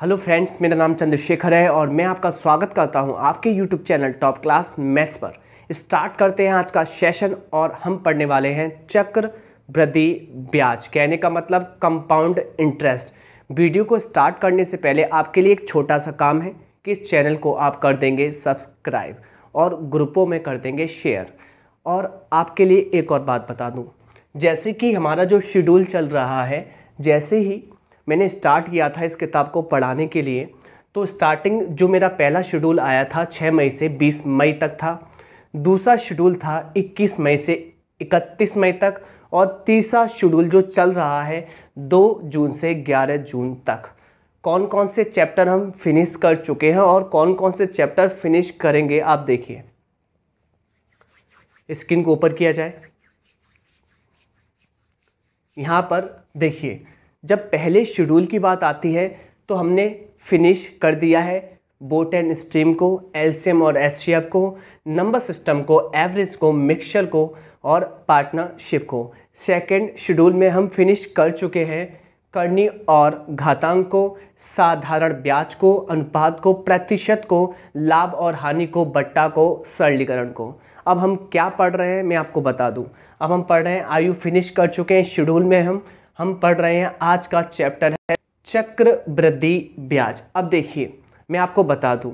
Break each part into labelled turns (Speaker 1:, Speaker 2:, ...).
Speaker 1: hello friends मेरा नाम चंद्रशेखर है और मैं आपका स्वागत करता हूं आपके YouTube channel top class maths पर स्टार्ट करते हैं आज का सेशन और हम पढ़ने वाले हैं चक्र वृद्धि ब्याज कहने का मतलब कंपाउंड इंटरेस्ट वीडियो को स्टार्ट करने से पहले आपके लिए एक छोटा सा काम है कि इस चैनल को आप कर देंगे सब्सक्राइब और ग्रुपों में कर देंगे शेयर और आपके लिए एक और बात बता दूँ जैसे कि हमारा जो शेड्यूल चल रहा है जैसे ही मैंने स्टार्ट किया था इस किताब को पढ़ाने के लिए तो स्टार्टिंग जो मेरा पहला शेड्यूल आया था 6 मई से 20 मई तक था दूसरा शेड्यूल था 21 मई से 31 मई तक और तीसरा शेड्यूल जो चल रहा है 2 जून से 11 जून तक कौन कौन से चैप्टर हम फिनिश कर चुके हैं और कौन कौन से चैप्टर फिनिश करेंगे आप देखिए स्क्रीन को ऊपर किया जाए यहाँ पर देखिए जब पहले शेड्यूल की बात आती है तो हमने फिनिश कर दिया है बोट एंड स्ट्रीम को एल्सियम और एशिया को नंबर सिस्टम को एवरेज को मिक्सचर को और पार्टनरशिप को सेकंड शेड्यूल में हम फिनिश कर चुके हैं करनी और घातांक को साधारण ब्याज को अनुपात को प्रतिशत को लाभ और हानि को बट्टा को सरलीकरण को अब हम क्या पढ़ रहे हैं मैं आपको बता दूं अब हम पढ़ रहे हैं आयु फिनिश कर चुके हैं शेड्यूल में हम हम पढ़ रहे हैं आज का चैप्टर है चक्रवृद्धि ब्याज अब देखिए मैं आपको बता दूं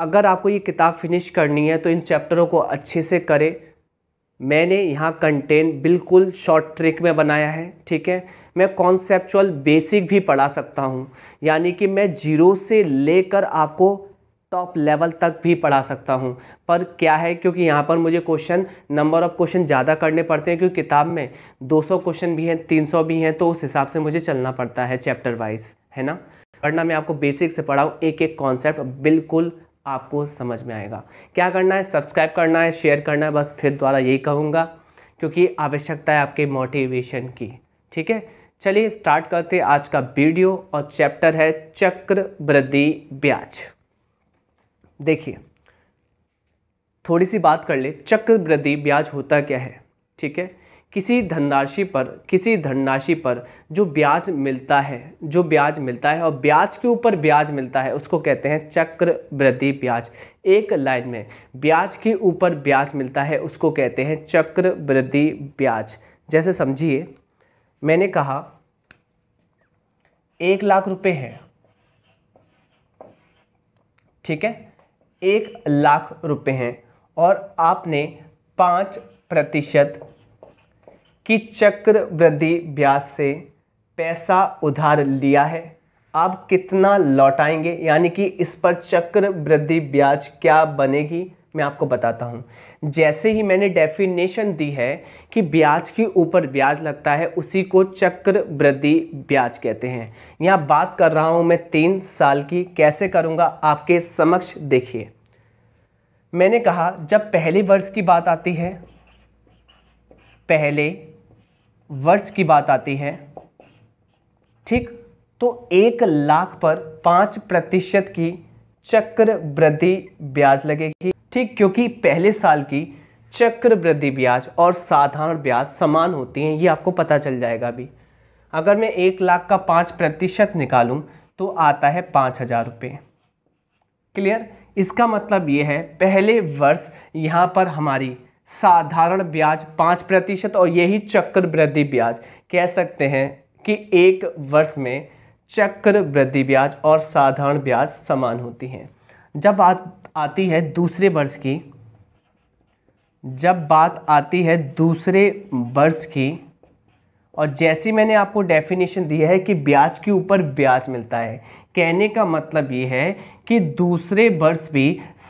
Speaker 1: अगर आपको ये किताब फिनिश करनी है तो इन चैप्टरों को अच्छे से करें मैंने यहाँ कंटेंट बिल्कुल शॉर्ट ट्रिक में बनाया है ठीक है मैं कॉन्सेप्चुअल बेसिक भी पढ़ा सकता हूँ यानी कि मैं जीरो से लेकर आपको टॉप तो लेवल तक भी पढ़ा सकता हूँ पर क्या है क्योंकि यहाँ पर मुझे क्वेश्चन नंबर ऑफ़ क्वेश्चन ज़्यादा करने पड़ते हैं क्योंकि किताब में 200 क्वेश्चन भी हैं 300 भी हैं तो उस हिसाब से मुझे चलना पड़ता है चैप्टर वाइज है ना वरना मैं आपको बेसिक से पढ़ाऊँ एक एक कॉन्सेप्ट बिल्कुल आपको समझ में आएगा क्या करना है सब्सक्राइब करना है शेयर करना है बस फिर द्वारा यही कहूँगा क्योंकि आवश्यकता है आपके मोटिवेशन की ठीक है चलिए स्टार्ट करते आज का वीडियो और चैप्टर है चक्रवृद्धि ब्याज देखिए थोड़ी सी बात कर ले चक्रवृद्धि ब्याज होता क्या है ठीक है किसी धनराशि पर किसी धनराशि पर जो ब्याज मिलता है जो ब्याज मिलता है और ब्याज के ऊपर ब्याज मिलता है उसको कहते हैं चक्रवृद्धि ब्याज एक लाइन में ब्याज के ऊपर ब्याज मिलता है उसको कहते हैं चक्रवृद्धि ब्याज जैसे समझिए मैंने कहा एक लाख रुपए हैं ठीक है एक लाख रुपए हैं और आपने पाँच प्रतिशत की चक्रवृद्धि ब्याज से पैसा उधार लिया है आप कितना लौटाएंगे यानी कि इस पर चक्रवृद्धि ब्याज क्या बनेगी मैं आपको बताता हूँ जैसे ही मैंने डेफिनेशन दी है कि ब्याज के ऊपर ब्याज लगता है उसी को चक्रवृद्धि ब्याज कहते हैं यहाँ बात कर रहा हूँ मैं तीन साल की कैसे करूँगा आपके समक्ष देखिए मैंने कहा जब पहले वर्ष की बात आती है पहले वर्ष की बात आती है ठीक तो एक लाख पर पाँच प्रतिशत की चक्रवृद्धि ब्याज लगेगी ठीक क्योंकि पहले साल की चक्रवृद्धि ब्याज और साधारण ब्याज समान होती हैं ये आपको पता चल जाएगा अभी अगर मैं एक लाख का पाँच प्रतिशत निकालूँ तो आता है पाँच हज़ार रुपये क्लियर इसका मतलब ये है पहले वर्ष यहाँ पर हमारी साधारण ब्याज पाँच प्रतिशत और यही चक्रवृद्धि ब्याज कह सकते हैं कि एक वर्ष में चक्रवृद्धि ब्याज और साधारण ब्याज समान होती हैं जब आप आती है दूसरे वर्ष की जब बात आती है दूसरे वर्ष की और जैसे मैंने आपको डेफिनेशन दी है कि ब्याज के ऊपर ब्याज मिलता है कहने का मतलब ये है कि दूसरे वर्ष भी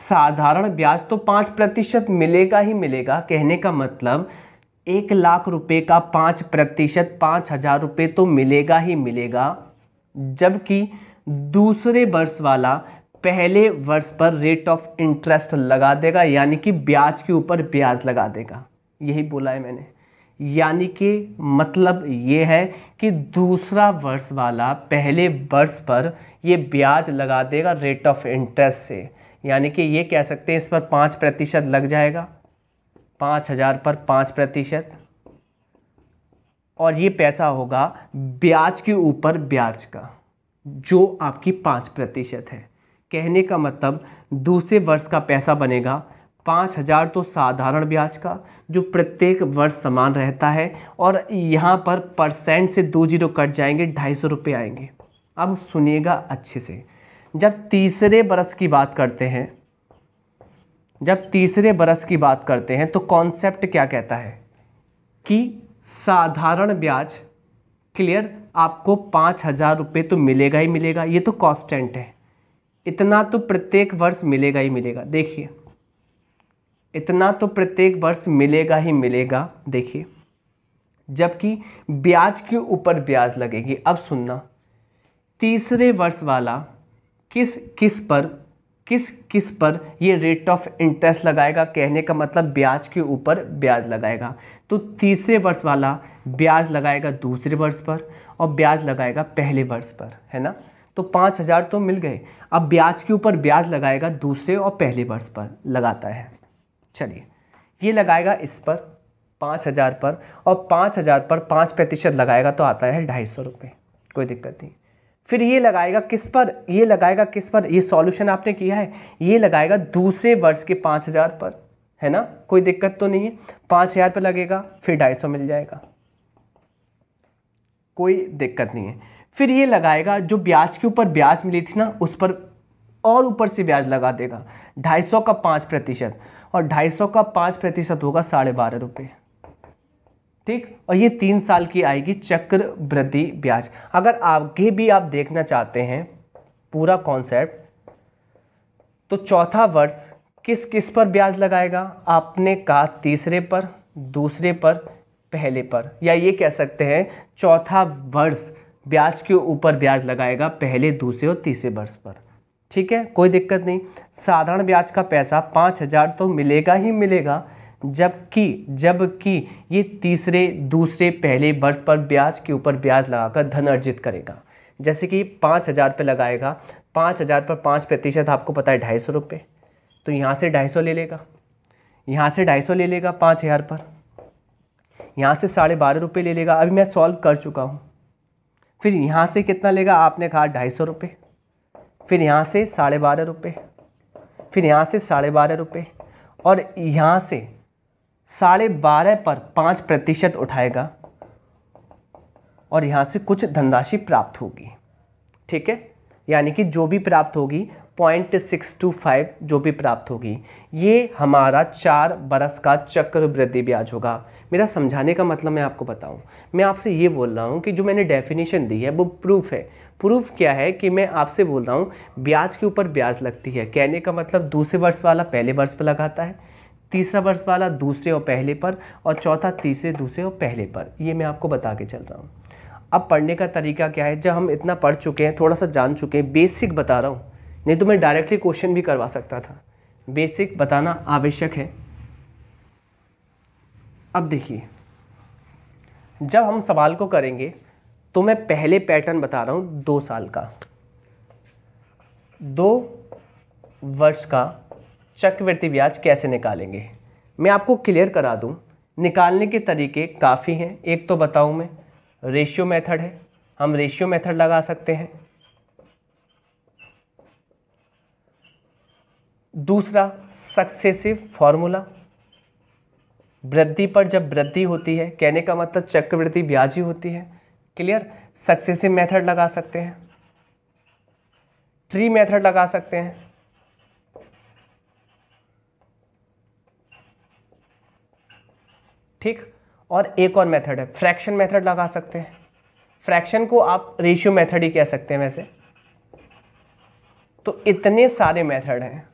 Speaker 1: साधारण ब्याज तो पाँच प्रतिशत मिलेगा ही मिलेगा कहने का मतलब एक लाख रुपए का पाँच प्रतिशत पाँच हज़ार रुपये तो मिलेगा ही मिलेगा जबकि दूसरे वर्ष वाला पहले वर्ष पर रेट ऑफ इंटरेस्ट लगा देगा यानी कि ब्याज के ऊपर ब्याज लगा देगा यही बोला है मैंने यानी कि मतलब ये है कि दूसरा वर्ष वाला पहले वर्ष पर ये ब्याज लगा देगा रेट ऑफ इंटरेस्ट से यानी कि ये कह सकते हैं इस पर पाँच प्रतिशत लग जाएगा पाँच हज़ार पर पाँच प्रतिशत और ये पैसा होगा ब्याज के ऊपर ब्याज का जो आपकी पाँच प्रतिशत है कहने का मतलब दूसरे वर्ष का पैसा बनेगा पाँच हज़ार तो साधारण ब्याज का जो प्रत्येक वर्ष समान रहता है और यहाँ पर परसेंट से दो जीरो कट जाएंगे ढाई सौ रुपये आएंगे अब सुनिएगा अच्छे से जब तीसरे बरस की बात करते हैं जब तीसरे बरस की बात करते हैं तो कॉन्सेप्ट क्या कहता है कि साधारण ब्याज क्लियर आपको पाँच हज़ार रुपये तो मिलेगा ही मिलेगा ये तो कॉन्स्टेंट है इतना तो प्रत्येक वर्ष मिलेगा ही मिलेगा देखिए इतना तो प्रत्येक वर्ष मिलेगा ही मिलेगा देखिए जबकि ब्याज के ऊपर ब्याज लगेगी अब सुनना तीसरे वर्ष वाला किस किस पर किस किस पर ये रेट ऑफ इंटरेस्ट लगाएगा कहने का मतलब ब्याज के ऊपर ब्याज लगाएगा तो तीसरे वर्ष वाला ब्याज लगाएगा दूसरे वर्ष पर और ब्याज लगाएगा पहले वर्ष पर है ना तो पाँच हज़ार तो मिल गए अब ब्याज के ऊपर ब्याज लगाएगा दूसरे और पहले वर्ष पर लगाता है चलिए ये लगाएगा इस पर पाँच हज़ार पर और पाँच हज़ार पर पाँच प्रतिशत लगाएगा तो आता है ढाई सौ रुपये कोई दिक्कत नहीं फिर ये लगाएगा किस पर ये लगाएगा किस पर ये सॉल्यूशन आपने किया है ये लगाएगा दूसरे वर्ष के पाँच हज़ार पर है ना कोई दिक्कत तो नहीं है पाँच हज़ार पर लगेगा फिर ढाई सौ मिल जाएगा कोई दिक्कत नहीं है फिर ये लगाएगा जो ब्याज के ऊपर ब्याज मिली थी ना उस पर और ऊपर से ब्याज लगा देगा ढाई सौ का पाँच प्रतिशत और ढाई सौ का पाँच प्रतिशत होगा साढ़े बारह रुपये ठीक और ये तीन साल की आएगी चक्रवृद्धि ब्याज अगर आगे भी आप देखना चाहते हैं पूरा कॉन्सेप्ट तो चौथा वर्ष किस किस पर ब्याज लगाएगा आपने कहा तीसरे पर दूसरे पर पहले पर या ये कह सकते हैं चौथा वर्ष ब्याज के ऊपर ब्याज लगाएगा पहले दूसरे और तीसरे वर्ष पर ठीक है कोई दिक्कत नहीं साधारण ब्याज का पैसा पाँच हज़ार तो मिलेगा ही मिलेगा जबकि जबकि ये तीसरे दूसरे पहले वर्ष पर ब्याज के ऊपर ब्याज लगाकर धन अर्जित करेगा जैसे कि पाँच हज़ार पर लगाएगा पाँच हज़ार पर पाँच प्रतिशत आपको पता है ढाई सौ रुपये तो यहाँ से ढाई सौ ले लेगा यहाँ से ढाई सौ ले लेगा पाँच हज़ार पर यहाँ से साढ़े बारह रुपये ले लेगा अभी मैं सॉल्व कर चुका हूँ फिर यहाँ से कितना लेगा आपने कहा ढाई सौ रुपये फिर यहाँ से साढ़े बारह रुपये फिर यहाँ से साढ़े बारह रुपये और यहाँ से साढ़े बारह पर पाँच प्रतिशत उठाएगा और यहाँ से कुछ धनराशि प्राप्त होगी ठीक है यानी कि जो भी प्राप्त होगी 0.625 जो भी प्राप्त होगी ये हमारा चार बरस का चक्रवृद्धि ब्याज होगा मेरा समझाने का मतलब मैं आपको बताऊं मैं आपसे ये बोल रहा हूं कि जो मैंने डेफिनेशन दी है वो प्रूफ है प्रूफ क्या है कि मैं आपसे बोल रहा हूं ब्याज के ऊपर ब्याज लगती है कहने का मतलब दूसरे वर्ष वाला पहले वर्ष पर लगाता है तीसरा वर्ष वाला दूसरे और पहले पर और चौथा तीसरे दूसरे और पहले पर ये मैं आपको बता के चल रहा हूँ अब पढ़ने का तरीका क्या है जब हम इतना पढ़ चुके हैं थोड़ा सा जान चुके हैं बेसिक बता रहा हूँ नहीं तो मैं डायरेक्टली क्वेश्चन भी करवा सकता था बेसिक बताना आवश्यक है अब देखिए जब हम सवाल को करेंगे तो मैं पहले पैटर्न बता रहा हूँ दो साल का दो वर्ष का चक्रवृत्ति ब्याज कैसे निकालेंगे मैं आपको क्लियर करा दूँ निकालने के तरीके काफ़ी हैं एक तो बताऊँ मैं रेशियो मेथड है हम रेशियो मेथड लगा सकते हैं दूसरा सक्सेसिव फॉर्मूला वृद्धि पर जब वृद्धि होती है कहने का मतलब चक्रवृद्धि ब्याज ही होती है क्लियर सक्सेसिव मेथड लगा सकते हैं ट्री मेथड लगा सकते हैं ठीक और एक और मेथड है फ्रैक्शन मेथड लगा सकते हैं फ्रैक्शन को आप रेशियो मेथड ही कह सकते हैं वैसे तो इतने सारे मेथड हैं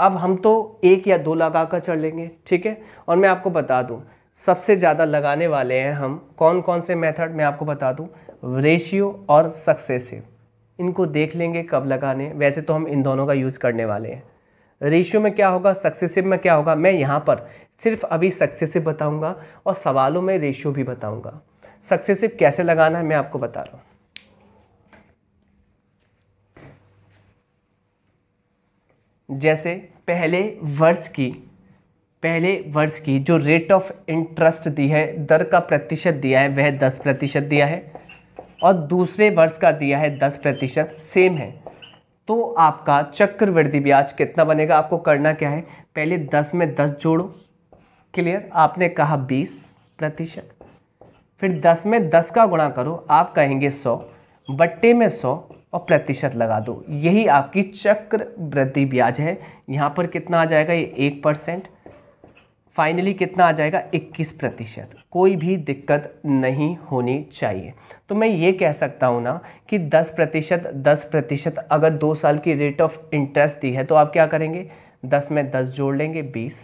Speaker 1: अब हम तो एक या दो लगा कर चढ़ लेंगे ठीक है और मैं आपको बता दूँ सबसे ज़्यादा लगाने वाले हैं हम कौन कौन से मेथड मैं आपको बता दूँ रेशियो और सक्सेसिव इनको देख लेंगे कब लगाने वैसे तो हम इन दोनों का यूज़ करने वाले हैं रेशियो में क्या होगा सक्सेसिव में क्या होगा मैं यहाँ पर सिर्फ अभी सक्सेसिव बताऊँगा और सवालों में रेशियो भी बताऊँगा सक्सेसिव कैसे लगाना है मैं आपको बता रहा हूँ जैसे पहले वर्ष की पहले वर्ष की जो रेट ऑफ इंटरेस्ट दी है दर का प्रतिशत दिया है वह दस प्रतिशत दिया है और दूसरे वर्ष का दिया है दस प्रतिशत सेम है तो आपका चक्रवृद्धि ब्याज कितना बनेगा आपको करना क्या है पहले दस में दस जोड़ो क्लियर आपने कहा बीस प्रतिशत फिर दस में दस का गुणा करो आप कहेंगे सौ बट्टे में सौ और प्रतिशत लगा दो यही आपकी चक्र वृद्धि ब्याज है यहाँ पर कितना आ जाएगा ये एक परसेंट फाइनली कितना आ जाएगा 21 प्रतिशत कोई भी दिक्कत नहीं होनी चाहिए तो मैं ये कह सकता हूँ ना कि 10 प्रतिशत दस प्रतिशत अगर दो साल की रेट ऑफ इंटरेस्ट दी है तो आप क्या करेंगे 10 में 10 जोड़ लेंगे 20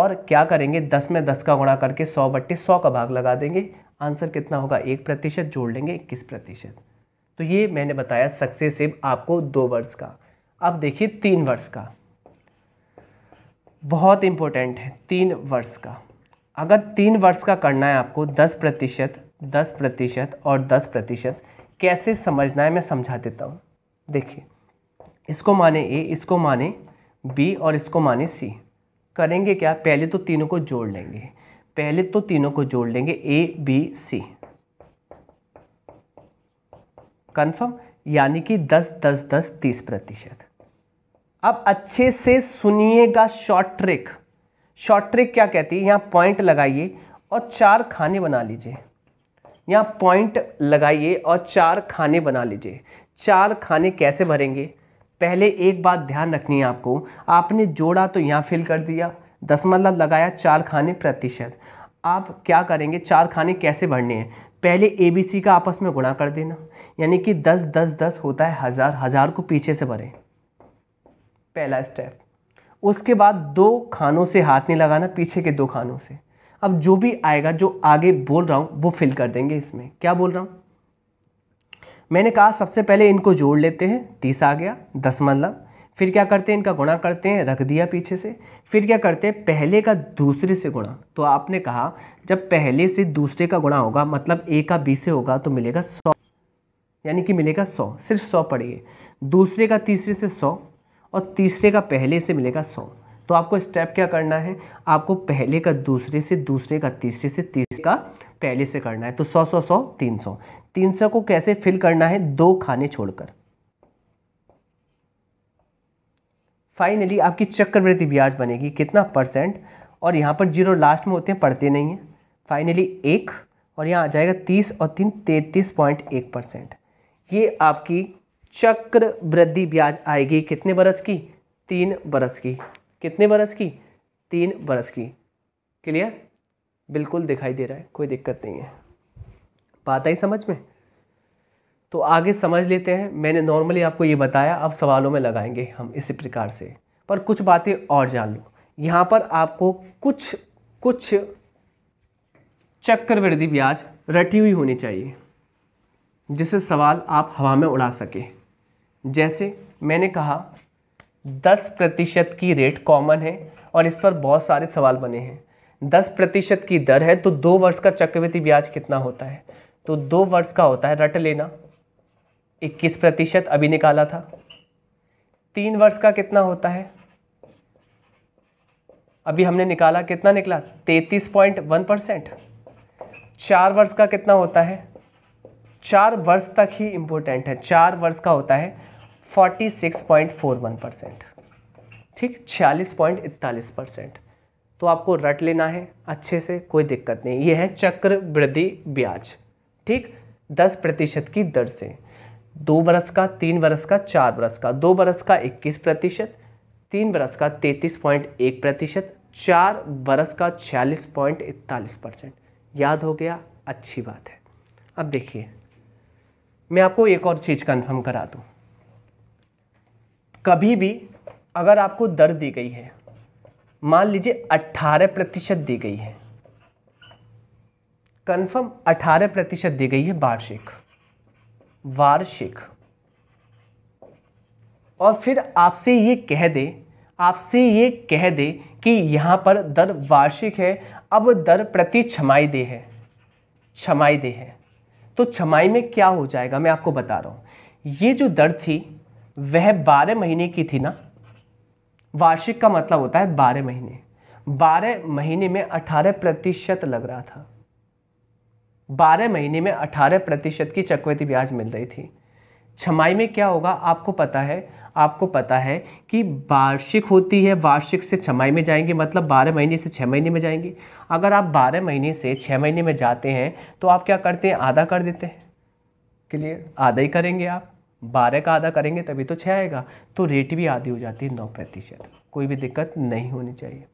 Speaker 1: और क्या करेंगे 10 में 10 का गुणा करके 100 बट्टे 100 का भाग लगा देंगे आंसर कितना होगा एक प्रतिशत जोड़ लेंगे इक्कीस प्रतिशत तो ये मैंने बताया सक्सेसिव आपको दो वर्ड्स का अब देखिए तीन वर्ड्स का बहुत इंपॉर्टेंट है तीन वर्ड्स का अगर तीन वर्ड्स का करना है आपको दस प्रतिशत दस प्रतिशत और दस प्रतिशत कैसे समझना है मैं समझा देता हूँ देखिए इसको माने ए इसको माने बी और इसको माने सी करेंगे क्या पहले तो तीनों को जोड़ लेंगे पहले तो तीनों को जोड़ लेंगे ए बी सी कन्फर्म यानी कि 10 10 10 30 प्रतिशत अब अच्छे से सुनिएगा शॉर्ट ट्रिक शॉर्ट ट्रिक क्या कहती है यहाँ पॉइंट लगाइए और चार खाने बना लीजिए यहाँ पॉइंट लगाइए और चार खाने बना लीजिए चार खाने कैसे भरेंगे पहले एक बात ध्यान रखनी है आपको आपने जोड़ा तो यहाँ फिल कर दिया दस मतलब लगाया चार खाने प्रतिशत आप क्या करेंगे चार खाने कैसे भरने हैं पहले ए बी सी का आपस में गुणा कर देना यानी कि दस दस दस होता है हज़ार हज़ार को पीछे से भरें पहला स्टेप उसके बाद दो खानों से हाथ नहीं लगाना पीछे के दो खानों से अब जो भी आएगा जो आगे बोल रहा हूँ वो फिल कर देंगे इसमें क्या बोल रहा हूँ मैंने कहा सबसे पहले इनको जोड़ लेते हैं तीस आ गया दस मतलब फिर क्या करते हैं इनका गुणा करते हैं रख दिया पीछे से फिर क्या करते हैं पहले का दूसरे से गुणा तो आपने कहा जब पहले से दूसरे का गुणा होगा मतलब ए का बी से होगा तो मिलेगा सौ यानी कि मिलेगा सौ सिर्फ सौ पढ़िए दूसरे का तीसरे से सौ और तीसरे का पहले से मिलेगा सौ तो आपको स्टेप क्या करना है आपको पहले का दूसरे से दूसरे का तीसरे से तीसरे का पहले से करना है तो सौ सौ सौ तीन सौ तीन सौ को कैसे फिल करना है दो खाने छोड़कर फाइनली आपकी चक्रवृद्धि ब्याज बनेगी कितना परसेंट और यहाँ पर जीरो लास्ट में होते हैं पढ़ते नहीं हैं फाइनली एक और यहाँ आ जाएगा तीस और तीन तैंतीस पॉइंट एक परसेंट ये आपकी चक्रवृद्धि ब्याज आएगी कितने बरस की तीन बरस की कितने बरस की तीन बरस की क्लियर बिल्कुल दिखाई दे रहा है कोई दिक्कत नहीं है बात आई समझ में तो आगे समझ लेते हैं मैंने नॉर्मली आपको ये बताया अब सवालों में लगाएंगे हम इसी प्रकार से पर कुछ बातें और जान लो यहाँ पर आपको कुछ कुछ चक्रवृद्धि ब्याज रटी हुई होनी चाहिए जिससे सवाल आप हवा में उड़ा सके जैसे मैंने कहा दस प्रतिशत की रेट कॉमन है और इस पर बहुत सारे सवाल बने हैं दस प्रतिशत की दर है तो दो वर्ष का चक्रवृद्धि ब्याज कितना होता है तो दो वर्ष का होता है रट लेना इक्कीस प्रतिशत अभी निकाला था तीन वर्ष का कितना होता है अभी हमने निकाला कितना निकला तैतीस पॉइंट वन परसेंट चार वर्ष का कितना होता है चार वर्ष तक ही इंपॉर्टेंट है चार वर्ष का होता है forty six point four one percent ठीक छियालीस पॉइंट इकतालीस परसेंट तो आपको रट लेना है अच्छे से कोई दिक्कत नहीं ये है चक्रवृद्धि ब्याज ठीक दस प्रतिशत की दर से दो बरस का तीन बरस का चार बरस का दो बरस का इक्कीस प्रतिशत तीन बरस का तैंतीस पॉइंट एक प्रतिशत चार बरस का छियालीस पॉइंट इकतालीस परसेंट याद हो गया अच्छी बात है अब देखिए मैं आपको एक और चीज़ कंफर्म करा दूँ कभी भी अगर आपको दर दी गई है मान लीजिए अट्ठारह प्रतिशत दी गई है कन्फर्म अठारह प्रतिशत दी गई है वार्षिक वार्षिक और फिर आपसे ये कह दे आपसे ये कह दे कि यहाँ पर दर वार्षिक है अब दर प्रति छमाई दे है छमाई दे है तो छमाई में क्या हो जाएगा मैं आपको बता रहा हूँ ये जो दर थी वह बारह महीने की थी ना वार्षिक का मतलब होता है बारह महीने बारह महीने में अठारह प्रतिशत लग रहा था 12 महीने में 18 प्रतिशत की चक्रवृद्धि ब्याज मिल रही थी छमाई में क्या होगा आपको पता है आपको पता है कि वार्षिक होती है वार्षिक से छमाई में जाएंगे मतलब 12 महीने से 6 महीने में जाएंगे अगर आप 12 महीने से 6 महीने में जाते हैं तो आप क्या करते हैं आधा कर देते हैं क्लियर आधा ही करेंगे आप बारह का आधा करेंगे तभी तो छः आएगा तो रेट भी आधी हो जाती है नौ प्रतिशत कोई भी दिक्कत नहीं होनी चाहिए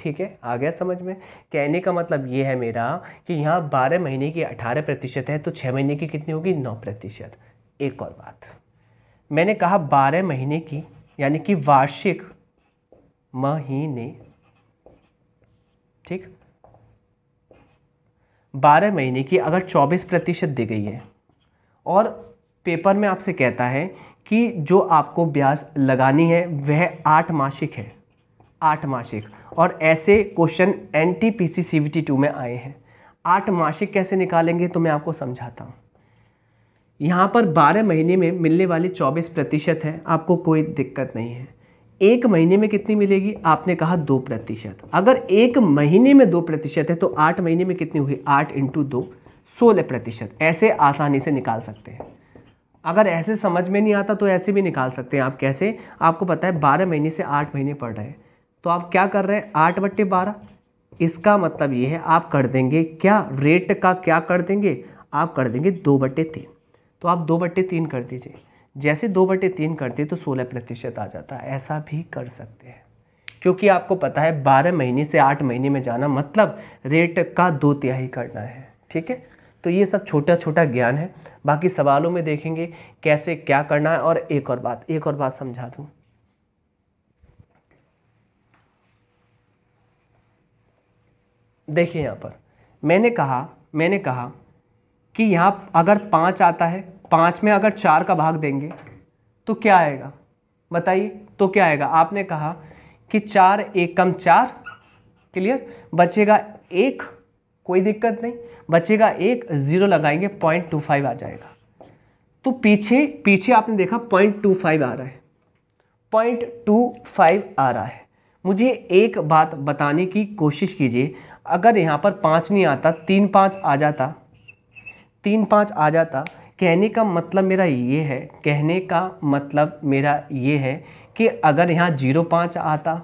Speaker 1: ठीक है आ गया समझ में कहने का मतलब ये है मेरा कि यहाँ बारह महीने की अठारह प्रतिशत है तो छः महीने की कितनी होगी नौ प्रतिशत एक और बात मैंने कहा बारह महीने की यानी कि वार्षिक महीने ठीक बारह महीने की अगर चौबीस प्रतिशत दी गई है और पेपर में आपसे कहता है कि जो आपको ब्याज लगानी है वह आठ मासिक है आठ मासिक और ऐसे question N T P C C B T two में आए हैं आठ मासिक कैसे निकालेंगे तो मैं आपको समझाता हूँ यहाँ पर बारह महीने में मिलने वाली चौबीस प्रतिशत है आपको कोई दिक्कत नहीं है एक महीने में कितनी मिलेगी आपने कहा दो प्रतिशत अगर एक महीने में दो प्रतिशत है तो आठ महीने में कितनी हुई आठ इंटू दो सोलह प्रतिशत ऐसे आसानी से निकाल सकते हैं अगर ऐसे समझ में नहीं आता तो ऐसे भी निकाल सकते हैं आप कैसे आपको पता है बारह महीने से आठ महीने पड़ रहे हैं तो आप क्या कर रहे हैं आठ बट्टे बारह इसका मतलब ये है आप कर देंगे क्या रेट का क्या कर देंगे आप कर देंगे दो बट्टे तीन तो आप दो बट्टे तीन कर दीजिए जैसे दो बट्टे तीन करते तो सोलह प्रतिशत आ जाता है ऐसा भी कर सकते हैं क्योंकि आपको पता है बारह महीने से आठ महीने में जाना मतलब रेट का दो तिहाई करना है ठीक है तो ये सब छोटा छोटा ज्ञान है बाकी सवालों में देखेंगे कैसे क्या करना है और एक और बात एक और बात समझा दूँ देखिए यहाँ पर मैंने कहा मैंने कहा कि यहाँ अगर पाँच आता है पाँच में अगर चार का भाग देंगे तो क्या आएगा बताइए तो क्या आएगा आपने कहा कि चार एक कम चार क्लियर बचेगा एक कोई दिक्कत नहीं बचेगा एक ज़ीरो लगाएंगे पॉइंट टू फाइव आ जाएगा तो पीछे पीछे आपने देखा पॉइंट टू फाइव आ रहा है पॉइंट टू फाइव आ रहा है मुझे एक बात बताने की कोशिश कीजिए अगर यहाँ पर पाँच नहीं आता तीन पाँच आ जाता तीन पाँच आ जाता कहने का मतलब मेरा ये है कहने का मतलब मेरा ये है कि अगर यहाँ जीरो पाँच आता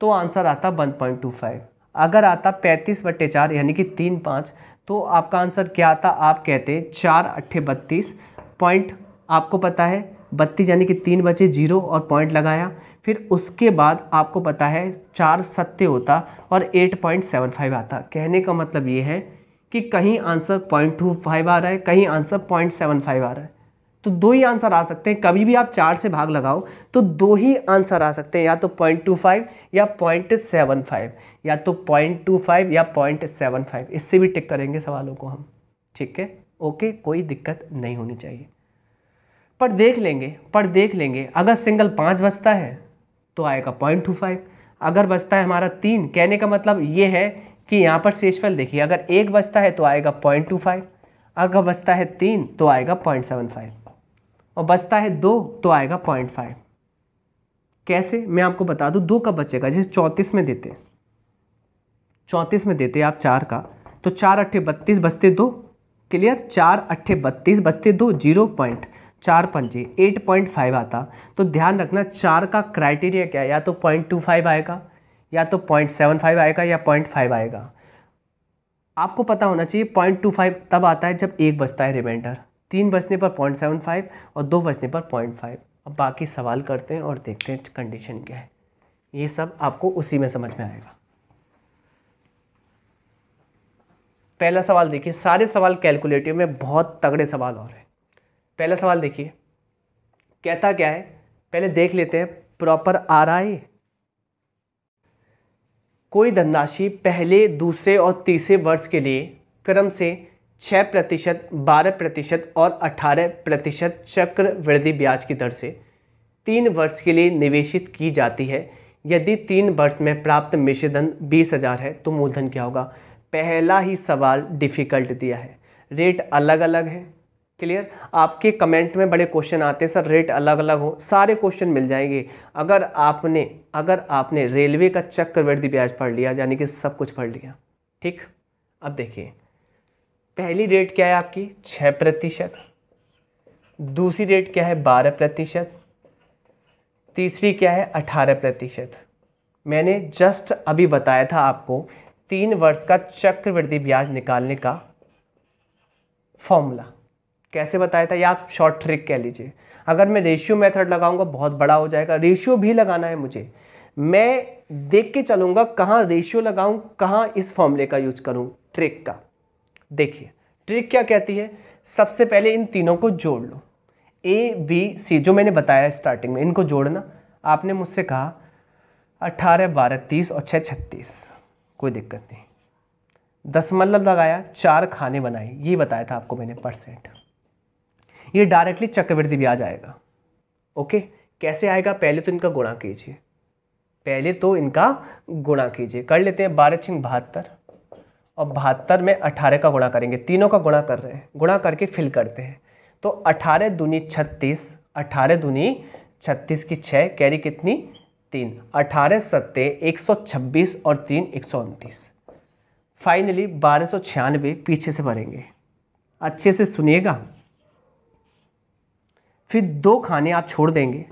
Speaker 1: तो आंसर आता वन पॉइंट टू फाइव अगर आता पैंतीस बट्टे चार यानी कि तीन पाँच तो आपका आंसर क्या आता आप कहते चार अट्ठे बत्तीस पॉइंट आपको पता है बत्तीस यानी कि तीन बचे जीरो और पॉइंट लगाया फिर उसके बाद आपको पता है चार सत्य होता और 8.75 आता कहने का मतलब ये है कि कहीं आंसर पॉइंट टू फाइव आ रहा है कहीं आंसर पॉइंट सेवन फाइव आ रहा है तो दो ही आंसर आ सकते हैं कभी भी आप चार से भाग लगाओ तो दो ही आंसर आ सकते हैं या तो पॉइंट टू फाइव या पॉइंट सेवन फाइव या तो पॉइंट टू फाइव या पॉइंट सेवन फाइव इससे भी टिक करेंगे सवालों को हम ठीक है ओके कोई दिक्कत नहीं होनी चाहिए पर देख लेंगे पर देख लेंगे अगर सिंगल पाँच बचता है तो आएगा पॉइंट टू फाइव अगर बचता है हमारा तीन कहने का मतलब ये है कि यहाँ पर शेषफल देखिए अगर एक बचता है तो आएगा पॉइंट टू फाइव अगर बचता है तीन तो आएगा पॉइंट सेवन फाइव और बचता है दो तो आएगा पॉइंट फाइव कैसे मैं आपको बता दूँ दो का बचेगा जैसे चौंतीस में देते चौंतीस में देते आप चार का तो चार अट्ठे बत्तीस बचते दो क्लियर चार अट्ठे बत्तीस बचते दो जीरो पॉइंट चार पंजे एट पॉइंट फाइव आता तो ध्यान रखना चार का क्राइटेरिया क्या है या तो पॉइंट टू फाइव आएगा या तो पॉइंट सेवन फाइव आएगा या पॉइंट फाइव आएगा आपको पता होना चाहिए पॉइंट टू फाइव तब आता है जब एक बजता है रिमाइंडर तीन बजने पर पॉइंट सेवन फाइव और दो बजने पर पॉइंट फाइव अब बाकी सवाल करते हैं और देखते हैं कंडीशन क्या है ये सब आपको उसी में समझ में आएगा पहला सवाल देखिए सारे सवाल कैलकुलेटिव में बहुत तगड़े सवाल और हैं पहला सवाल देखिए कहता क्या है पहले देख लेते हैं प्रॉपर आ रहा है कोई धनराशि पहले दूसरे और तीसरे वर्ष के लिए क्रम से छः प्रतिशत बारह प्रतिशत और अठारह प्रतिशत चक्रवृद्धि ब्याज की दर से तीन वर्ष के लिए निवेशित की जाती है यदि तीन वर्ष में प्राप्त मिश्रधन बीस हज़ार है तो मूलधन क्या होगा पहला ही सवाल डिफ़िकल्ट दिया है रेट अलग अलग है क्लियर आपके कमेंट में बड़े क्वेश्चन आते हैं सर रेट अलग अलग हो सारे क्वेश्चन मिल जाएंगे अगर आपने अगर आपने रेलवे का चक्रवृद्धि ब्याज पढ़ लिया यानी कि सब कुछ पढ़ लिया ठीक अब देखिए पहली रेट क्या है आपकी छः प्रतिशत दूसरी रेट क्या है बारह प्रतिशत तीसरी क्या है अठारह प्रतिशत मैंने जस्ट अभी बताया था आपको तीन वर्ष का चक्रवृद्धि ब्याज निकालने का फॉर्मूला कैसे बताया था या आप शॉर्ट ट्रिक कह लीजिए अगर मैं रेशियो मेथड लगाऊंगा बहुत बड़ा हो जाएगा रेशियो भी लगाना है मुझे मैं देख के चलूँगा कहाँ रेशियो लगाऊँ कहाँ इस फॉर्मूले का यूज करूँ ट्रिक का देखिए ट्रिक क्या कहती है सबसे पहले इन तीनों को जोड़ लो ए बी सी जो मैंने बताया स्टार्टिंग में इनको जोड़ना आपने मुझसे कहा अट्ठारह बारह तीस और छः छत्तीस कोई दिक्कत नहीं दस मतलब लगाया चार खाने बनाए ये बताया था आपको मैंने परसेंट ये डायरेक्टली चक्रवृद्धि ब्याज आएगा ओके कैसे आएगा पहले तो इनका गुणा कीजिए पहले तो इनका गुणा कीजिए कर लेते हैं बारह छिंग बहत्तर और बहत्तर में अठारह का गुणा करेंगे तीनों का गुणा कर रहे हैं गुणा करके फिल करते हैं तो अठारह दूनी छत्तीस अठारह दूनी छत्तीस की छः कैरी कितनी तीन अठारह सत्ते एक सौ छब्बीस और तीन एक सौ उनतीस फाइनली बारह सौ छियानवे पीछे से भरेंगे अच्छे से सुनिएगा फिर दो खाने आप छोड़ देंगे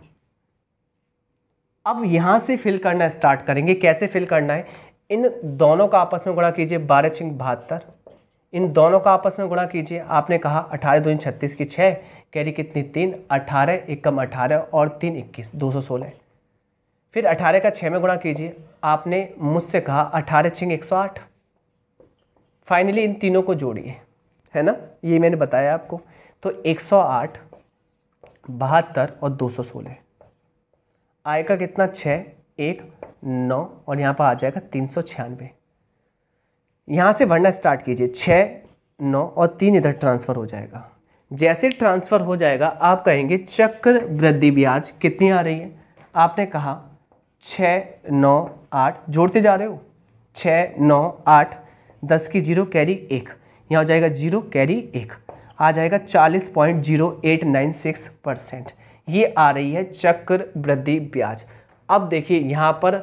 Speaker 1: अब यहाँ से फिल करना स्टार्ट करेंगे कैसे फिल करना है इन दोनों का आपस में गुणा कीजिए बारह छिंग बहत्तर इन दोनों का आपस में गुणा कीजिए आपने कहा अठारह दो छत्तीस की छः कैरी कितनी तीन अठारह एक कम अठारह और तीन इक्कीस दो सौ सोलह फिर अठारह का छः में गुणा कीजिए आपने मुझसे कहा अठारह छिंग एक सौ आठ फाइनली इन तीनों को जोड़िए है ना ये मैंने बताया आपको तो एक सौ आठ बहत्तर और दो सौ सोलह आय का कितना छः एक नौ और यहाँ पर आ जाएगा तीन सौ छियानवे यहाँ से भरना स्टार्ट कीजिए छः नौ और तीन इधर ट्रांसफ़र हो जाएगा जैसे ट्रांसफ़र हो जाएगा आप कहेंगे चक्र वृद्धि ब्याज कितनी आ रही है आपने कहा छ नौ आठ जोड़ते जा रहे हो छ नौ आठ दस की जीरो कैरी एक यहाँ हो जाएगा जीरो कैरी एक आ जाएगा 40.0896 परसेंट ये आ रही है चक्र वृद्धि ब्याज अब देखिए यहाँ पर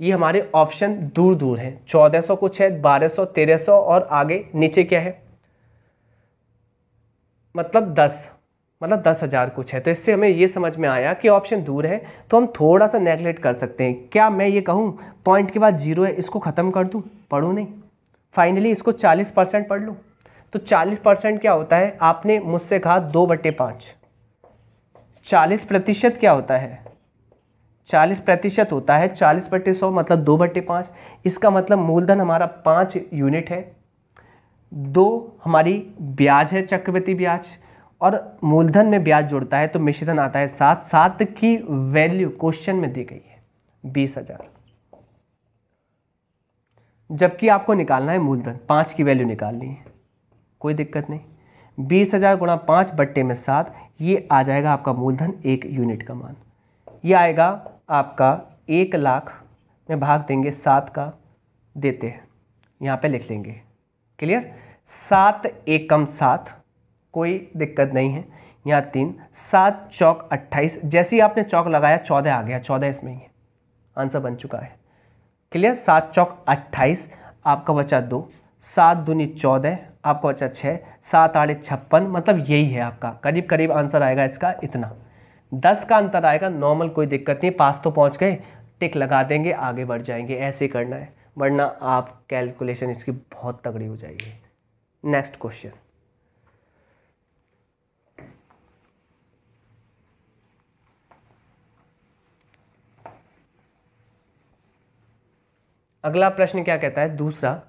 Speaker 1: ये हमारे ऑप्शन दूर दूर हैं 1400 कुछ है 1200 1300 और आगे नीचे क्या है मतलब 10 मतलब दस हज़ार कुछ है तो इससे हमें ये समझ में आया कि ऑप्शन दूर है तो हम थोड़ा सा नेगलेक्ट कर सकते हैं क्या मैं ये कहूँ पॉइंट के बाद जीरो है इसको ख़त्म कर दूँ पढ़ूँ नहीं फाइनली इसको चालीस परसेंट पढ़ लूँ तो 40 परसेंट क्या होता है आपने मुझसे कहा दो बटे पाँच चालीस प्रतिशत क्या होता है चालीस प्रतिशत होता है चालीस बटे सौ मतलब दो बटे पाँच इसका मतलब मूलधन हमारा पाँच यूनिट है दो हमारी ब्याज है चक्रवर्ती ब्याज और मूलधन में ब्याज जुड़ता है तो मिश्रधन आता है सात सात की वैल्यू क्वेश्चन में दी गई है बीस हजार जबकि आपको निकालना है मूलधन पांच की वैल्यू निकालनी है कोई दिक्कत नहीं बीस हज़ार गुणा पाँच बट्टे में सात ये आ जाएगा आपका मूलधन एक यूनिट का मान ये आएगा आपका एक लाख में भाग देंगे सात का देते हैं यहाँ पे लिख लेंगे क्लियर सात एकम सात कोई दिक्कत नहीं है यहाँ तीन सात चौक अट्ठाईस जैसे ही आपने चौक लगाया चौदह आ गया चौदह इसमें ही है आंसर बन चुका है क्लियर सात चौक अट्ठाईस आपका बचा दो सात दूनी चौदह आपको अच्छा छः सात आठ छप्पन मतलब यही है आपका करीब करीब आंसर आएगा इसका इतना दस का अंतर आएगा नॉर्मल कोई दिक्कत नहीं पास तो पहुंच गए टिक लगा देंगे आगे बढ़ जाएंगे ऐसे करना है वरना आप कैलकुलेशन इसकी बहुत तगड़ी हो जाएगी नेक्स्ट क्वेश्चन अगला प्रश्न क्या कहता है दूसरा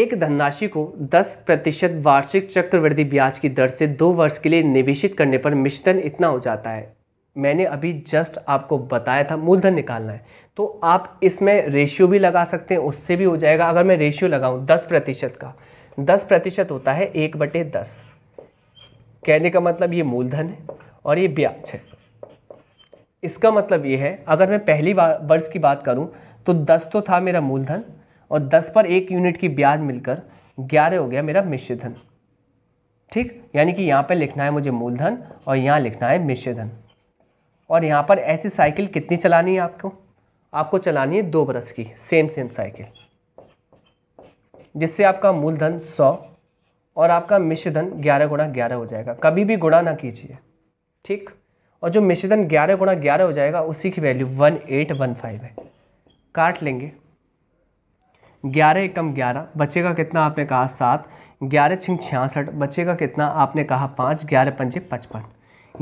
Speaker 1: एक धनराशि को 10 प्रतिशत वार्षिक चक्रवृद्धि ब्याज की दर से दो वर्ष के लिए निवेशित करने पर मिश्रण इतना हो जाता है मैंने अभी जस्ट आपको बताया था मूलधन निकालना है तो आप इसमें रेशियो भी लगा सकते हैं उससे भी हो जाएगा अगर मैं रेशियो लगाऊं 10 प्रतिशत का 10 प्रतिशत होता है एक बटे दस कहने का मतलब ये मूलधन है और ये ब्याज है इसका मतलब ये है अगर मैं पहली वर्ष की बात करूँ तो दस तो था मेरा मूलधन और दस पर एक यूनिट की ब्याज मिलकर ग्यारह हो गया मेरा मिश्र धन ठीक यानी कि यहाँ पर लिखना है मुझे मूलधन और यहाँ लिखना है मिश्र धन और यहाँ पर ऐसी साइकिल कितनी चलानी है आपको आपको चलानी है दो बरस की सेम सेम साइकिल जिससे आपका मूलधन सौ और आपका मिश्रधन ग्यारह गुणा ग्यारह हो जाएगा कभी भी गुणा ना कीजिए ठीक और जो मिश्रधन ग्यारह गुणा ग्यारह हो जाएगा उसी की value one eight one five है काट लेंगे ग्यारह एकम ग्यारह बच्चे का कितना आपने कहा सात ग्यारह छिंग छियासठ बच्चे का कितना आपने कहा पाँच ग्यारह पंजे पचपन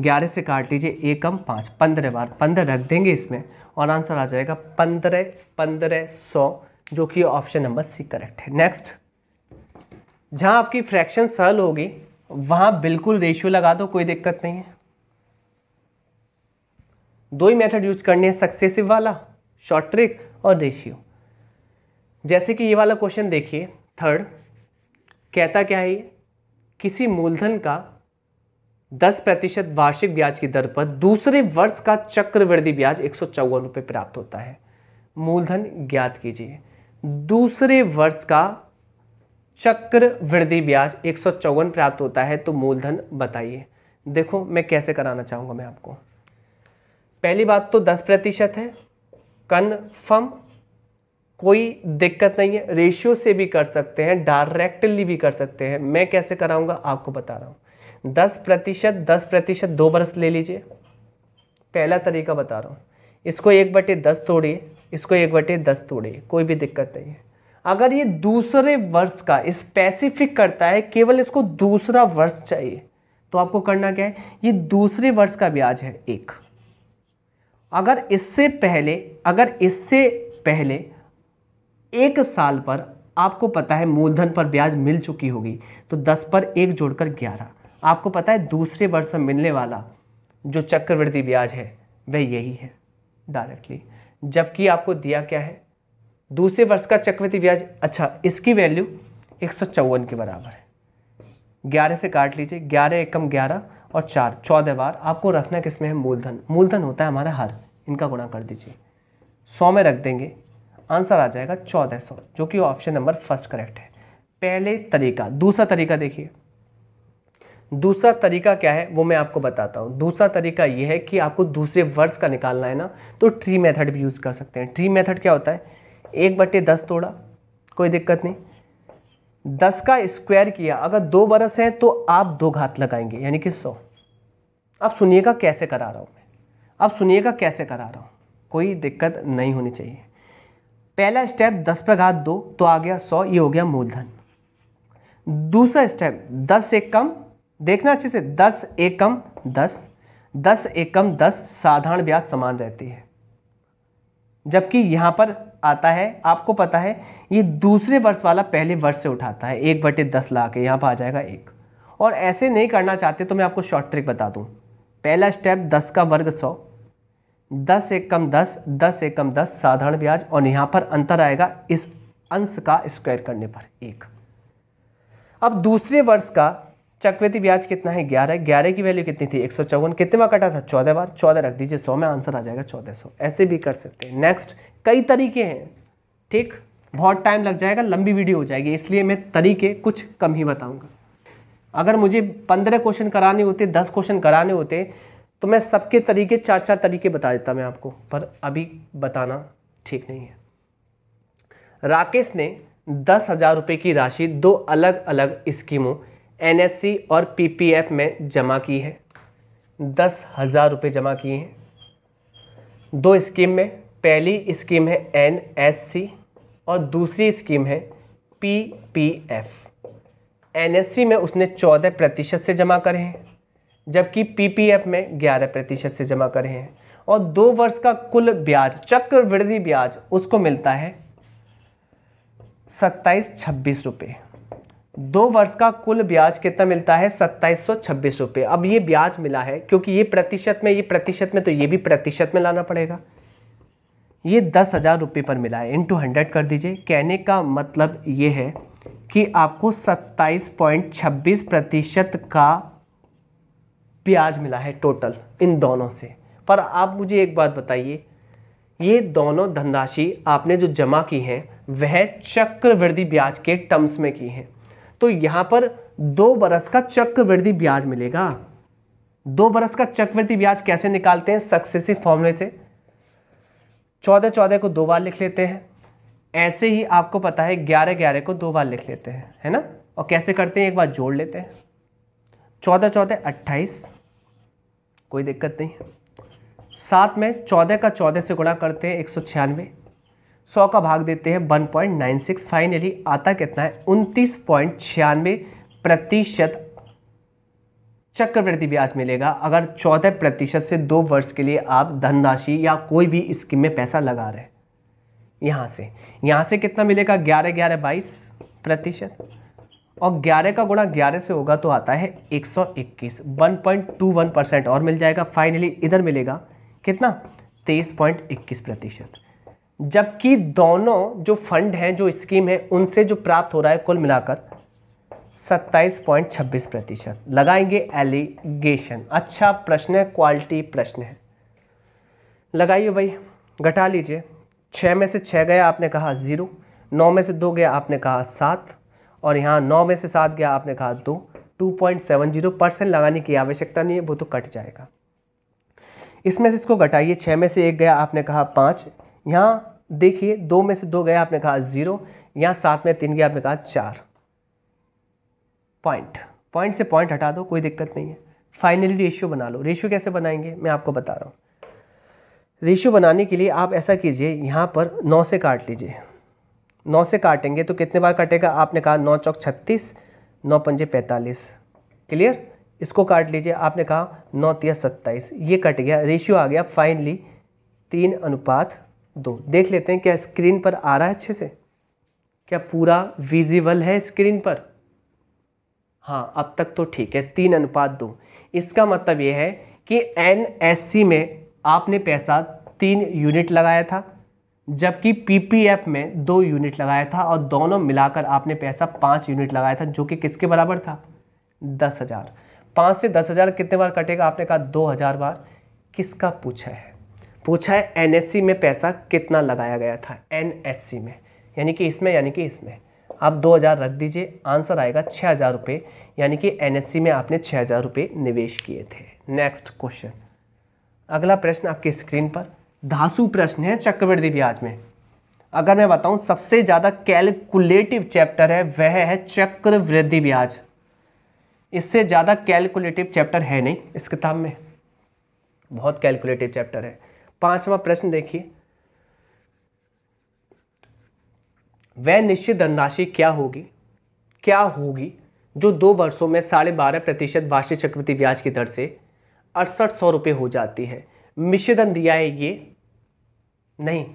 Speaker 1: ग्यारह से काट लीजिए एकम पाँच पंद्रह बार पंद्रह रख देंगे इसमें और आंसर आ जाएगा पंद्रह पंद्रह सौ जो कि ऑप्शन नंबर सी करेक्ट है नेक्स्ट जहाँ आपकी फ्रैक्शन सरल होगी वहाँ बिल्कुल रेशियो लगा दो कोई दिक्कत नहीं है दो ही मेथड यूज करने हैं सक्सेसिव वाला शॉर्ट ट्रिक और रेशियो जैसे कि ये वाला क्वेश्चन देखिए थर्ड कहता क्या है किसी मूलधन का 10 प्रतिशत वार्षिक ब्याज की दर पर दूसरे वर्ष का चक्रवृद्धि ब्याज एक सौ प्राप्त होता है मूलधन ज्ञात कीजिए दूसरे वर्ष का चक्रवृद्धि ब्याज एक प्राप्त होता है तो मूलधन बताइए देखो मैं कैसे कराना चाहूँगा मैं आपको पहली बात तो 10 प्रतिशत है कन्फर्म कोई दिक्कत नहीं है रेशियो से भी कर सकते हैं डायरेक्टली भी कर सकते हैं मैं कैसे कराऊंगा आपको बता रहा हूँ दस प्रतिशत दस प्रतिशत दो बरस ले लीजिए पहला तरीका बता रहा हूँ इसको एक बटे दस तोड़िए इसको एक बटे दस तोड़िए कोई भी दिक्कत नहीं है अगर ये दूसरे वर्ष का स्पेसिफिक करता है केवल इसको दूसरा वर्ष चाहिए तो आपको करना क्या है ये दूसरे वर्ष का ब्याज है एक अगर इससे पहले अगर इससे पहले एक साल पर आपको पता है मूलधन पर ब्याज मिल चुकी होगी तो दस पर एक जोड़कर ग्यारह आपको पता है दूसरे वर्ष में मिलने वाला जो चक्रवृद्धि ब्याज है वह यही है डायरेक्टली जबकि आपको दिया क्या है दूसरे वर्ष का चक्रवृद्धि ब्याज अच्छा इसकी वैल्यू एक के बराबर है ग्यारह से काट लीजिए ग्यारह एकम ग्यारह और चार चौदह बार आपको रखना किसमें है मूलधन मूलधन होता है हमारा हर इनका गुणा कर दीजिए सौ में रख देंगे आंसर आ जाएगा चौदह सौ जो कि ऑप्शन नंबर फर्स्ट करेक्ट है पहले तरीका दूसरा तरीका देखिए दूसरा तरीका क्या है वो मैं आपको बताता हूँ दूसरा तरीका ये है कि आपको दूसरे वर्ड्स का निकालना है ना तो ट्री मेथड भी यूज़ कर सकते हैं ट्री मेथड क्या होता है एक बट्टे दस तोड़ा कोई दिक्कत नहीं दस का स्क्वायर किया अगर दो बरस हैं तो आप दो घात लगाएंगे यानी कि सौ अब सुनिएगा कैसे करा रहा हूँ मैं अब सुनिएगा कैसे करा रहा हूँ कोई दिक्कत नहीं होनी चाहिए पहला स्टेप दस पे घात दो तो आ गया सौ ये हो गया मूलधन दूसरा स्टेप दस एक कम देखना अच्छे से दस कम दस दस एक कम दस साधारण ब्याज समान रहती है जबकि यहां पर आता है आपको पता है ये दूसरे वर्ष वाला पहले वर्ष से उठाता है एक बटे दस लाख यहां पर आ जाएगा एक और ऐसे नहीं करना चाहते तो मैं आपको शॉर्ट ट्रिक बता दूं पहला स्टेप दस का वर्ग सौ दस एक कम दस दस एक कम दस साधारण ब्याज और यहां पर अंतर आएगा इस अंश का स्क्वायर करने पर एक अब दूसरे वर्ष का चक्रवृद्धि ब्याज कितना है ग्यारह ग्यारह की वैल्यू कितनी थी एक सौ चौवन कितने बार कटा था चौदह बार चौदह रख दीजिए सौ में आंसर आ जाएगा चौदह सौ ऐसे भी कर सकते हैं नेक्स्ट कई तरीके हैं ठीक बहुत टाइम लग जाएगा लंबी वीडियो हो जाएगी इसलिए मैं तरीके कुछ कम ही बताऊंगा अगर मुझे पंद्रह क्वेश्चन कराने होते दस क्वेश्चन कराने होते तो मैं सबके तरीके चार चार तरीके बता देता मैं आपको पर अभी बताना ठीक नहीं है राकेश ने दस हज़ार रुपये की राशि दो अलग अलग स्कीमों एनएससी और पीपीएफ में जमा की है दस हज़ार रुपये जमा किए हैं दो स्कीम में पहली स्कीम है एनएससी और दूसरी स्कीम है पीपीएफ एनएससी में उसने चौदह प्रतिशत से जमा करे हैं जबकि पीपीएफ में 11 प्रतिशत से जमा कर रहे हैं और दो वर्ष का कुल ब्याज चक्रवृद्धि ब्याज उसको मिलता है सत्ताईस छब्बीस रुपये दो वर्ष का कुल ब्याज कितना मिलता है सत्ताईस सौ छब्बीस रुपये अब ये ब्याज मिला है क्योंकि ये प्रतिशत में ये प्रतिशत में तो ये भी प्रतिशत में लाना पड़ेगा ये दस हज़ार रुपये पर मिला है टू हंड्रेड कर दीजिए कहने का मतलब ये है कि आपको सत्ताईस पॉइंट छब्बीस प्रतिशत का ब्याज मिला है टोटल इन दोनों से पर आप मुझे एक बात बताइए ये दोनों धनराशि आपने जो जमा की हैं वह चक्रवृद्धि ब्याज के टर्म्स में की हैं तो यहाँ पर दो बरस का चक्रवृद्धि ब्याज मिलेगा दो बरस का चक्रवृद्धि ब्याज कैसे निकालते हैं सक्सेसिव फॉर्मूले से चौदह चौदह को दो बार लिख लेते हैं ऐसे ही आपको पता है ग्यारह ग्यारह को दो बार लिख लेते हैं है ना और कैसे करते हैं एक बार जोड़ लेते हैं चौदह चौदह अट्ठाईस कोई दिक्कत नहीं है साथ में चौदह का चौदह से गुणा करते हैं एक सौ छियानवे सौ का भाग देते हैं one point nine six finally आता कितना है उनतीस पॉइंट छियानवे प्रतिशत चक्रवृद्धि ब्याज मिलेगा अगर चौदह प्रतिशत से दो वर्ष के लिए आप धनराशि या कोई भी स्कीम में पैसा लगा रहे हैं यहाँ से यहाँ से कितना मिलेगा ग्यारह ग्यारह बाईस प्रतिशत और 11 का गुणा 11 से होगा तो आता है 121 1.21 परसेंट और मिल जाएगा फाइनली इधर मिलेगा कितना 23.21 प्रतिशत जबकि दोनों जो फंड हैं जो स्कीम है उनसे जो प्राप्त हो रहा है कुल मिलाकर 27.26 प्रतिशत लगाएंगे एलिगेशन अच्छा प्रश्न है क्वालिटी प्रश्न है लगाइए भाई घटा लीजिए छः में से छः गया आपने कहा ज़ीरो नौ में से दो गया आपने कहा सात और यहाँ नौ में से सात गया आपने कहा दो two point seven zero percent लगाने की आवश्यकता नहीं है वो तो कट जाएगा इसमें से इसको घटाइए छः में से एक गया आपने कहा पाँच यहाँ देखिए दो में से दो गया आपने कहा ज़ीरो यहाँ सात में तीन गया आपने कहा चार पॉइंट पॉइंट से पॉइंट हटा दो कोई दिक्कत नहीं है फाइनली रेशियो बना लो रेशियो कैसे बनाएंगे मैं आपको बता रहा हूँ रेशियो बनाने के लिए आप ऐसा कीजिए यहाँ पर नौ से काट लीजिए नौ से काटेंगे तो कितने बार कटेगा आपने कहा नौ चौक छत्तीस नौ पंजे पैंतालीस क्लियर इसको काट लीजिए आपने कहा नौ तिया सत्ताईस ये कट गया रेशियो आ गया फाइनली तीन अनुपात दो देख लेते हैं क्या स्क्रीन पर आ रहा है अच्छे से क्या पूरा विजिबल है स्क्रीन पर हाँ अब तक तो ठीक है तीन अनुपात दो इसका मतलब ये है कि एन में आपने पैसा तीन यूनिट लगाया था जबकि पीपीएफ में दो यूनिट लगाया था और दोनों मिलाकर आपने पैसा पाँच यूनिट लगाया था जो कि किसके बराबर था दस हज़ार पाँच से दस हज़ार कितने बार कटेगा आपने कहा दो हज़ार बार किसका पूछा है पूछा है एनएससी में पैसा कितना लगाया गया था एनएससी में यानी कि इसमें यानी कि इसमें आप दो हज़ार रख दीजिए आंसर आएगा छः हज़ार रुपये यानी कि एन में आपने छः हज़ार रुपये निवेश किए थे नेक्स्ट क्वेश्चन अगला प्रश्न आपकी स्क्रीन पर धासु प्रश्न है चक्रवृद्धि ब्याज में अगर मैं बताऊं सबसे ज़्यादा कैलकुलेटिव चैप्टर है वह है चक्रवृद्धि ब्याज इससे ज़्यादा कैलकुलेटिव चैप्टर है नहीं इस किताब में बहुत कैलकुलेटिव चैप्टर है पांचवा प्रश्न देखिए वह निश्चित धनराशि क्या होगी क्या होगी जो दो वर्षों में साढ़े बारह प्रतिशत वार्षिक चक्रवृद्धि ब्याज की दर से अड़सठ सौ रुपये हो जाती है मिश्रधन दिया है ये नहीं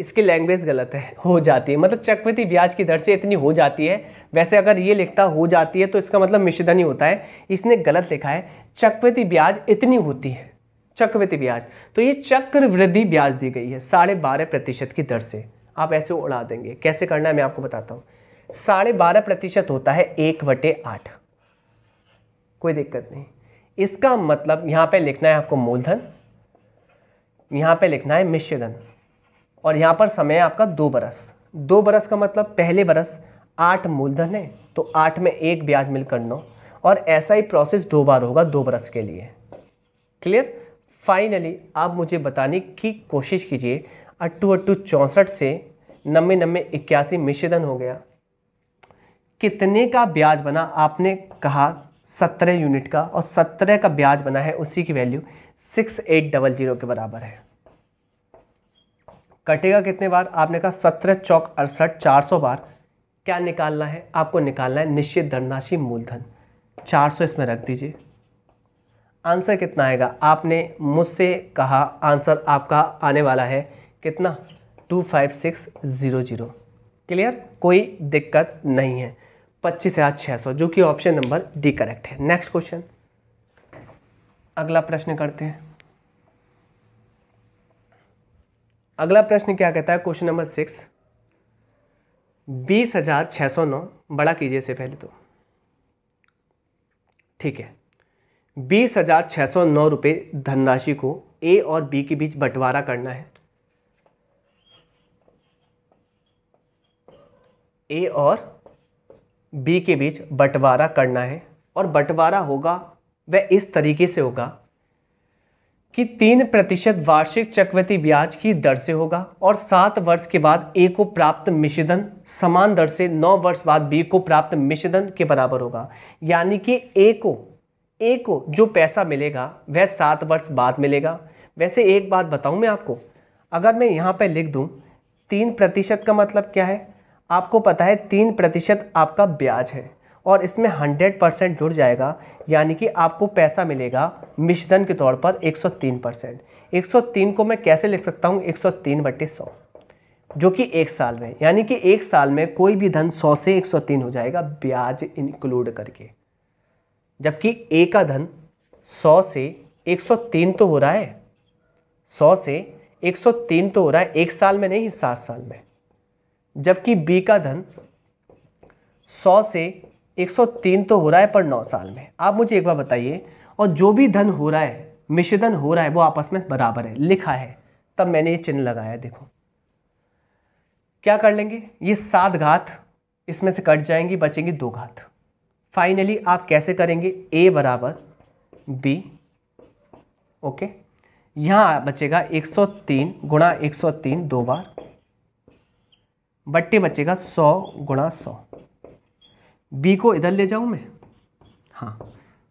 Speaker 1: इसकी लैंग्वेज गलत है हो जाती है मतलब चक्रवृद्धि ब्याज की दर से इतनी हो जाती है वैसे अगर ये लिखता हो जाती है तो इसका मतलब मिश्रधन ही होता है इसने गलत लिखा है चक्रवृद्धि ब्याज इतनी होती है चक्रवृद्धि ब्याज तो ये चक्रवृद्धि ब्याज दी गई है साढ़े बारह प्रतिशत की दर से आप ऐसे उड़ा देंगे कैसे करना है मैं आपको बताता हूँ साढ़े बारह प्रतिशत होता है एक बटे आठ कोई दिक्कत नहीं इसका मतलब यहाँ पे लिखना है आपको मूलधन यहाँ पे लिखना है मिश्रधन और यहाँ पर समय है आपका दो बरस दो बरस का मतलब पहले बरस आठ मूलधन है तो आठ में एक ब्याज मिलकर नौ और ऐसा ही प्रोसेस दो बार होगा दो बरस के लिए क्लियर फाइनली आप मुझे बताने की कोशिश कीजिए अट्टू अट्टू चौंसठ से नब्बे नब्बे इक्यासी मिश्रधन हो गया कितने का ब्याज बना आपने कहा सत्रह यूनिट का और सत्रह का ब्याज बना है उसी की value six eight double zero के बराबर है कटेगा कितने बार आपने कहा सत्रह चौक अड़सठ चार सौ बार क्या निकालना है आपको निकालना है निश्चित धनराशि मूलधन चार सौ इसमें रख दीजिए आंसर कितना आएगा आपने मुझसे कहा आंसर आपका आने वाला है कितना two five six zero zero clear कोई दिक्कत नहीं है पच्चीस हजार छः सौ जो कि ऑप्शन नंबर डी करेक्ट है नेक्स्ट क्वेश्चन अगला प्रश्न करते हैं अगला प्रश्न क्या कहता है क्वेश्चन नंबर सिक्स बीस हजार छः सौ नौ बड़ा कीजिए इसे पहले तो ठीक है बीस हजार छः सौ नौ रुपये धनराशि को ए और बी के बीच बंटवारा करना है ए और बी के बीच बंटवारा करना है और बंटवारा होगा वह इस तरीके से होगा कि तीन प्रतिशत वार्षिक चक्रवृद्धि ब्याज की दर से होगा और सात वर्ष के बाद ए को प्राप्त मिश्रधन समान दर से नौ वर्ष बाद बी को प्राप्त मिश्रधन के बराबर होगा यानी कि ए को ए को जो पैसा मिलेगा वह सात वर्ष बाद मिलेगा वैसे एक बात बताऊं मैं आपको अगर मैं यहाँ पर लिख दूँ तीन प्रतिशत का मतलब क्या है आपको पता है तीन प्रतिशत आपका ब्याज है और इसमें हंड्रेड परसेंट जुड़ जाएगा यानी कि आपको पैसा मिलेगा मिश्रण के तौर पर एक सौ तीन परसेंट एक सौ तीन को मैं कैसे लिख सकता हूँ एक सौ तीन बटे सौ जो कि एक साल में यानी कि एक साल में कोई भी धन सौ से एक सौ तीन हो जाएगा ब्याज इंक्लूड करके जबकि ए का धन सौ से एक सौ तीन तो हो रहा है सौ से एक सौ तीन तो हो रहा है एक साल में नहीं सात साल में जबकि बी का धन 100 से 103 तो हो रहा है पर 9 साल में आप मुझे एक बार बताइए और जो भी धन हो रहा है मिश्रधन हो रहा है वो आपस में बराबर है लिखा है तब मैंने ये चिन्ह लगाया देखो क्या कर लेंगे ये सात घात इसमें से कट जाएंगी बचेंगी दो घात फाइनली आप कैसे करेंगे ए बराबर बी ओके यहाँ बचेगा 103 सौ तीन गुणा एक दो बार बट्टे बचेगा सौ गुणा सौ बी को इधर ले जाऊं मैं हाँ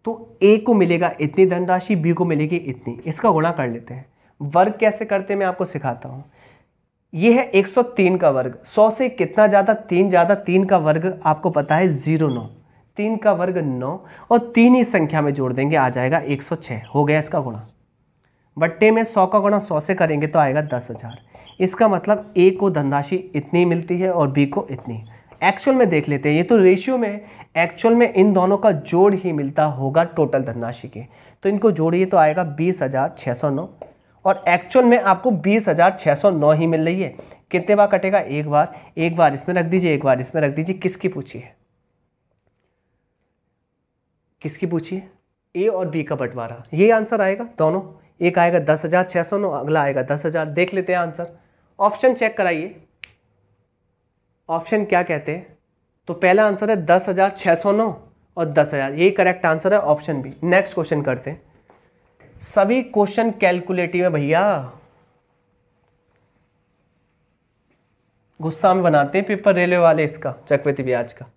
Speaker 1: तो ए को मिलेगा इतनी धनराशि बी को मिलेगी इतनी इसका गुणा कर लेते हैं वर्ग कैसे करते हैं मैं आपको सिखाता हूँ यह है 103 का वर्ग 100 से कितना ज़्यादा तीन ज़्यादा तीन का वर्ग आपको पता है जीरो नौ तीन का वर्ग नौ और तीन ही संख्या में जोड़ देंगे आ जाएगा 106 हो गया इसका गुणा बट्टे में सौ का गुणा सौ से करेंगे तो आएगा दस हज़ार इसका मतलब ए को धनराशि इतनी मिलती है और बी को इतनी एक्चुअल में देख लेते हैं ये तो रेशियो में एक्चुअल में इन दोनों का जोड़ ही मिलता होगा टोटल धनराशि के तो इनको जोड़िए तो आएगा बीस हज़ार छः सौ नौ और एक्चुअल में आपको बीस हज़ार छः सौ नौ ही मिल रही है कितने बार कटेगा एक बार एक बार इसमें रख दीजिए एक बार इसमें रख दीजिए किसकी पूछिए किसकी पूछिए ए और बी का बंटवारा ये आंसर आएगा दोनों एक आएगा दस हज़ार छः सौ नौ अगला आएगा दस हज़ार देख लेते हैं आंसर ऑप्शन चेक कराइए ऑप्शन क्या कहते हैं तो पहला आंसर है दस हज़ार छः सौ नौ और दस हज़ार यही करेक्ट आंसर है ऑप्शन बी नेक्स्ट क्वेश्चन करते हैं सभी क्वेश्चन कैलकुलेटिव है भैया गुस्सा में बनाते हैं पेपर रेलवे वाले इसका चक्रवर्ती ब्याज का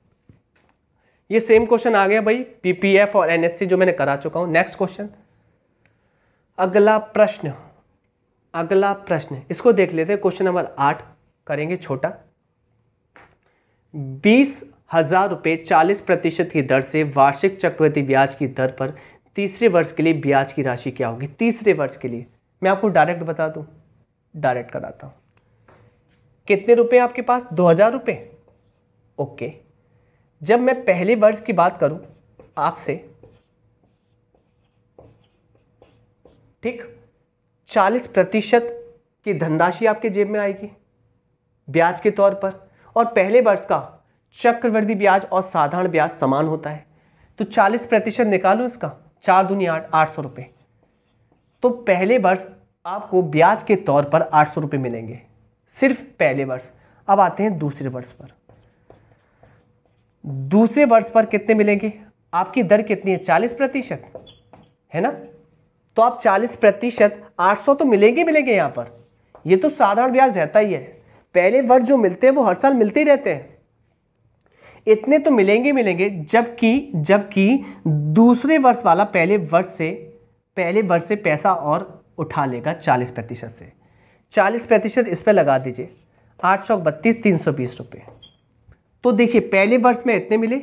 Speaker 1: ये सेम क्वेश्चन आ गया भाई पीपीएफ और एनएससी जो मैंने करा चुका हूं नेक्स्ट क्वेश्चन अगला प्रश्न अगला प्रश्न इसको देख लेते हैं क्वेश्चन नंबर आठ करेंगे छोटा बीस हजार रुपये चालीस प्रतिशत की दर से वार्षिक चक्रवृद्धि ब्याज की दर पर तीसरे वर्ष के लिए ब्याज की राशि क्या होगी तीसरे वर्ष के लिए मैं आपको डायरेक्ट बता दूं डायरेक्ट कराता हूँ कितने रुपए आपके पास दो हज़ार रुपये ओके जब मैं पहले वर्ष की बात करूँ आपसे ठीक चालीस प्रतिशत की धनराशि आपके जेब में आएगी ब्याज के तौर पर और पहले वर्ष का चक्रवृद्धि ब्याज और साधारण ब्याज समान होता है तो चालीस प्रतिशत निकालो इसका चार दुनिया आठ आठ सौ रुपये तो पहले वर्ष आपको ब्याज के तौर पर आठ सौ रुपये मिलेंगे सिर्फ पहले वर्ष अब आते हैं दूसरे वर्ष पर दूसरे वर्ष पर कितने मिलेंगे आपकी दर कितनी है चालीस प्रतिशत है ना तो आप चालीस प्रतिशत 800 तो मिलेंगे मिलेंगे यहाँ पर ये तो साधारण ब्याज रहता ही है पहले वर्ष जो मिलते हैं वो हर साल मिलते ही रहते हैं इतने तो मिलेंगे मिलेंगे जबकि जबकि दूसरे वर्ष वाला पहले वर्ष से पहले वर्ष से पैसा और उठा लेगा चालीस प्रतिशत से चालीस प्रतिशत इस पर लगा दीजिए आठ सौ बत्तीस तीन सौ बीस रुपये तो देखिए पहले वर्ष में इतने मिले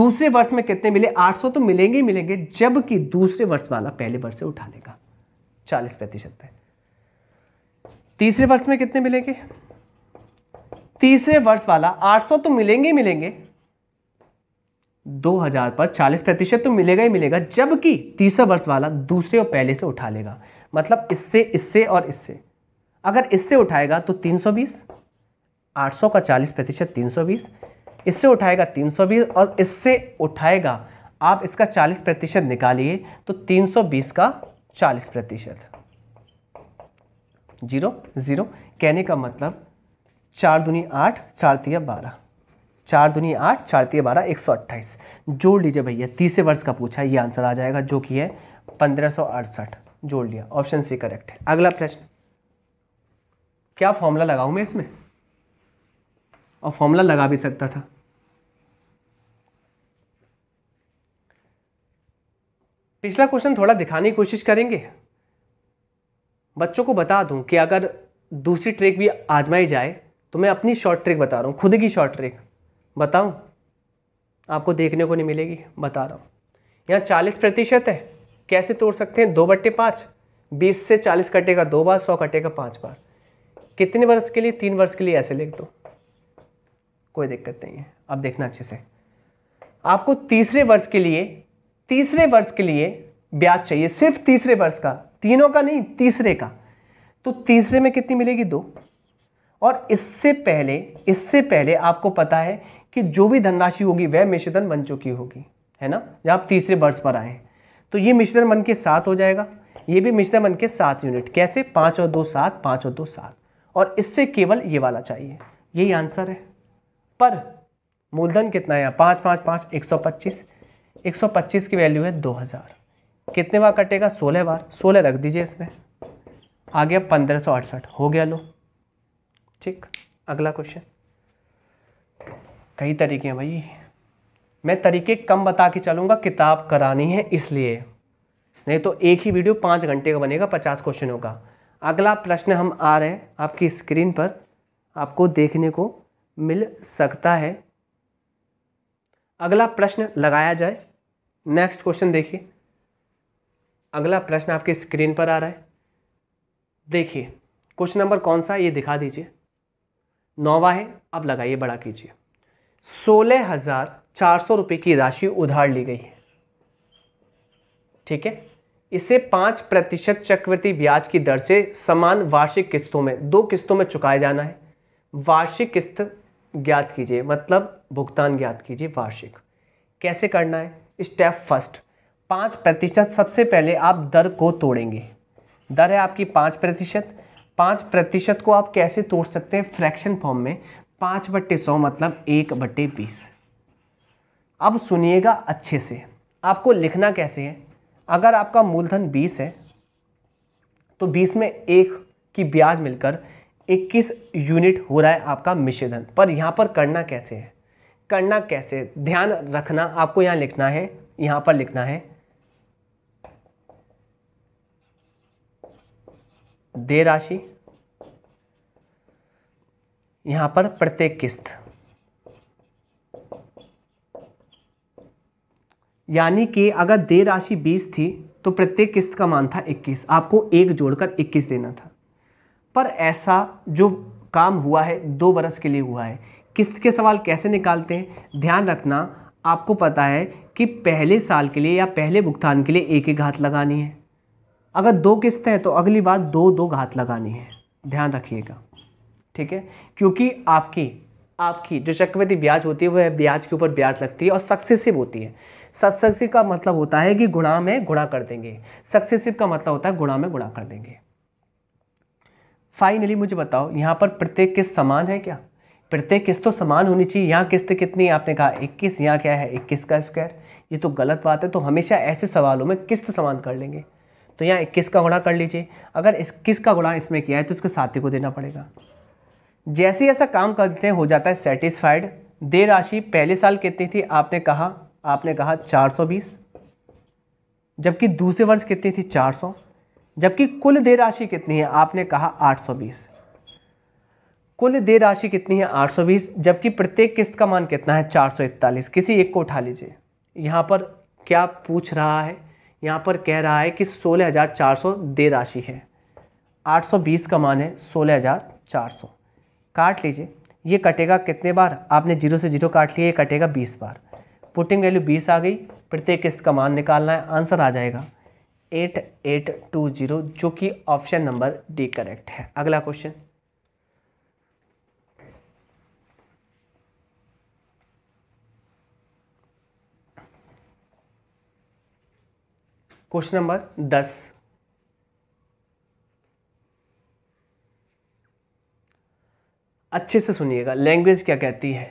Speaker 1: दूसरे वर्ष में कितने मिले 800 तो मिलेंगे ही मिलेंगे जबकि दूसरे वर्ष वाला पहले वर्ष से उठा लेगा चालीस प्रतिशत पे तीसरे वर्ष में कितने मिलेंगे तीसरे वर्ष वाला 800 तो मिलेंगे ही मिलेंगे 2000 पर 40 प्रतिशत तो मिलेगा ही मिलेगा जबकि तीसरे वर्ष वाला दूसरे और पहले से उठा लेगा मतलब इससे इससे और इससे अगर इससे उठाएगा तो 320 800 का 40 प्रतिशत तीन इससे उठाएगा 320 और इससे उठाएगा आप इसका 40 प्रतिशत निकालिए तो 320 का चालीस प्रतिशत जीरो जीरो कहने का मतलब चार दुनी आठ चार तिया बारह चार दुनी आठ चार तिया बारह एक सौ अट्ठाईस जोड़ लीजिए भैया तीसरे वर्ष का पूछा ये आंसर आ जाएगा जो कि है पंद्रह सौ अड़सठ जोड़ लिया ऑप्शन सी करेक्ट है अगला प्रश्न क्या फॉर्मूला लगाऊं मैं इसमें और फॉर्मूला लगा भी सकता था पिछला क्वेश्चन थोड़ा दिखाने की कोशिश करेंगे बच्चों को बता दूं कि अगर दूसरी ट्रिक भी आजमाई जाए तो मैं अपनी शॉर्ट ट्रिक बता रहा हूँ खुद की शॉर्ट ट्रिक बताऊँ आपको देखने को नहीं मिलेगी बता रहा हूँ यहाँ चालीस प्रतिशत है कैसे तोड़ सकते हैं दो बट्टे पाँच बीस से चालीस कटेगा दो बार सौ कटेगा पाँच बार कितने वर्ष के लिए तीन वर्ष के लिए ऐसे लिख दो कोई दिक्कत नहीं है आप देखना अच्छे से आपको तीसरे वर्ष के लिए तीसरे वर्ष के लिए ब्याज चाहिए सिर्फ तीसरे वर्ष का तीनों का नहीं तीसरे का तो तीसरे में कितनी मिलेगी दो और इससे पहले इससे पहले आपको पता है कि जो भी धनराशि होगी वह मिश्रधन बन चुकी होगी है ना जब आप तीसरे वर्ष पर आए तो ये मिश्रधन बन के सात हो जाएगा ये भी मिश्रधन बन के सात यूनिट कैसे पाँच और दो सात पाँच और दो सात और इससे केवल ये वाला चाहिए यही आंसर है पर मूलधन कितना है पाँच पाँच पाँच एक सौ पच्चीस 125 की वैल्यू है 2000 कितने बार कटेगा 16 बार 16 रख दीजिए इसमें आ गया पंद्रह हो गया लो ठीक अगला क्वेश्चन कई तरीके हैं भाई मैं तरीके कम बता के चलूँगा किताब करानी है इसलिए नहीं तो एक ही वीडियो पाँच घंटे का बनेगा पचास क्वेश्चनों का अगला प्रश्न हम आ रहे हैं आपकी स्क्रीन पर आपको देखने को मिल सकता है अगला प्रश्न लगाया जाए नेक्स्ट क्वेश्चन देखिए अगला प्रश्न आपके स्क्रीन पर आ रहा है देखिए क्वेश्चन नंबर कौन सा ये दिखा दीजिए नौवा है अब लगाइए बड़ा कीजिए सोलह हजार चार सौ रुपये की राशि उधार ली गई है ठीक है इसे पाँच प्रतिशत चक्रवर्ती ब्याज की दर से समान वार्षिक किस्तों में दो किस्तों में चुकाया जाना है वार्षिक किस्त ज्ञात कीजिए मतलब भुगतान ज्ञात कीजिए वार्षिक कैसे करना है स्टेप फर्स्ट पाँच प्रतिशत सबसे पहले आप दर को तोड़ेंगे दर है आपकी पाँच प्रतिशत पाँच प्रतिशत को आप कैसे तोड़ सकते हैं फ्रैक्शन फॉर्म में पाँच बट्टे सौ मतलब एक बट्टे बीस अब सुनिएगा अच्छे से आपको लिखना कैसे है अगर आपका मूलधन बीस है तो बीस में एक की ब्याज मिलकर इक्कीस यूनिट हो रहा है आपका मिश्रधन पर यहाँ पर करना कैसे है करना कैसे ध्यान रखना आपको यहां लिखना है यहां पर लिखना है दे राशि यहां पर प्रत्येक किस्त यानी कि अगर दे राशि 20 थी तो प्रत्येक किस्त का मान था 21 आपको एक जोड़कर 21 देना था पर ऐसा जो काम हुआ है दो बरस के लिए हुआ है किस्त के सवाल कैसे निकालते हैं ध्यान रखना आपको पता है कि पहले साल के लिए या पहले भुगतान के लिए एक ही घात लगानी है अगर दो किस्त है तो अगली बार दो दो घात लगानी है ध्यान रखिएगा ठीक है क्योंकि आपकी आपकी जो चक्रवृद्धि ब्याज होती है वह ब्याज के ऊपर ब्याज लगती है और सक्सेसिव होती है सक्सेसिव का मतलब होता है कि गुणा में गुणा कर देंगे सक्सेसिव का मतलब होता है गुणा में गुणा कर देंगे फाइनली मुझे बताओ यहाँ पर प्रत्येक किस्त समान है क्या प्रत्येक किस्त तो समान होनी चाहिए यहाँ किस्त कितनी आपने कहा इक्कीस यहाँ क्या है इक्कीस का स्क्वायर ये तो गलत बात है तो हमेशा ऐसे सवालों में किस्त समान कर लेंगे तो यहाँ इक्कीस का गुणा कर लीजिए अगर इक्कीस का गुणा इसमें किया है तो उसके साथी को देना पड़ेगा जैसे ऐसा काम करते हो जाता है सेटिस्फाइड दे राशि पहले साल कितनी थी आपने कहा आपने कहा चार जबकि दूसरे वर्ष कितनी थी 400 जबकि कुल दे राशि कितनी है आपने कहा 820 कुल दे राशि कितनी है 820 जबकि प्रत्येक किस्त का मान कितना है 441 किसी एक को उठा लीजिए यहाँ पर क्या पूछ रहा है यहाँ पर कह रहा है कि 16,400 दे राशि है 820 का मान है 16,400 काट लीजिए ये कटेगा कितने बार आपने जीरो से जीरो काट लिया ये कटेगा बीस बार पुटिंग वैल्यू बीस आ गई प्रत्येक किस्त का मान निकालना है आंसर आ जाएगा एट एट टू जीरो जो कि ऑप्शन नंबर डी करेक्ट है अगला क्वेश्चन क्वेश्चन नंबर दस अच्छे से सुनिएगा लैंग्वेज क्या कहती है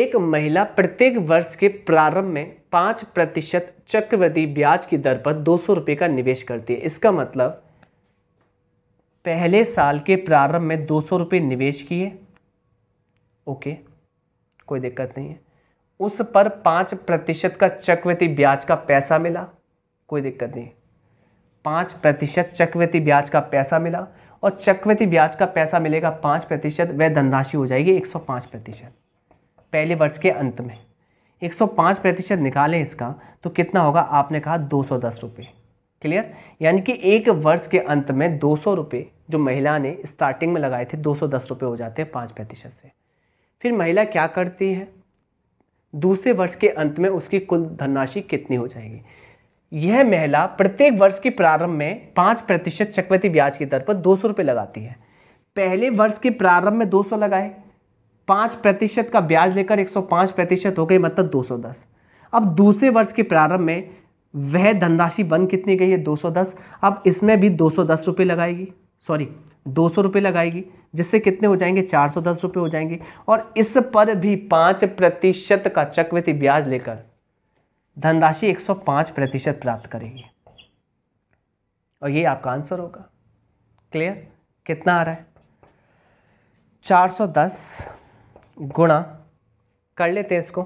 Speaker 1: एक महिला प्रत्येक वर्ष के प्रारंभ में पांच प्रतिशत चक्रवृद्धि ब्याज की दर पर दो सौ रुपये का निवेश करती है इसका मतलब पहले साल के प्रारंभ में दो सौ रुपये निवेश किए ओके कोई दिक्कत नहीं है उस पर पांच प्रतिशत का चक्रवृद्धि ब्याज का पैसा मिला कोई दिक्कत नहीं पाँच प्रतिशत चक्रवृत्ति ब्याज का पैसा मिला और चक्रवृत्ति ब्याज का पैसा मिलेगा पाँच प्रतिशत वह धनराशि हो जाएगी एक सौ पाँच प्रतिशत पहले वर्ष के अंत में एक सौ पाँच प्रतिशत निकालें इसका तो कितना होगा आपने कहा दो सौ दस रुपये क्लियर यानी कि एक वर्ष के अंत में दो सौ रुपये जो महिला ने स्टार्टिंग में लगाए थे दो सौ दस रुपये हो जाते हैं पाँच प्रतिशत से फिर महिला क्या करती है दूसरे वर्ष के अंत में उसकी कुल धनराशि कितनी हो जाएगी यह महिला प्रत्येक वर्ष के प्रारंभ में पाँच प्रतिशत चक्रवर्ती ब्याज की दर पर दो सौ रुपये लगाती है पहले वर्ष के प्रारंभ में दो सौ लगाए पाँच प्रतिशत का ब्याज लेकर एक सौ पाँच प्रतिशत हो गई मतलब दो सौ दस अब दूसरे वर्ष के प्रारंभ में वह धनराशि बन कितनी गई है दो सौ दस अब इसमें भी दो सौ दस रुपये लगाएगी सॉरी दो सौ रुपये लगाएगी जिससे कितने हो जाएंगे चार सौ दस रुपये हो जाएंगे और इस पर भी पाँच प्रतिशत का चक्रवर्ती ब्याज लेकर धनराशि 105 प्रतिशत प्राप्त करेगी और ये आपका आंसर होगा क्लियर कितना आ रहा है 410 गुणा कर लेते हैं इसको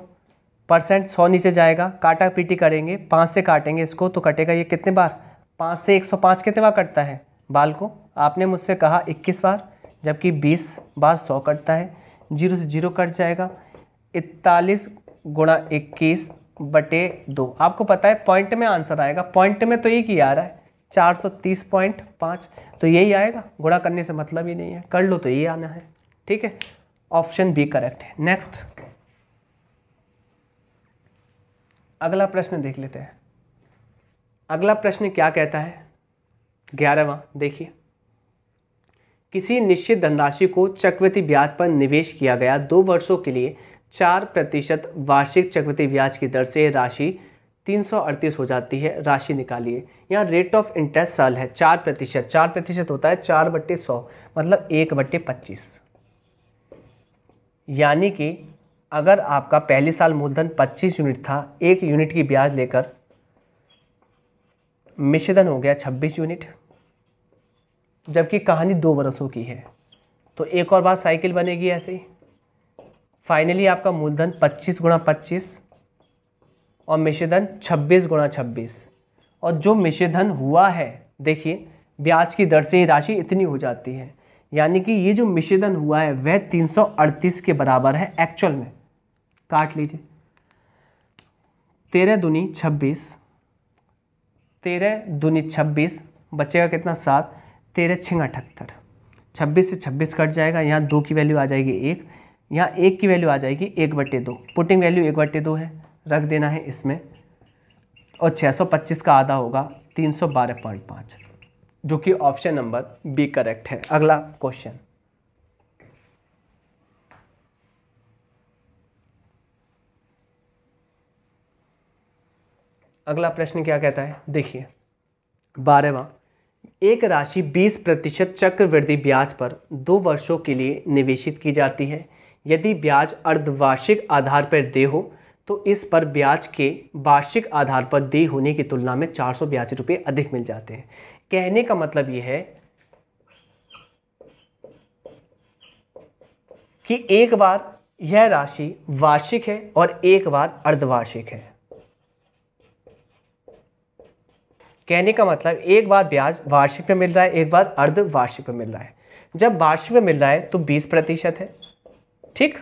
Speaker 1: परसेंट सौ नीचे जाएगा काटा पीटी करेंगे पाँच से काटेंगे इसको तो कटेगा ये कितने बार पाँच से 105 कितने बार कटता है बाल को आपने मुझसे कहा 21 बार जबकि 20 बार 100 कटता है जीरो से जीरो कट जाएगा इकतालीस गुणा इक्कीस बटे दो आपको पता है पॉइंट में आंसर आएगा पॉइंट में तो एक ही आ रहा है चार सौ तीस पॉइंट पाँच तो यही आएगा गुणा करने से मतलब ही नहीं है कर लो तो ये आना है ठीक है ऑप्शन बी करेक्ट है नेक्स्ट अगला प्रश्न देख लेते हैं अगला प्रश्न क्या कहता है ग्यारहवा देखिए किसी निश्चित धनराशि को चक्रवृद्धि ब्याज पर निवेश किया गया दो वर्षों के लिए चार प्रतिशत वार्षिक चक्रवृद्धि ब्याज की दर से राशि तीन सौ अड़तीस हो जाती है राशि निकालिए यहाँ रेट ऑफ इंटरेस्ट साल है चार प्रतिशत चार प्रतिशत होता है चार बट्टे सौ मतलब एक बट्टे पच्चीस यानी कि अगर आपका पहले साल मूलधन पच्चीस यूनिट था एक यूनिट की ब्याज लेकर मिश्रधन हो गया छब्बीस यूनिट जबकि कहानी दो बरसों की है तो एक और बार साइकिल बनेगी ऐसे ही फाइनली आपका मूलधन 25 गुणा पच्चीस और मिश्रधन 26 गुणा छब्बीस और जो मिश्रधन हुआ है देखिए ब्याज की दर से ही राशि इतनी हो जाती है यानी कि ये जो मिश्रधन हुआ है वह 338 के बराबर है एक्चुअल में काट लीजिए तेरह दुनी छब्बीस तेरह दूनी छब्बीस बचेगा कितना सात तेरह छिंग अठहत्तर छब्बीस से छब्बीस कट जाएगा यहाँ दो की वैल्यू आ जाएगी एक यहाँ एक की वैल्यू आ जाएगी एक बट्टे दो पुटिंग वैल्यू एक बट्टे दो है रख देना है इसमें और 625 का आधा होगा 312.5 जो कि ऑप्शन नंबर बी करेक्ट है अगला क्वेश्चन अगला प्रश्न क्या कहता है देखिए बारहवा एक राशि 20 प्रतिशत चक्रवृद्धि ब्याज पर दो वर्षों के लिए निवेशित की जाती है यदि ब्याज अर्धवार्षिक आधार पर दे हो तो इस पर ब्याज के वार्षिक आधार पर दे होने की तुलना में चार सौ बयासी रुपये अधिक मिल जाते हैं कहने का मतलब यह है कि एक बार यह राशि वार्षिक है और एक बार अर्धवार्षिक है कहने का मतलब एक बार ब्याज वार्षिक में मिल रहा है एक बार अर्धवार्षिक पे मिल रहा है जब वार्षिक में मिल रहा है तो 20 प्रतिशत है ठीक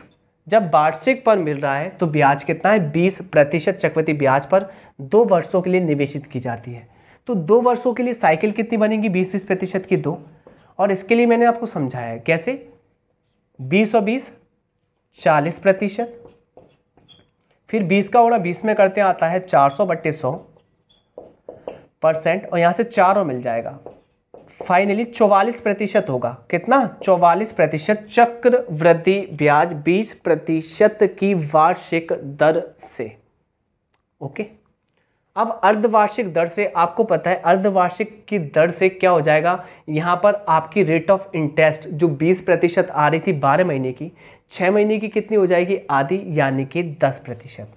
Speaker 1: जब वार्षिक पर मिल रहा है तो ब्याज कितना है बीस प्रतिशत चक्रवृद्धि ब्याज पर दो वर्षों के लिए निवेशित की जाती है तो दो वर्षों के लिए साइकिल कितनी बनेगी बीस बीस प्रतिशत की दो और इसके लिए मैंने आपको समझाया है कैसे बीस और बीस चालीस प्रतिशत फिर बीस का होना बीस में करते आता है चार सौ बट्टे सौ परसेंट और यहाँ से चारों मिल जाएगा फाइनली 44 प्रतिशत होगा कितना 44 प्रतिशत चक्रवृद्धि ब्याज 20 प्रतिशत की वार्षिक दर से ओके अब अर्धवार्षिक दर से आपको पता है अर्धवार्षिक की दर से क्या हो जाएगा यहाँ पर आपकी रेट ऑफ इंटरेस्ट जो 20 प्रतिशत आ रही थी 12 महीने की 6 महीने की कितनी हो जाएगी आधी यानी कि 10 प्रतिशत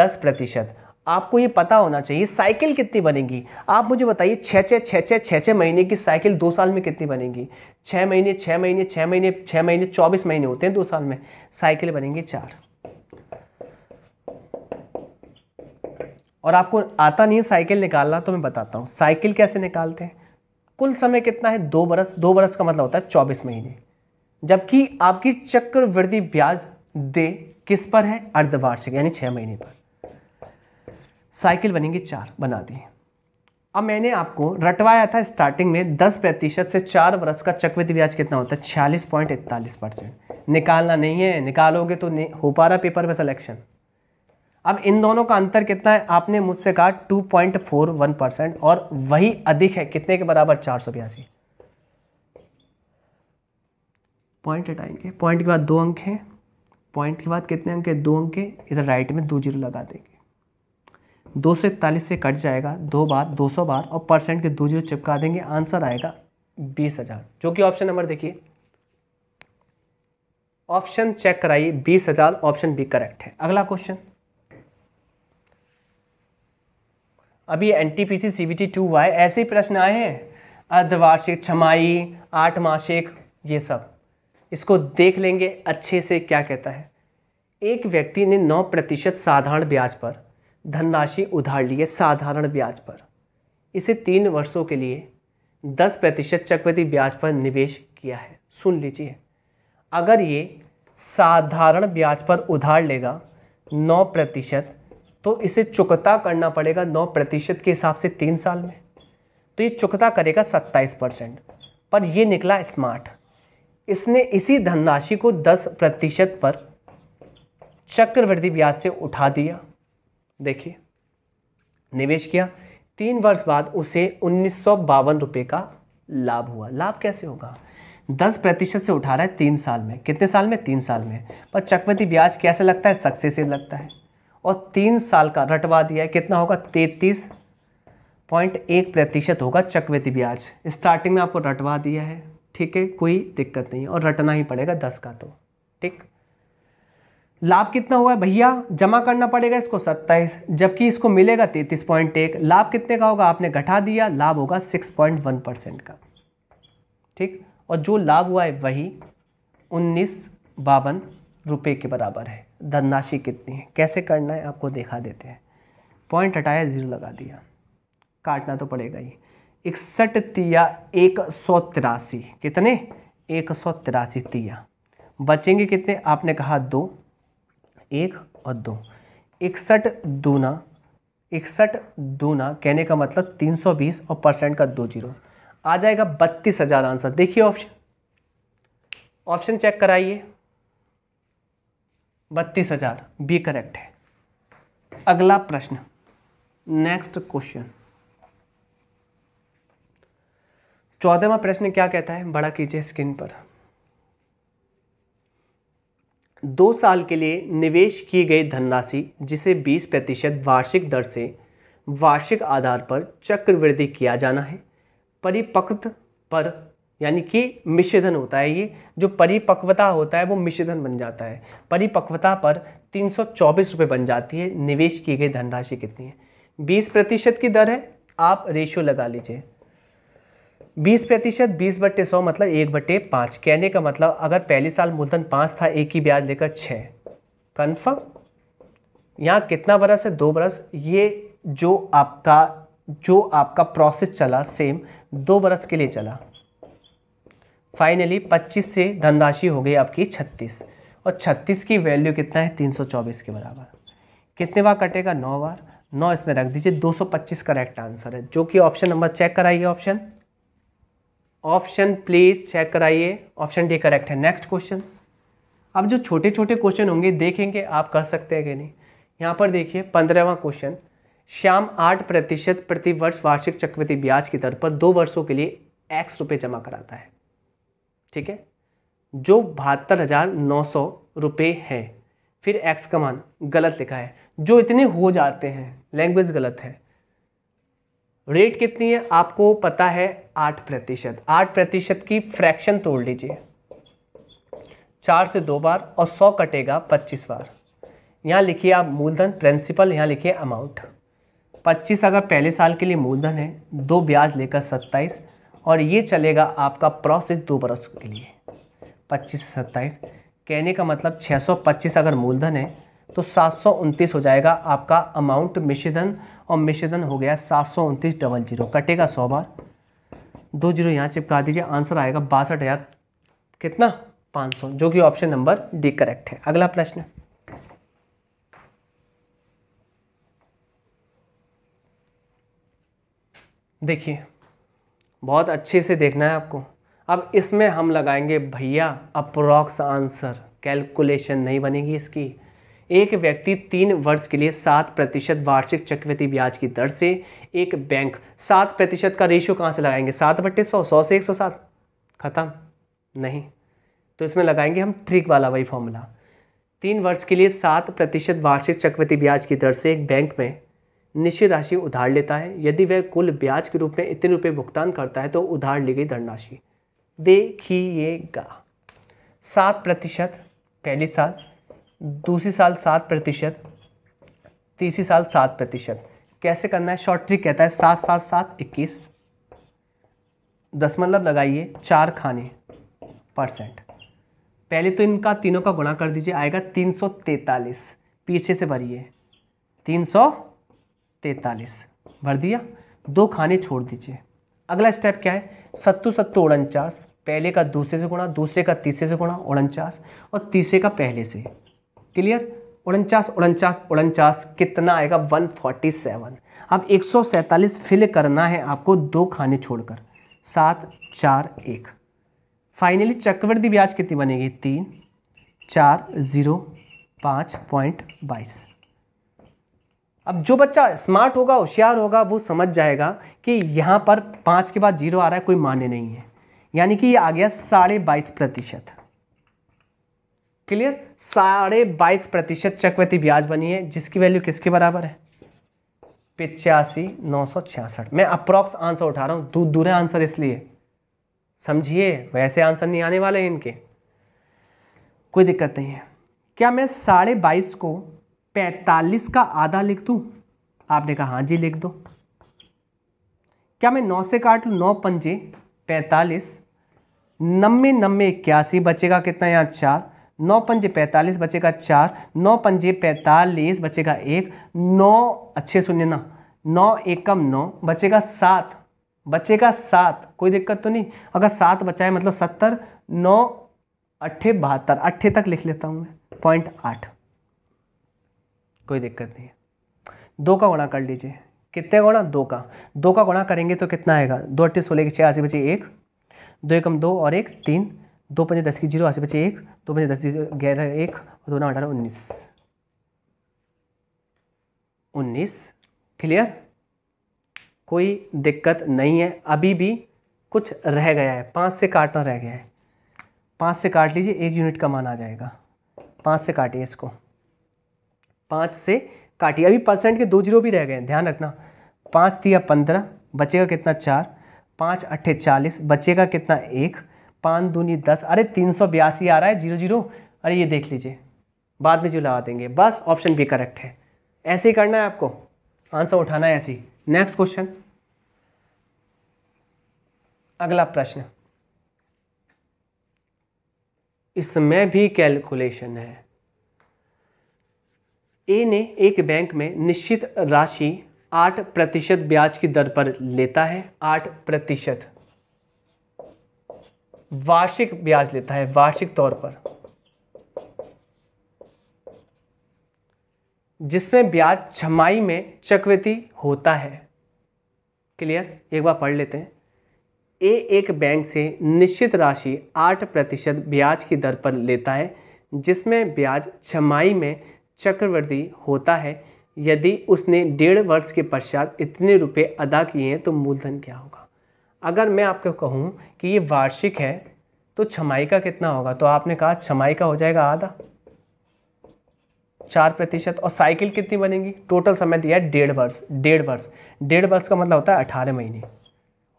Speaker 1: दस प्रतिशत आपको ये पता होना चाहिए साइकिल कितनी बनेगी आप मुझे बताइए छः छः छः छः छः छः महीने की साइकिल दो साल में कितनी बनेगी छः महीने छः महीने छः महीने छः महीने चौबीस महीने होते हैं दो साल में साइकिल बनेंगी चार और आपको आता नहीं है साइकिल निकालना तो मैं बताता हूँ साइकिल कैसे निकालते हैं कुल समय कितना है दो बरस दो बरस का मतलब होता है चौबीस महीने जबकि आपकी चक्रवृद्धि ब्याज दे किस पर है अर्धवार्षिक यानी छः महीने पर साइकिल बनेंगी चार बना दिए अब मैंने आपको रटवाया था स्टार्टिंग में दस प्रतिशत से चार वर्ष का चक्रवृद्धि ब्याज कितना होता है छियालीस पॉइंट इकतालीस परसेंट निकालना नहीं है निकालोगे तो नहीं हो पा रहा पेपर में सिलेक्शन अब इन दोनों का अंतर कितना है आपने मुझसे कहा two point four one percent और वही अधिक है कितने के बराबर चार सौ बयासी पॉइंट हटाएंगे पॉइंट के बाद दो अंक हैं पॉइंट के बाद कितने अंक है दो अंक है इधर राइट में दो जीरो लगा देंगे दो सौ इकतालीस से कट जाएगा दो बार दो सौ बार और परसेंट के दो जीरो चिपका देंगे आंसर आएगा बीस हज़ार जो कि ऑप्शन नंबर देखिए ऑप्शन चेक कराइए बीस हज़ार ऑप्शन बी करेक्ट है अगला क्वेश्चन अभी N T P C C B T two वाई ऐसे प्रश्न आए हैं अर्धवार्षिक छमाई आठ मासिक ये सब इसको देख लेंगे अच्छे से क्या कहता है एक व्यक्ति ने नौ प्रतिशत साधारण ब्याज पर धनराशि उधार लिए साधारण ब्याज पर इसे तीन वर्षों के लिए दस प्रतिशत चक्रवृद्धि ब्याज पर निवेश किया है सुन लीजिए अगर ये साधारण ब्याज पर उधार लेगा नौ प्रतिशत तो इसे चुकता करना पड़ेगा नौ प्रतिशत के हिसाब से तीन साल में तो ये चुकता करेगा सत्ताईस परसेंट पर यह निकला स्मार्ट इसने इसी धनराशि को दस प्रतिशत पर चक्रवृद्धि ब्याज से उठा दिया देखिए निवेश किया तीन वर्ष बाद उसे उन्नीस रुपए का लाभ हुआ लाभ कैसे होगा दस प्रतिशत से उठा रहा है तीन साल में कितने साल में तीन साल में पर चक्रवर्ती ब्याज कैसे लगता है सक्सेसिव लगता है और तीन साल का रटवा दिया है कितना होगा तैतीस पॉइंट एक प्रतिशत होगा चक्रवर्ती ब्याज स्टार्टिंग में आपको रटवा दिया है ठीक है कोई दिक्कत नहीं है और रटना ही पड़ेगा दस का तो ठीक लाभ कितना हुआ है भैया जमा करना पड़ेगा इसको 27 जबकि इसको मिलेगा तैतीस पॉइंट एक लाभ कितने का होगा आपने घटा दिया लाभ होगा 6.1 परसेंट का ठीक और जो लाभ हुआ है वही उन्नीस बावन रुपये के बराबर है धनराशि कितनी है कैसे करना है आपको देखा देते हैं पॉइंट हटाया जीरो लगा दिया काटना तो पड़ेगा ही इकसठ तिया एक सौ तिरासी कितने एक सौ तिरासी तिया बचेंगे कितने आपने कहा दो एक और दो इकसठ दूना इकसठ दूना कहने का मतलब 320 और परसेंट का दो जीरो आ जाएगा बत्तीस हज़ार आंसर देखिए ऑप्शन ऑप्शन चेक कराइए बत्तीस हज़ार बी करेक्ट है अगला प्रश्न नेक्स्ट क्वेश्चन चौदहवा प्रश्न क्या कहता है बड़ा कीजिए स्क्रीन पर दो साल के लिए निवेश की गई धनराशि जिसे 20 प्रतिशत वार्षिक दर से वार्षिक आधार पर चक्रवृद्धि किया जाना है परिपक्व पर यानी कि मिश्रधन होता है ये जो परिपक्वता होता है वो मिश्रधन बन जाता है परिपक्वता पर तीन सौ बन जाती है निवेश की गई धनराशि कितनी है 20 प्रतिशत की दर है आप रेशियो लगा लीजिए बीस प्रतिशत बीस बट्टे सौ मतलब एक बट्टे पाँच कहने का मतलब अगर पहले साल मूलधन पाँच था एक ही ब्याज लेकर छः कन्फर्म यहाँ कितना बरस है दो बरस ये जो आपका जो आपका प्रोसेस चला सेम दो बरस के लिए चला फाइनली 25 से धनराशि हो गई आपकी 36 और 36 की वैल्यू कितना है 324 के बराबर कितने बार कटेगा नौ बार नौ इसमें रख दीजिए 225 करेक्ट आंसर है जो कि ऑप्शन नंबर चेक कराइए ऑप्शन ऑप्शन प्लीज़ चेक कराइए ऑप्शन डी करेक्ट है नेक्स्ट क्वेश्चन अब जो छोटे छोटे क्वेश्चन होंगे देखेंगे आप कर सकते हैं कि नहीं यहाँ पर देखिए पंद्रहवा क्वेश्चन श्याम आठ प्रतिशत प्रतिवर्ष वार्षिक चक्रवृद्धि ब्याज की दर पर दो वर्षों के लिए एक्स रुपये जमा कराता है ठीक है जो बहत्तर हज़ार नौ सौ रुपये है फिर एक्स का मान गलत लिखा है जो इतने हो जाते हैं लैंग्वेज गलत है रेट कितनी है आपको पता है आठ प्रतिशत आठ प्रतिशत की फ्रैक्शन तोड़ लीजिए चार से दो बार और सौ कटेगा पच्चीस बार यहाँ लिखिए आप मूलधन प्रिंसिपल यहाँ लिखिए अमाउंट पच्चीस अगर पहले साल के लिए मूलधन है दो ब्याज लेकर सत्ताईस और ये चलेगा आपका प्रोसेस दो बरस के लिए पच्चीस से सत्ताईस कहने का मतलब छः सौ पच्चीस अगर मूलधन है तो सात सौ उनतीस हो जाएगा आपका अमाउंट मिश्रधन और मिश्रधन हो गया सात सौ उनतीस डबल जीरो कटेगा सौ बार दो जीरो यहाँ चिपका दीजिए आंसर आएगा बासठ हज़ार कितना पाँच सौ जो कि ऑप्शन नंबर डी करेक्ट है अगला प्रश्न देखिए बहुत अच्छे से देखना है आपको अब इसमें हम लगाएंगे भैया अप्रॉक्स आंसर कैलकुलेशन नहीं बनेगी इसकी एक व्यक्ति तीन वर्ष के लिए सात प्रतिशत वार्षिक चक्रवृद्धि ब्याज की दर से एक बैंक सात प्रतिशत का रेशियो कहाँ से लगाएंगे सात बट्टे सौ सौ से एक सौ सात खत्म नहीं तो इसमें लगाएंगे हम ट्रिक वाला वही फॉर्मूला तीन वर्ष के लिए सात प्रतिशत वार्षिक चक्रवृद्धि ब्याज की दर से एक बैंक में निश्चित राशि उधार लेता है यदि वह कुल ब्याज के रूप में इतने रुपये भुगतान करता है तो उधार ली गई धनराशि देखिएगा सात प्रतिशत पहले साल दूसरी साल सात प्रतिशत तीसरी साल सात प्रतिशत कैसे करना है शॉर्ट ट्रिक कहता है सात सात सात इक्कीस दशमलव मतलब लगाइए चार खाने परसेंट पहले तो इनका तीनों का गुणा कर दीजिए आएगा तीन सौ तैतालीस पीछे से भरिए तीन सौ तैतालीस भर दिया दो खाने छोड़ दीजिए अगला स्टेप क्या है सत्तू सत्तू उनचास पहले का दूसरे से गुणा दूसरे का तीसरे से गुणा उनचास और तीसरे का पहले से क्लियर उनचास उनचास उनचास कितना आएगा 147 अब एक फिल करना है आपको दो खाने छोड़कर सात चार एक फाइनली चक्रवृद्धि ब्याज कितनी बनेगी तीन चार ज़ीरो पाँच पॉइंट बाईस अब जो बच्चा स्मार्ट होगा होशियार होगा वो समझ जाएगा कि यहाँ पर पाँच के बाद जीरो आ रहा है कोई मान्य नहीं है यानी कि ये आ गया साढ़े बाईस प्रतिशत क्लियर साढ़े बाईस प्रतिशत चक्रवृत्ति ब्याज बनी है जिसकी वैल्यू किसके बराबर है पिचासी नौ सौ छियासठ मैं अप्रॉक्स आंसर उठा रहा हूँ दूर दूर आंसर इसलिए समझिए वैसे आंसर नहीं आने वाले इनके कोई दिक्कत नहीं है क्या मैं साढ़े बाईस को पैंतालीस का आधा लिख दूँ आपने कहा हाँ जी लिख दो क्या मैं नौ से काट लूँ नौ पंजे पैंतालीस नब्बे नब्बे इक्यासी बचेगा कितना यहाँ चार नौ पंजे पैंतालीस बचेगा चार नौ पंजे पैंतालीस बचेगा एक नौ अच्छे सुनिए ना नौ एकम नौ बचेगा सात बचेगा सात कोई दिक्कत तो नहीं अगर सात है मतलब सत्तर नौ अट्ठे बहत्तर अट्ठे तक लिख लेता हूँ मैं पॉइंट आठ कोई दिक्कत नहीं है दो का गुणा कर लीजिए कितने गुणा दो का दो का गुणा करेंगे तो कितना आएगा दो अट्ठे सोलह के छः आसी बचे एक दो एकम दो और एक तीन दो पंजे दस की जीरो आज बचे एक दो पंजे दस ग्यारह एक और दोनों अठारह उन्नीस उन्नीस क्लियर कोई दिक्कत नहीं है अभी भी कुछ रह गया है पाँच से काटना रह गया है पाँच से काट लीजिए एक यूनिट का मान आ जाएगा पाँच से काटिए इसको पाँच से काटिए अभी परसेंट के दो जीरो भी रह गए हैं ध्यान रखना पाँच दिया पंद्रह बचेगा कितना चार पाँच अट्ठे चालीस बचेगा कितना एक पाँच दूनी दस अरे तीन सौ बयासी आ रहा है जीरो जीरो अरे ये देख लीजिए बाद में जो लगा देंगे बस ऑप्शन बी करेक्ट है ऐसे ही करना है आपको आंसर उठाना है ऐसे ही नेक्स्ट क्वेश्चन अगला प्रश्न इसमें भी कैलकुलेशन है ए ने एक बैंक में निश्चित राशि आठ प्रतिशत ब्याज की दर पर लेता है आठ प्रतिशत वार्षिक ब्याज लेता है वार्षिक तौर पर जिसमें ब्याज छमाई में चक्रवृद्धि होता है क्लियर एक बार पढ़ लेते हैं ए एक बैंक से निश्चित राशि आठ प्रतिशत ब्याज की दर पर लेता है जिसमें ब्याज छमाई में चक्रवृद्धि होता है यदि उसने डेढ़ वर्ष के पश्चात इतने रुपए अदा किए हैं तो मूलधन क्या होगा अगर मैं आपको कहूँ कि ये वार्षिक है तो छमाई का कितना होगा तो आपने कहा छमाई का हो जाएगा आधा चार प्रतिशत और साइकिल कितनी बनेगी टोटल समय दिया है डेढ़ वर्ष डेढ़ वर्ष डेढ़ वर्ष का मतलब होता है अठारह महीने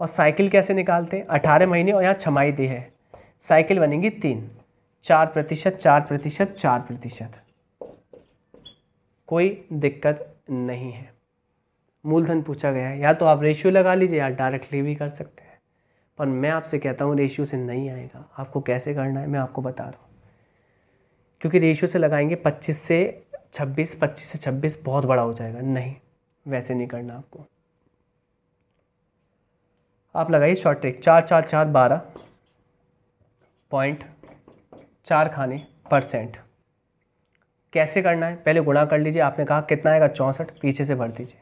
Speaker 1: और साइकिल कैसे निकालते हैं अठारह महीने और यहाँ छमाई दी है साइकिल बनेगी तीन चार प्रतिशत चार प्रतिशत चार प्रतिशत कोई दिक्कत नहीं है मूलधन पूछा गया है या तो आप रेशियो लगा लीजिए या डायरेक्टली भी कर सकते हैं पर मैं आपसे कहता हूँ रेशियो से नहीं आएगा आपको कैसे करना है मैं आपको बता रहा हूँ क्योंकि रेशियो से लगाएंगे पच्चीस से छब्बीस पच्चीस से छब्बीस बहुत बड़ा हो जाएगा नहीं वैसे नहीं करना आपको आप लगाइए शॉर्ट ट्रिक चार चार चार बारह पॉइंट चार खाने परसेंट कैसे करना है पहले गुणा कर लीजिए आपने कहा कितना आएगा चौंसठ पीछे से भर दीजिए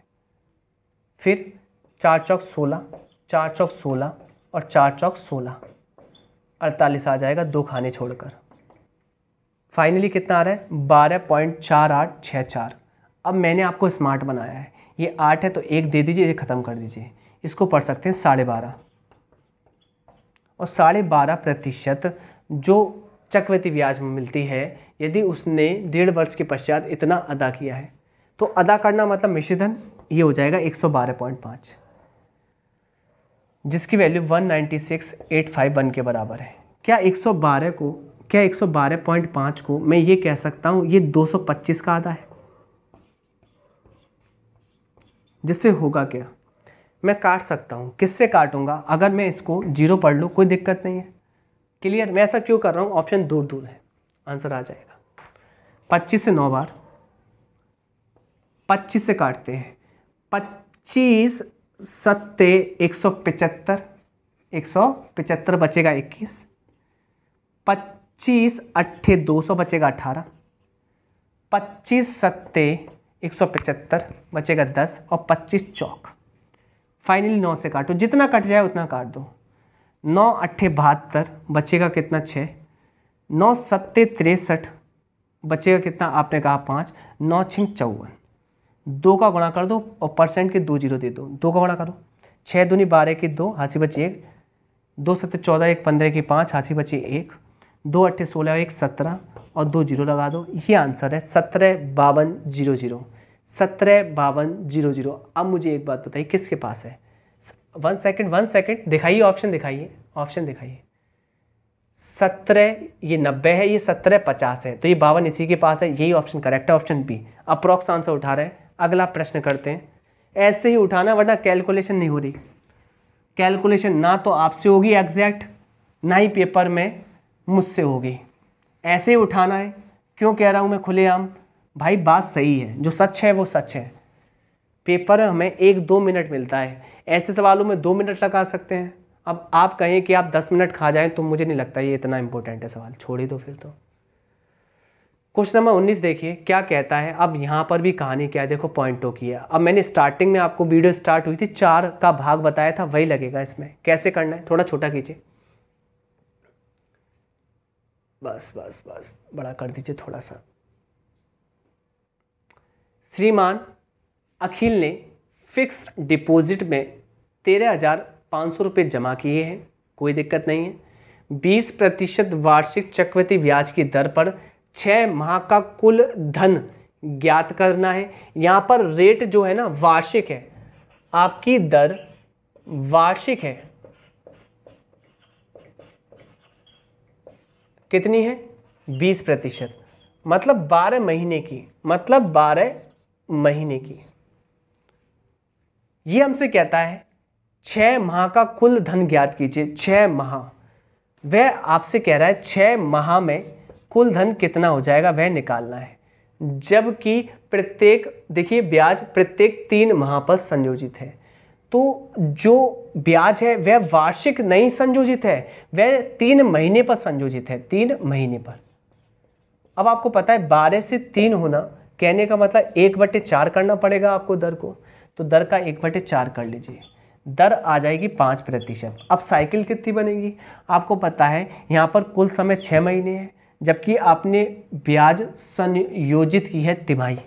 Speaker 1: फिर चार चौक सोलह चार चौक सोलह और चार चौक सोलह अड़तालीस आ जाएगा दो खाने छोड़कर फाइनली कितना आ रहा है बारह पॉइंट चार आठ छः चार अब मैंने आपको स्मार्ट बनाया है ये आठ है तो एक दे दीजिए ये ख़त्म कर दीजिए इसको पढ़ सकते हैं साढ़े बारह और साढ़े बारह प्रतिशत जो चक्रवर्ती ब्याज में मिलती है यदि उसने डेढ़ वर्ष के पश्चात इतना अदा किया है तो अदा करना मतलब मिश्रधन ये हो जाएगा 112.5 जिसकी वैल्यू 196.851 के बराबर है क्या 112 को क्या 112.5 को मैं ये कह सकता हूँ ये 225 का आधा है जिससे होगा क्या मैं काट सकता हूँ किससे काटूंगा अगर मैं इसको जीरो पढ़ लूँ कोई दिक्कत नहीं है क्लियर मैं ऐसा क्यों कर रहा हूँ ऑप्शन दूर दूर है आंसर आ जाएगा पच्चीस से नौ बार पच्चीस से काटते हैं पच्चीस सत्ते एक सौ पचहत्तर एक सौ पचहत्तर बचेगा इक्कीस पच्चीस अट्ठे दो सौ बचेगा अठारह पच्चीस सत्ते एक सौ पचहत्तर बचेगा दस और पच्चीस चौक फाइनली नौ से काटो जितना कट जाए उतना काट दो नौ अट्ठे बहत्तर बचेगा कितना छः नौ सत्ते तिरसठ बचेगा कितना आपने कहा पाँच नौ छिंग चौवन दो का गुणा कर दो और परसेंट के दो जीरो दे दो दो का गुणा करो छः दूनी बारह की दो हाथी बची एक दो सत्तर चौदह एक पंद्रह की पाँच हाथी बची एक दो अट्ठे सोलह एक सत्रह और दो जीरो लगा दो ये आंसर है सत्रह बावन जीरो जीरो सत्रह बावन जीरो जीरो अब मुझे एक बात बताइए किसके पास है वन सेकेंड वन सेकेंड दिखाइए ऑप्शन दिखाइए ऑप्शन दिखाइए सत्रह ये नब्बे है ये सत्रह पचास है तो ये बावन इसी के पास है यही ऑप्शन करेक्ट है ऑप्शन बी अप्रॉक्स आंसर उठा रहे हैं अगला प्रश्न करते हैं ऐसे ही उठाना वरना कैलकुलेशन नहीं हो रही कैलकुलेशन ना तो आपसे होगी एग्जैक्ट ना ही पेपर में मुझसे होगी ऐसे ही उठाना है क्यों कह रहा हूँ मैं खुलेआम भाई बात सही है जो सच है वो सच है पेपर हमें एक दो मिनट मिलता है ऐसे सवालों में दो मिनट लगा सकते हैं अब आप कहें कि आप दस मिनट खा जाएं तो मुझे नहीं लगता ये इतना इंपॉर्टेंट है सवाल छोड़ ही दो फिर तो क्वेश्चन नंबर उन्नीस देखिए क्या कहता है अब यहाँ पर भी कहानी क्या है देखो पॉइंटों की है अब मैंने स्टार्टिंग में आपको वीडियो स्टार्ट हुई थी चार का भाग बताया था वही लगेगा इसमें कैसे करना है थोड़ा छोटा कीजिए बस बस बस बड़ा कर दीजिए थोड़ा सा श्रीमान अखिल ने फिक्स डिपॉजिट में तेरह हज़ार पाँच सौ रुपये जमा किए हैं कोई दिक्कत नहीं है बीस प्रतिशत वार्षिक चक्रवर्ती ब्याज की दर पर छः माह का कुल धन ज्ञात करना है यहाँ पर रेट जो है ना वार्षिक है आपकी दर वार्षिक है कितनी है बीस प्रतिशत मतलब बारह महीने की मतलब बारह महीने की ये हमसे कहता है छः माह का कुल धन ज्ञात कीजिए छः माह वह आपसे कह रहा है छः माह में कुल धन कितना हो जाएगा वह निकालना है जबकि प्रत्येक देखिए ब्याज प्रत्येक तीन माह पर संयोजित है तो जो ब्याज है वह वार्षिक नहीं संयोजित है वह तीन महीने पर संयोजित है तीन महीने पर अब आपको पता है बारह से तीन होना कहने का मतलब एक बटे चार करना पड़ेगा आपको दर को तो दर का एक बटे चार कर लीजिए दर आ जाएगी पाँच प्रतिशत अब साइकिल कितनी बनेगी आपको पता है यहाँ पर कुल समय छः महीने है जबकि आपने ब्याज संयोजित की है तिमाही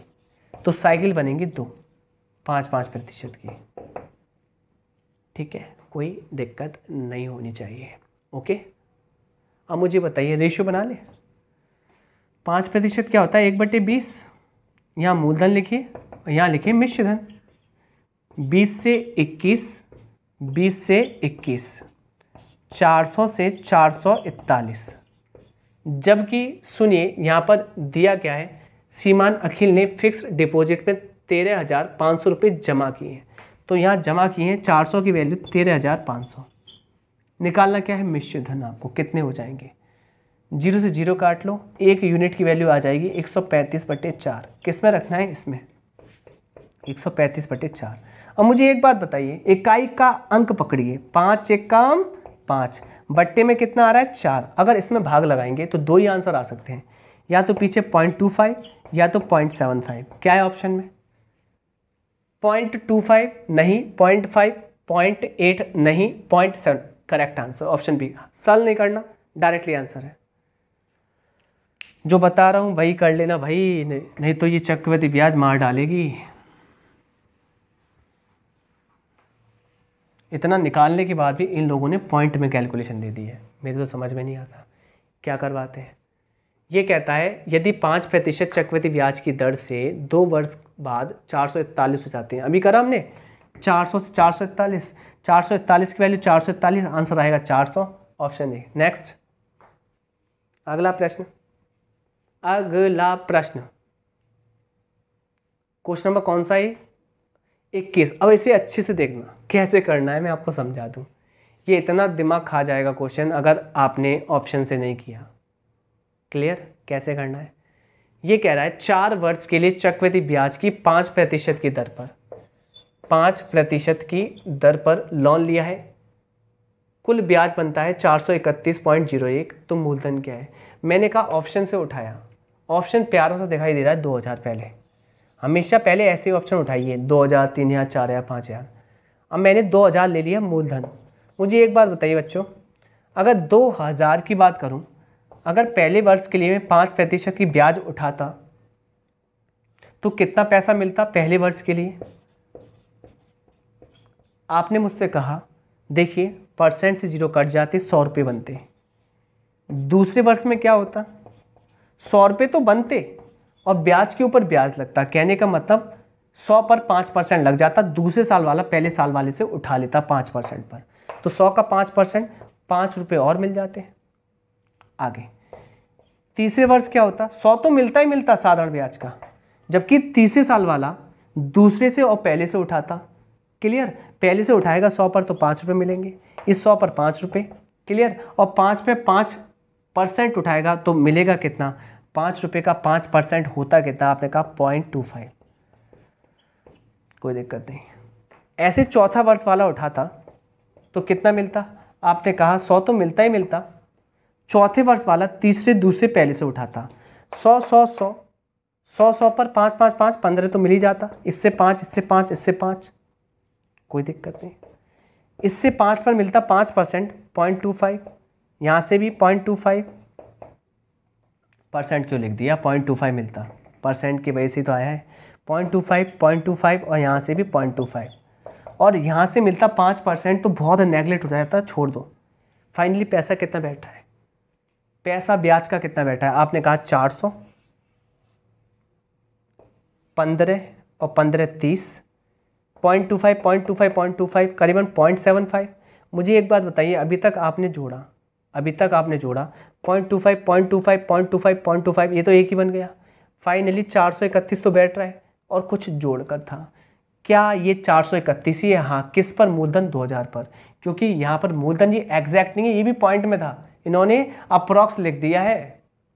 Speaker 1: तो साइकिल बनेंगी दो पाँच पाँच प्रतिशत की ठीक है कोई दिक्कत नहीं होनी चाहिए ओके अब मुझे बताइए रेशियो बना लें पाँच प्रतिशत क्या होता है एक बटे बीस यहाँ मूलधन लिखिए यहाँ लिखिए मिश्र धन बीस से इक्कीस बीस से इक्कीस चार सौ से चार सौ इकतालीस जबकि सुनिए यहाँ पर दिया क्या है सीमान अखिल ने फिक्स्ड डिपॉजिट में तेरह हज़ार पाँच सौ रुपये जमा किए हैं तो यहाँ जमा किए हैं चार सौ की वैल्यू तेरह हज़ार पाँच सौ निकालना क्या है मिश्र धन आपको कितने हो जाएंगे जीरो से जीरो काट लो एक यूनिट की वैल्यू आ जाएगी एक सौ पैंतीस बटे चार किस में रखना है इसमें एक सौ पैंतीस बटे चार अब मुझे एक बात बताइए इकाई का अंक पकड़िए पाँच एक काम पाँच बट्टे में कितना आ रहा है चार अगर इसमें भाग लगाएंगे तो दो ही आंसर आ सकते हैं या तो पीछे पॉइंट टू फाइव या तो पॉइंट सेवन फाइव क्या है ऑप्शन में पॉइंट टू फाइव नहीं पॉइंट फाइव पॉइंट एट नहीं point seven correct answer option B सल नहीं करना डायरेक्टली आंसर है जो बता रहा हूँ वही कर लेना भाई नहीं तो ये चक्रवर्ती ब्याज मार डालेगी इतना निकालने के बाद भी इन लोगों ने पॉइंट में कैलकुलेशन दे दी है मेरे तो समझ में नहीं आता क्या करवाते हैं ये कहता है यदि पाँच प्रतिशत चक्रवृद्धि ब्याज की दर से दो वर्ष बाद चार सौ इकतालीस हो जाते हैं अभी करा हमने चार सौ से चार सौ इकतालीस चार सौ इकतालीस की वैल्यू चार सौ इकतालीस आंसर आएगा चार सौ ऑप्शन ए नेक्स्ट अगला प्रश्न अगला प्रश्न क्वेश्चन नंबर कौन सा है इक्कीस अब इसे अच्छे से देखना कैसे करना है मैं आपको समझा दूँ ये इतना दिमाग खा जाएगा क्वेश्चन अगर आपने ऑप्शन से नहीं किया क्लियर कैसे करना है ये कह रहा है चार वर्ष के लिए चक्रवृद्धि ब्याज की पाँच प्रतिशत की दर पर पाँच प्रतिशत की दर पर लोन लिया है कुल ब्याज बनता है चार सौ इकतीस पॉइंट जीरो एक तो मूलधन क्या है मैंने कहा ऑप्शन से उठाया ऑप्शन प्यारा सा दिखाई दे रहा है दो हज़ार पहले हमेशा पहले ऐसे ऑप्शन उठाइए दो हज़ार तीन हज़ार चार हज़ार पाँच हज़ार अब मैंने दो हज़ार ले लिया मूलधन मुझे एक बात बताइए बच्चों अगर दो हज़ार की बात करूँ अगर पहले वर्ष के लिए मैं पाँच प्रतिशत की ब्याज उठाता तो कितना पैसा मिलता पहले वर्ष के लिए आपने मुझसे कहा देखिए परसेंट से जीरो कट जाते सौ रुपये बनते दूसरे वर्ष में क्या होता सौ रुपये तो बनते और ब्याज के ऊपर ब्याज लगता कहने का मतलब सौ पर पाँच परसेंट लग जाता दूसरे साल वाला पहले साल वाले से उठा लेता पाँच परसेंट पर तो सौ का पाँच परसेंट पाँच रुपये और मिल जाते हैं आगे तीसरे वर्ष क्या होता सौ तो मिलता ही मिलता साधारण ब्याज का जबकि तीसरे साल वाला दूसरे से और पहले से उठाता क्लियर पहले से उठाएगा सौ पर तो पाँच रुपये मिलेंगे इस सौ पर पाँच रुपये क्लियर और पाँच पे पाँच परसेंट उठाएगा तो मिलेगा कितना पाँच रुपये का पाँच परसेंट होता कितना आपने कहा पॉइंट टू फाइव कोई दिक्कत नहीं ऐसे चौथा वर्ष वाला उठाता तो कितना मिलता आपने कहा सौ तो मिलता ही मिलता चौथे वर्ष वाला तीसरे दूसरे पहले से उठाता सौ सौ सौ सौ सौ पर पाँच पाँच पाँच पंद्रह तो मिल ही जाता इससे पाँच इससे पाँच इससे पाँच कोई दिक्कत नहीं इससे पाँच पर मिलता पाँच परसेंट पॉइंट टू फाइव यहाँ से भी पॉइंट टू फाइव परसेंट क्यों लिख दिया पॉइंट टू फाइव मिलता परसेंट की वजह से तो आया है point two five point two five और यहाँ से भी पॉइंट टू फाइव और यहाँ से मिलता पाँच परसेंट तो बहुत नेगलेक्ट हो जाता छोड़ दो फाइनली पैसा कितना बैठा है पैसा ब्याज का कितना बैठा है आपने कहा चार सौ पंद्रह और पंद्रह तीस point two five point two five point two five करीबन पॉइंट सेवन फाइव मुझे एक बात बताइए अभी तक आपने जोड़ा अभी तक आपने जोड़ा point two five point two five point two five point two five ये तो एक ही बन गया फाइनली चार सौ इकतीस तो बैठ रहा है और कुछ जोड़कर था क्या ये चार सौ इकतीस ही है हाँ किस पर मूलधन दो हज़ार पर क्योंकि यहाँ पर मूलधन ये एग्जैक्ट नहीं है ये भी पॉइंट में था इन्होंने अप्रॉक्स लिख दिया है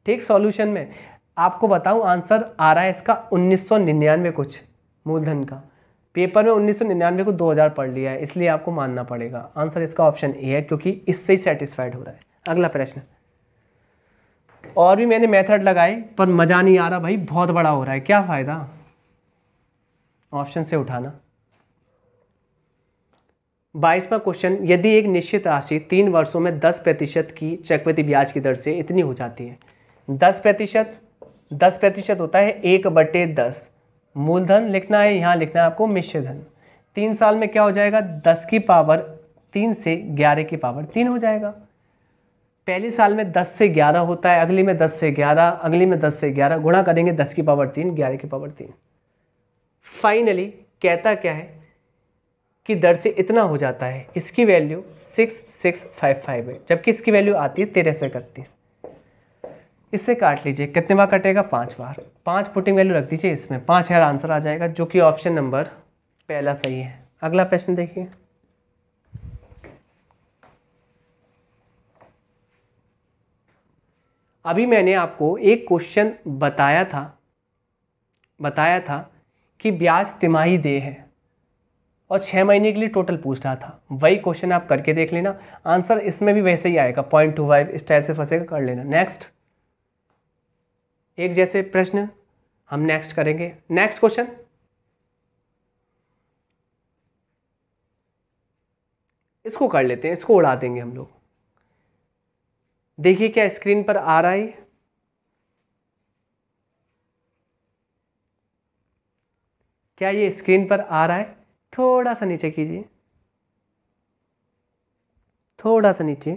Speaker 1: ठीक सॉल्यूशन में आपको बताऊँ आंसर आ रहा है इसका निन्यानवे कुछ मूलधन का पेपर में निन्यानवे को 2000 पढ़ लिया है इसलिए आपको मानना पड़ेगा आंसर इसका ऑप्शन ए है क्योंकि इससे ही सेटिस्फाइड हो रहा है अगला प्रश्न और भी मैंने मेथड लगाए पर मज़ा नहीं आ रहा भाई बहुत बड़ा हो रहा है क्या फ़ायदा ऑप्शन से उठाना बाईसवा क्वेश्चन यदि एक निश्चित राशि तीन वर्षों में दस प्रतिशत की चक्रवृद्धि ब्याज की दर से इतनी हो जाती है दस प्रतिशत दस प्रतिशत होता है एक बटे दस मूलधन लिखना है यहाँ लिखना है आपको मिश्र धन तीन साल में क्या हो जाएगा दस की पावर तीन से ग्यारह की पावर तीन हो जाएगा पहले साल में 10 से 11 होता है अगली में 10 से 11 अगली में 10 से 11 गुणा करेंगे 10 की पावर तीन 11 की पावर तीन फाइनली कहता क्या है कि दर से इतना हो जाता है इसकी value six six five five है जबकि इसकी वैल्यू आती है तेरह सौ इकतीस इससे काट लीजिए कितने बार कटेगा पाँच बार पाँच पुटिंग वैल्यू रख दीजिए इसमें पाँच हजार आंसर आ जाएगा जो कि ऑप्शन नंबर पहला सही है अगला प्रश्न देखिए अभी मैंने आपको एक क्वेश्चन बताया था बताया था कि ब्याज तिमाही दे है और छः महीने के लिए टोटल पूछ रहा था वही क्वेश्चन आप करके देख लेना आंसर इसमें भी वैसे ही आएगा पॉइंट टू फाइव इस टाइप से फंसेगा कर लेना नेक्स्ट एक जैसे प्रश्न हम नेक्स्ट करेंगे नेक्स्ट क्वेश्चन इसको कर लेते हैं इसको उड़ा देंगे हम लोग देखिए क्या स्क्रीन पर आ रहा है क्या ये स्क्रीन पर आ रहा है थोड़ा सा नीचे कीजिए थोड़ा सा नीचे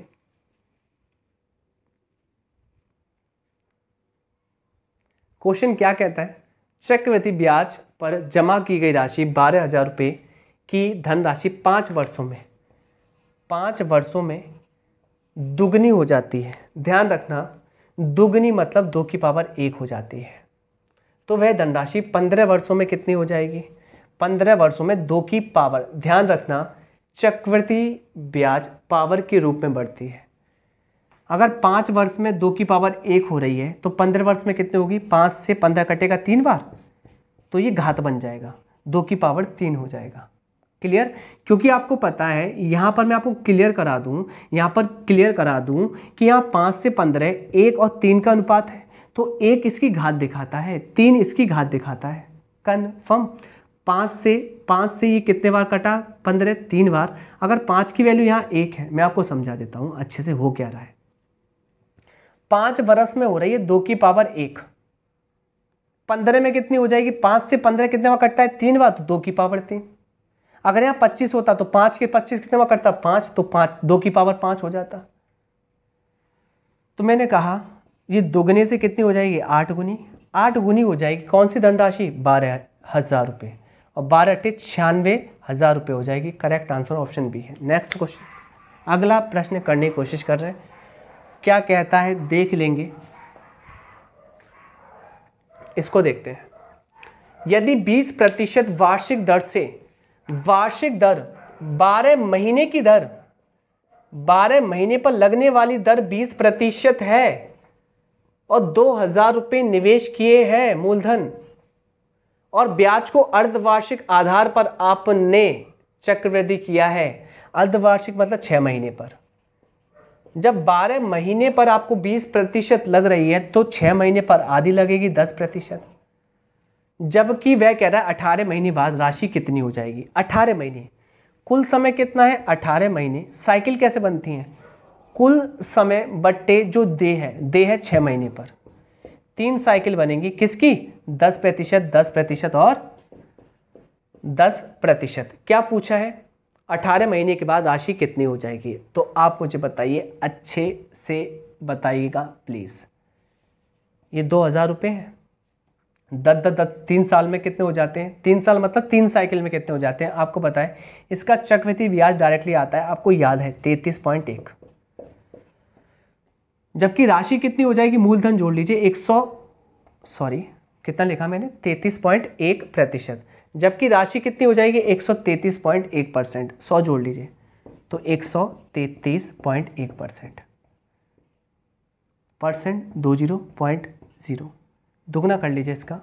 Speaker 1: क्वेश्चन क्या कहता है चक्रवर्ती ब्याज पर जमा की गई राशि बारह हजार रुपये की धनराशि पांच वर्षों में पांच वर्षों में दुगनी हो जाती है ध्यान रखना दुगनी मतलब दो की पावर एक हो जाती है तो वह धनराशि पंद्रह वर्षों में कितनी हो जाएगी पंद्रह वर्षों में दो की पावर ध्यान रखना चक्रवृद्धि ब्याज पावर के रूप में बढ़ती है अगर पाँच वर्ष में दो की पावर एक हो रही है तो पंद्रह वर्ष में कितनी होगी पाँच से पंद्रह कटेगा तीन बार तो ये घात बन जाएगा दो की पावर तीन हो जाएगा क्लियर क्योंकि आपको पता है यहाँ पर मैं आपको क्लियर करा दूँ यहाँ पर क्लियर करा दूँ कि यहाँ पाँच से पंद्रह एक और तीन का अनुपात है तो एक इसकी घात दिखाता है तीन इसकी घात दिखाता है कन्फर्म पाँच से पाँच से ये कितने बार कटा पंद्रह तीन बार अगर पाँच की वैल्यू यहाँ एक है मैं आपको समझा देता हूँ अच्छे से हो क्या रहा है पाँच वर्ष में हो रही है दो की पावर एक पंद्रह में कितनी हो जाएगी पाँच से पंद्रह कितने बार कटता है तीन बार तो दो की पावर तीन अगर यहाँ पच्चीस होता तो पाँच के पच्चीस कितने में करता पाँच तो पाँच दो की पावर पाँच हो जाता तो मैंने कहा ये दोगुने से कितनी हो जाएगी आठ गुनी आठ गुनी हो जाएगी कौन सी धनराशि बारह हज़ार रुपये और बारह अट्ठे छियानवे हज़ार रुपये हो जाएगी करेक्ट आंसर ऑप्शन बी है नेक्स्ट क्वेश्चन अगला प्रश्न करने की कोशिश कर रहे हैं क्या कहता है देख लेंगे इसको देखते हैं यदि 20 प्रतिशत वार्षिक दर से वार्षिक दर बारह महीने की दर बारह महीने पर लगने वाली दर बीस प्रतिशत है और दो हजार रुपये निवेश किए हैं मूलधन और ब्याज को अर्धवार्षिक आधार पर आपने चक्रवृद्धि किया है अर्धवार्षिक मतलब छः महीने पर जब बारह महीने पर आपको बीस प्रतिशत लग रही है तो छः महीने पर आधी लगेगी दस प्रतिशत जबकि वह कह रहा है अठारह महीने बाद राशि कितनी हो जाएगी अठारह महीने कुल समय कितना है अठारह महीने साइकिल कैसे बनती हैं कुल समय बट्टे जो दे है दे है छः महीने पर तीन साइकिल बनेगी किसकी दस प्रतिशत दस प्रतिशत और दस प्रतिशत क्या पूछा है अठारह महीने के बाद राशि कितनी हो जाएगी तो आप मुझे बताइए अच्छे से बताइएगा प्लीज़ ये दो हज़ार रुपये है दस दस दस तीन साल में कितने हो जाते हैं तीन साल मतलब तीन साइकिल में कितने हो जाते हैं आपको पता है इसका चक्रवृद्धि ब्याज डायरेक्टली आता है आपको याद है तैतीस पॉइंट एक जबकि राशि कितनी हो जाएगी मूलधन जोड़ लीजिए एक सौ सॉरी कितना लिखा मैंने तैतीस पॉइंट एक प्रतिशत जबकि राशि कितनी हो जाएगी एक सौ तैतीस पॉइंट एक परसेंट सौ जोड़ लीजिए तो एक सौ तैतीस पॉइंट एक परसेंट परसेंट दो जीरो पॉइंट जीरो दुगना कर लीजिए इसका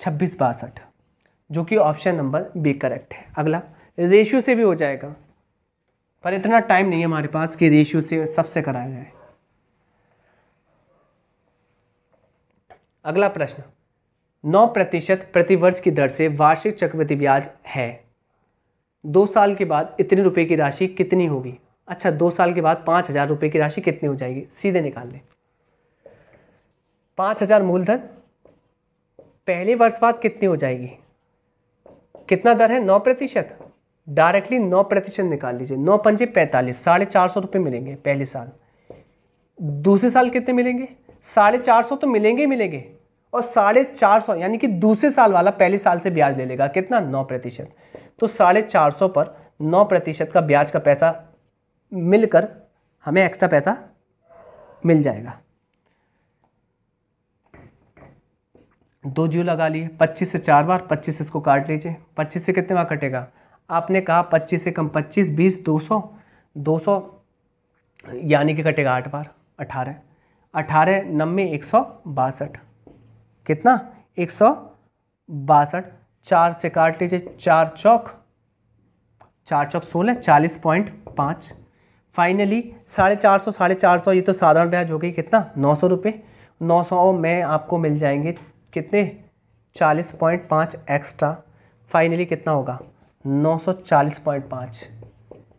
Speaker 1: छब्बीस बासठ जो कि ऑप्शन नंबर बी करेक्ट है अगला रेशियो से भी हो जाएगा पर इतना टाइम नहीं है हमारे पास कि रेशियो से सबसे कराया जाए अगला प्रश्न नौ प्रतिशत प्रतिवर्ष की दर से वार्षिक चक्रवृद्धि ब्याज है दो साल के बाद इतने रुपए की राशि कितनी होगी अच्छा दो साल के बाद पाँच हज़ार रुपये की राशि कितनी हो जाएगी सीधे निकाल लें पाँच हज़ार मूलधन पहले वर्ष बाद कितनी हो जाएगी कितना दर है नौ प्रतिशत डायरेक्टली नौ प्रतिशत निकाल लीजिए नौ पंजे पैंतालीस साढ़े चार सौ रुपये मिलेंगे पहले साल दूसरे साल कितने मिलेंगे साढ़े चार सौ तो मिलेंगे ही मिलेंगे और साढ़े चार सौ यानी कि दूसरे साल वाला पहले साल से ब्याज ले लेगा कितना नौ प्रतिशत तो साढ़े चार सौ पर नौ प्रतिशत का ब्याज का पैसा मिलकर हमें एक्स्ट्रा पैसा मिल जाएगा दो जीरो लगा लिए पच्चीस से चार बार पच्चीस इसको काट लीजिए पच्चीस से कितने बार कटेगा आपने कहा पच्चीस से कम पच्चीस बीस दो सौ दो सौ यानी कि कटेगा आठ बार अठारह अठारह नब्बे एक सौ बासठ कितना एक सौ बासठ चार से काट लीजिए चार चौक चार चौक सोलह चालीस पॉइंट पाँच फाइनली साढ़े चार सौ साढ़े चार सौ ये तो साधारण ब्याज हो गई कितना नौ सौ रुपये नौ सौ में आपको मिल जाएंगे कितने चालीस पॉइंट पाँच एक्स्ट्रा फाइनली कितना होगा नौ सौ चालीस पॉइंट पाँच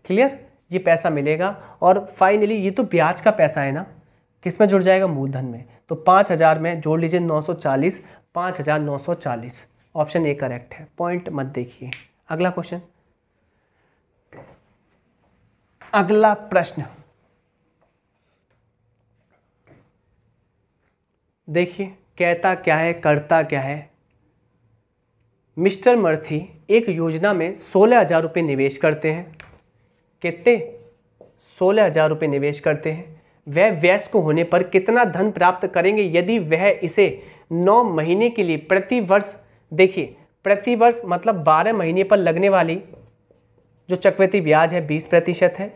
Speaker 1: क्लियर ये पैसा मिलेगा और फाइनली ये तो ब्याज का पैसा है ना किस में जुड़ जाएगा मूलधन में तो पाँच हज़ार में जोड़ लीजिए नौ सौ चालीस पाँच हज़ार नौ सौ चालीस ऑप्शन ए करेक्ट है पॉइंट मत देखिए अगला क्वेश्चन अगला प्रश्न देखिए कहता क्या है करता क्या है मिस्टर मर्थी एक योजना में सोलह हज़ार रुपये निवेश करते हैं कितने सोलह हज़ार रुपये निवेश करते हैं वह वयस्क होने पर कितना धन प्राप्त करेंगे यदि वह इसे नौ महीने के लिए प्रतिवर्ष देखिए प्रतिवर्ष मतलब बारह महीने पर लगने वाली जो चक्रवृत्ति ब्याज है बीस प्रतिशत है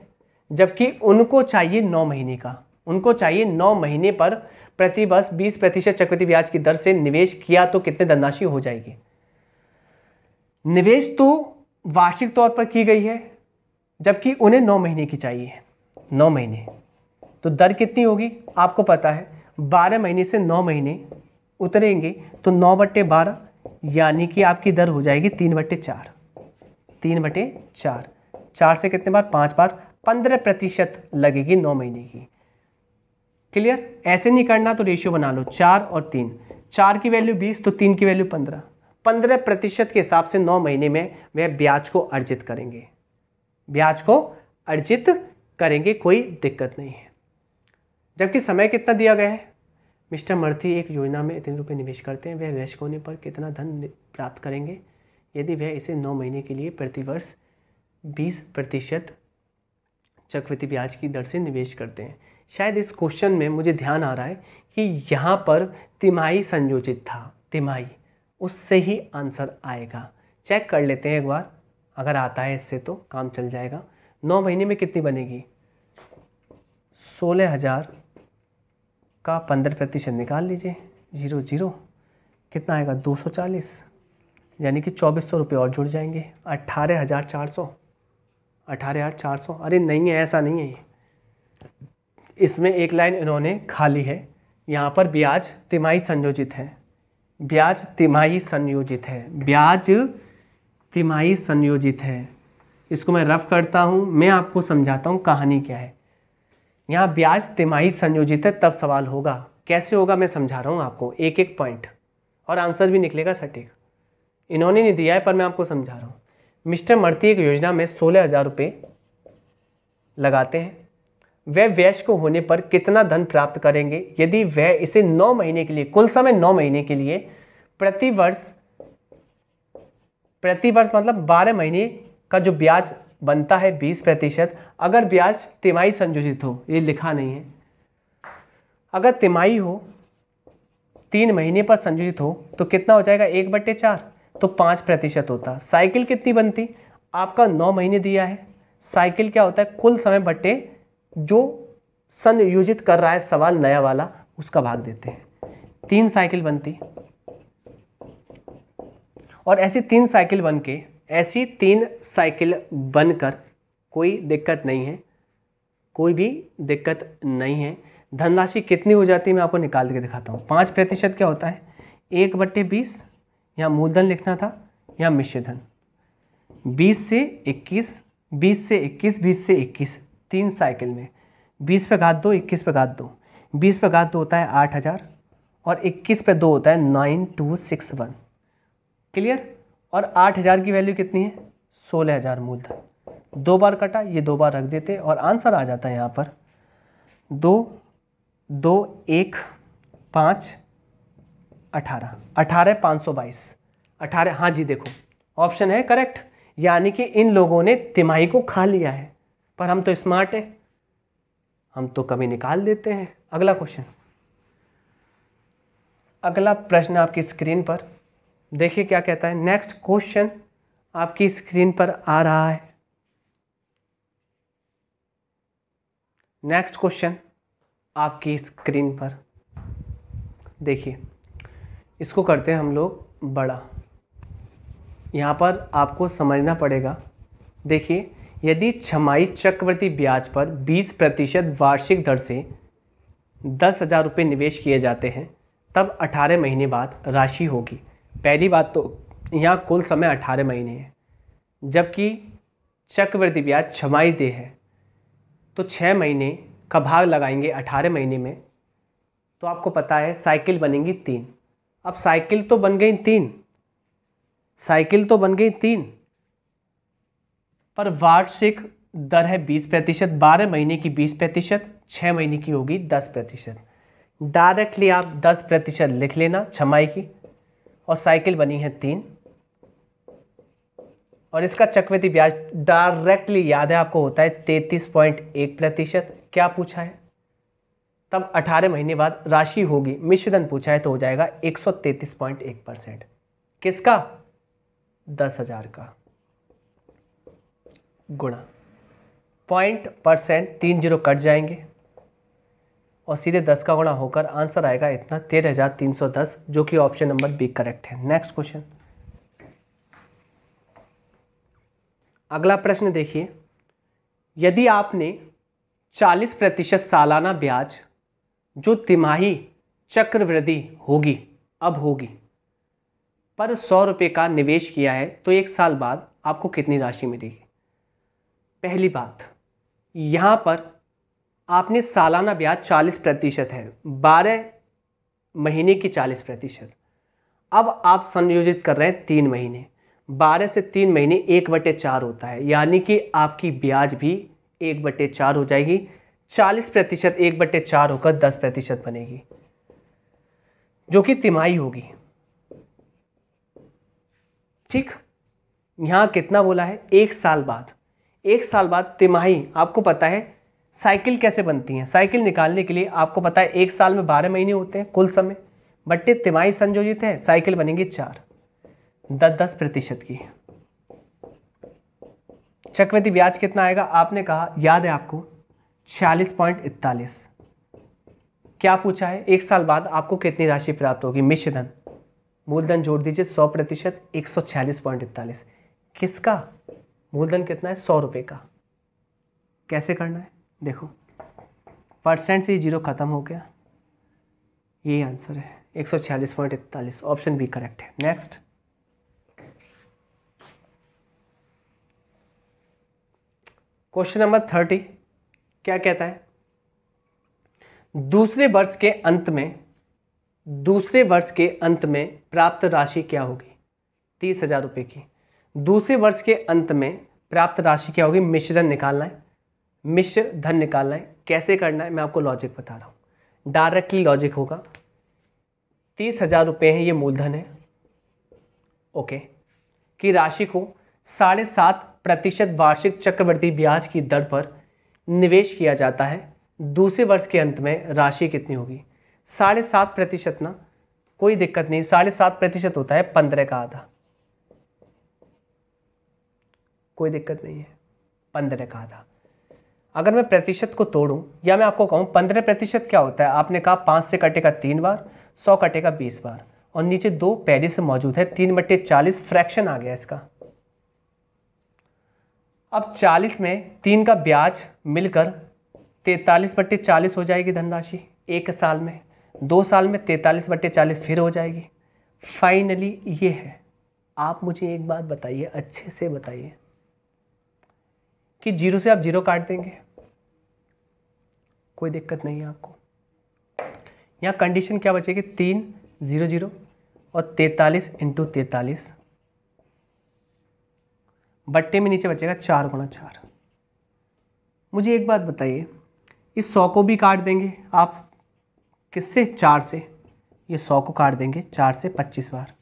Speaker 1: जबकि उनको चाहिए नौ महीने का उनको चाहिए नौ महीने पर प्रति वर्ष बीस प्रतिशत चक्रवृद्धि ब्याज की दर से निवेश किया तो कितने धनराशि हो जाएगी निवेश तो वार्षिक तौर पर की गई है जबकि उन्हें नौ महीने की चाहिए नौ महीने तो दर कितनी होगी आपको पता है बारह महीने से नौ महीने उतरेंगे तो नौ बट्टे बारह यानी कि आपकी दर हो जाएगी तीन बट्टे चार तीन बटे चार चार से कितने बार पांच बार पंद्रह प्रतिशत लगेगी नौ महीने की क्लियर ऐसे नहीं करना तो रेशियो बना लो चार और तीन चार की वैल्यू बीस तो तीन की वैल्यू पंद्रह पंद्रह प्रतिशत के हिसाब से नौ महीने में वह ब्याज को अर्जित करेंगे ब्याज को अर्जित करेंगे कोई दिक्कत नहीं है जबकि समय कितना दिया गया है मिस्टर मर्थी एक योजना में इतने रुपये निवेश करते हैं वह व्यस्क होने पर कितना धन प्राप्त करेंगे यदि वह इसे नौ महीने के लिए प्रतिवर्ष बीस प्रतिशत चक्रवृत्ति ब्याज की दर से निवेश करते हैं शायद इस क्वेश्चन में मुझे ध्यान आ रहा है कि यहाँ पर तिमाही संयोजित था तिमाही उससे ही आंसर आएगा चेक कर लेते हैं एक बार अगर आता है इससे तो काम चल जाएगा नौ महीने में कितनी बनेगी सोलह हज़ार का पंद्रह प्रतिशत निकाल लीजिए जीरो जीरो कितना आएगा दो सौ चालीस यानी कि चौबीस सौ रुपये और जुड़ जाएंगे अट्ठारह हज़ार चार सौ अट्ठारह हज़ार चार सौ अरे नहीं है ऐसा नहीं है ये इसमें एक लाइन इन्होंने खाली है यहाँ पर ब्याज तिमाही संयोजित है ब्याज तिमाही संयोजित है ब्याज तिमाही संयोजित है इसको मैं रफ करता हूँ मैं आपको समझाता हूँ कहानी क्या है यहाँ ब्याज तिमाही संयोजित है तब सवाल होगा कैसे होगा मैं समझा रहा हूँ आपको एक एक पॉइंट और आंसर भी निकलेगा सटीक इन्होंने नहीं दिया है पर मैं आपको समझा रहा हूँ मिस्टर मर्ती एक योजना में सोलह हज़ार रुपये लगाते हैं वह वयस्क को होने पर कितना धन प्राप्त करेंगे यदि वह इसे नौ महीने के लिए कुल समय नौ महीने के लिए प्रतिवर्ष प्रतिवर्ष मतलब बारह महीने का जो ब्याज बनता है बीस प्रतिशत अगर ब्याज तिमाही संयोजित हो ये लिखा नहीं है अगर तिमाही हो तीन महीने पर संयोजित हो तो कितना हो जाएगा एक बट्टे चार तो पाँच प्रतिशत होता साइकिल कितनी बनती आपका नौ महीने दिया है साइकिल क्या होता है कुल समय बट्टे जो संयोजित कर रहा है सवाल नया वाला उसका भाग देते हैं तीन साइकिल बनती और ऐसी तीन साइकिल बन के ऐसी तीन साइकिल बनकर कोई दिक्कत नहीं है कोई भी दिक्कत नहीं है धनराशि कितनी हो जाती है मैं आपको निकाल के दिखाता हूँ पाँच प्रतिशत क्या होता है एक बट्टे बीस यहाँ मूलधन लिखना था या मिश्र धन बीस से इक्कीस बीस से इक्कीस बीस से इक्कीस तीन साइकिल में बीस पे घात दो इक्कीस पे घात दो बीस पे घात दो होता है आठ हज़ार और इक्कीस पे दो होता है nine two six one clear और आठ हज़ार की वैल्यू कितनी है सोलह हज़ार मूलधन दो बार कटा ये दो बार रख देते और आंसर आ जाता है यहाँ पर दो दो एक पाँच अठारह अठारह पाँच सौ बाईस अठारह हाँ जी देखो ऑप्शन है करेक्ट यानी कि इन लोगों ने तिमाही को खा लिया है पर हम तो स्मार्ट हैं हम तो कभी निकाल देते हैं अगला क्वेश्चन अगला प्रश्न आपकी स्क्रीन पर देखिए क्या कहता है नेक्स्ट क्वेश्चन आपकी स्क्रीन पर आ रहा है नेक्स्ट क्वेश्चन आपकी स्क्रीन पर देखिए इसको करते हैं हम लोग बड़ा यहाँ पर आपको समझना पड़ेगा देखिए यदि छमाई चक्रवर्ती ब्याज पर 20 प्रतिशत वार्षिक दर से दस हज़ार रुपये निवेश किए जाते हैं तब 18 महीने बाद राशि होगी पहली बात तो यहाँ कुल समय 18 महीने है जबकि चक्रवर्ती ब्याज छमाई दे है तो छः महीने का भाग लगाएंगे अठारह महीने में तो आपको पता है साइकिल बनेंगी तीन अब साइकिल तो बन गई तीन साइकिल तो बन गई तीन और वार्षिक दर है बीस प्रतिशत बारह महीने की बीस प्रतिशत छः महीने की होगी दस प्रतिशत डायरेक्टली आप दस प्रतिशत लिख लेना छमाई की और साइकिल बनी है तीन और इसका चक्रवृद्धि ब्याज डायरेक्टली याद है आपको होता है तैतीस पॉइंट एक प्रतिशत क्या पूछा है तब अठारह महीने बाद राशि होगी मिश्रधन पूछा है तो हो जाएगा एक सौ पॉइंट एक परसेंट किसका दस हजार का गुणा पॉइंट परसेंट तीन जीरो कट जाएंगे और सीधे दस का गुणा होकर आंसर आएगा इतना तेरह हज़ार तीन सौ दस जो कि ऑप्शन नंबर बी करेक्ट है नेक्स्ट क्वेश्चन अगला प्रश्न देखिए यदि आपने चालीस प्रतिशत सालाना ब्याज जो तिमाही चक्रवृद्धि होगी अब होगी पर सौ रुपये का निवेश किया है तो एक साल बाद आपको कितनी राशि मिलेगी पहली बात यहाँ पर आपने सालाना ब्याज चालीस प्रतिशत है बारह महीने की चालीस प्रतिशत अब आप संयोजित कर रहे हैं तीन महीने बारह से तीन महीने एक बटे चार होता है यानी कि आपकी ब्याज भी एक बटे चार हो जाएगी चालीस प्रतिशत एक बटे चार होकर दस प्रतिशत बनेगी जो कि तिमाही होगी ठीक यहाँ कितना बोला है एक साल बाद एक साल बाद तिमाही आपको पता है साइकिल कैसे बनती हैं साइकिल निकालने के लिए आपको पता है एक साल में बारह महीने होते हैं कुल समय बट्टे तिमाही संयोजित है साइकिल बनेगी चार दस दस प्रतिशत की चक्रवृद्धि ब्याज कितना आएगा आपने कहा याद है आपको छियालीस पॉइंट इकतालीस क्या पूछा है एक साल बाद आपको कितनी राशि प्राप्त होगी मिश्रधन मूलधन जोड़ दीजिए सौ प्रतिशत एक सौ छियालीस पॉइंट इकतालीस किसका मूलधन कितना है सौ रुपये का कैसे करना है देखो परसेंट से जीरो ख़त्म हो गया ये आंसर है एक सौ छियालीस पॉइंट इकतालीस ऑप्शन बी करेक्ट है नेक्स्ट क्वेश्चन नंबर थर्टी क्या कहता है दूसरे वर्ष के अंत में दूसरे वर्ष के अंत में प्राप्त राशि क्या होगी तीस हजार रुपये की दूसरे वर्ष के अंत में प्राप्त राशि क्या होगी मिश्रधन निकालना है मिश्र धन निकालना है कैसे करना है मैं आपको लॉजिक बता रहा हूँ डायरेक्टली लॉजिक होगा तीस हजार रुपये हैं ये मूलधन है ओके कि राशि को साढ़े सात प्रतिशत वार्षिक चक्रवृद्धि ब्याज की दर पर निवेश किया जाता है दूसरे वर्ष के अंत में राशि कितनी होगी साढ़े सात प्रतिशत ना कोई दिक्कत नहीं साढ़े सात प्रतिशत होता है पंद्रह का आधा कोई दिक्कत नहीं है पंद्रह कहा था अगर मैं प्रतिशत को तोड़ूं या मैं आपको कहूं पंद्रह प्रतिशत क्या होता है आपने कहा पाँच से कटेगा तीन बार सौ कटेगा बीस बार और नीचे दो पहले से मौजूद है तीन बट्टे चालीस फ्रैक्शन आ गया इसका अब चालीस में तीन का ब्याज मिलकर तैतालीस बट्टे चालीस हो जाएगी धनराशि एक साल में दो साल में तैतालीस बट्टे चालीस फिर हो जाएगी फाइनली ये है आप मुझे एक बात बताइए अच्छे से बताइए कि जीरो से आप जीरो काट देंगे कोई दिक्कत नहीं है आपको यहाँ कंडीशन क्या बचेगी तीन जीरो जीरो और तैतालीस इंटू तैतालीस बट्टे में नीचे बचेगा चार गुणा चार मुझे एक बात बताइए इस सौ को भी काट देंगे आप किससे चार से ये सौ को काट देंगे चार से पच्चीस बार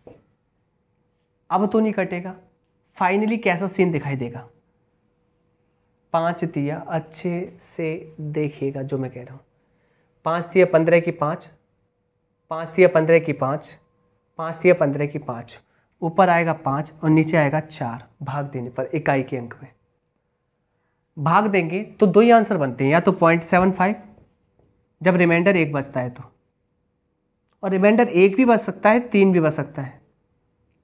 Speaker 1: अब तो नहीं कटेगा फाइनली कैसा सीन दिखाई देगा पाँच दिया अच्छे से देखिएगा जो मैं कह रहा हूँ पाँच तिया पंद्रह की पाँच पाँच दिया पंद्रह की पाँच पाँच दिया पंद्रह की पाँच ऊपर आएगा पाँच और नीचे आएगा चार भाग देने पर इकाई के अंक में भाग देंगे तो दो ही आंसर बनते हैं या तो पॉइंट सेवन फाइव जब रिमाइंडर एक बचता है तो और रिमाइंडर एक भी बच सकता है तीन भी बच सकता है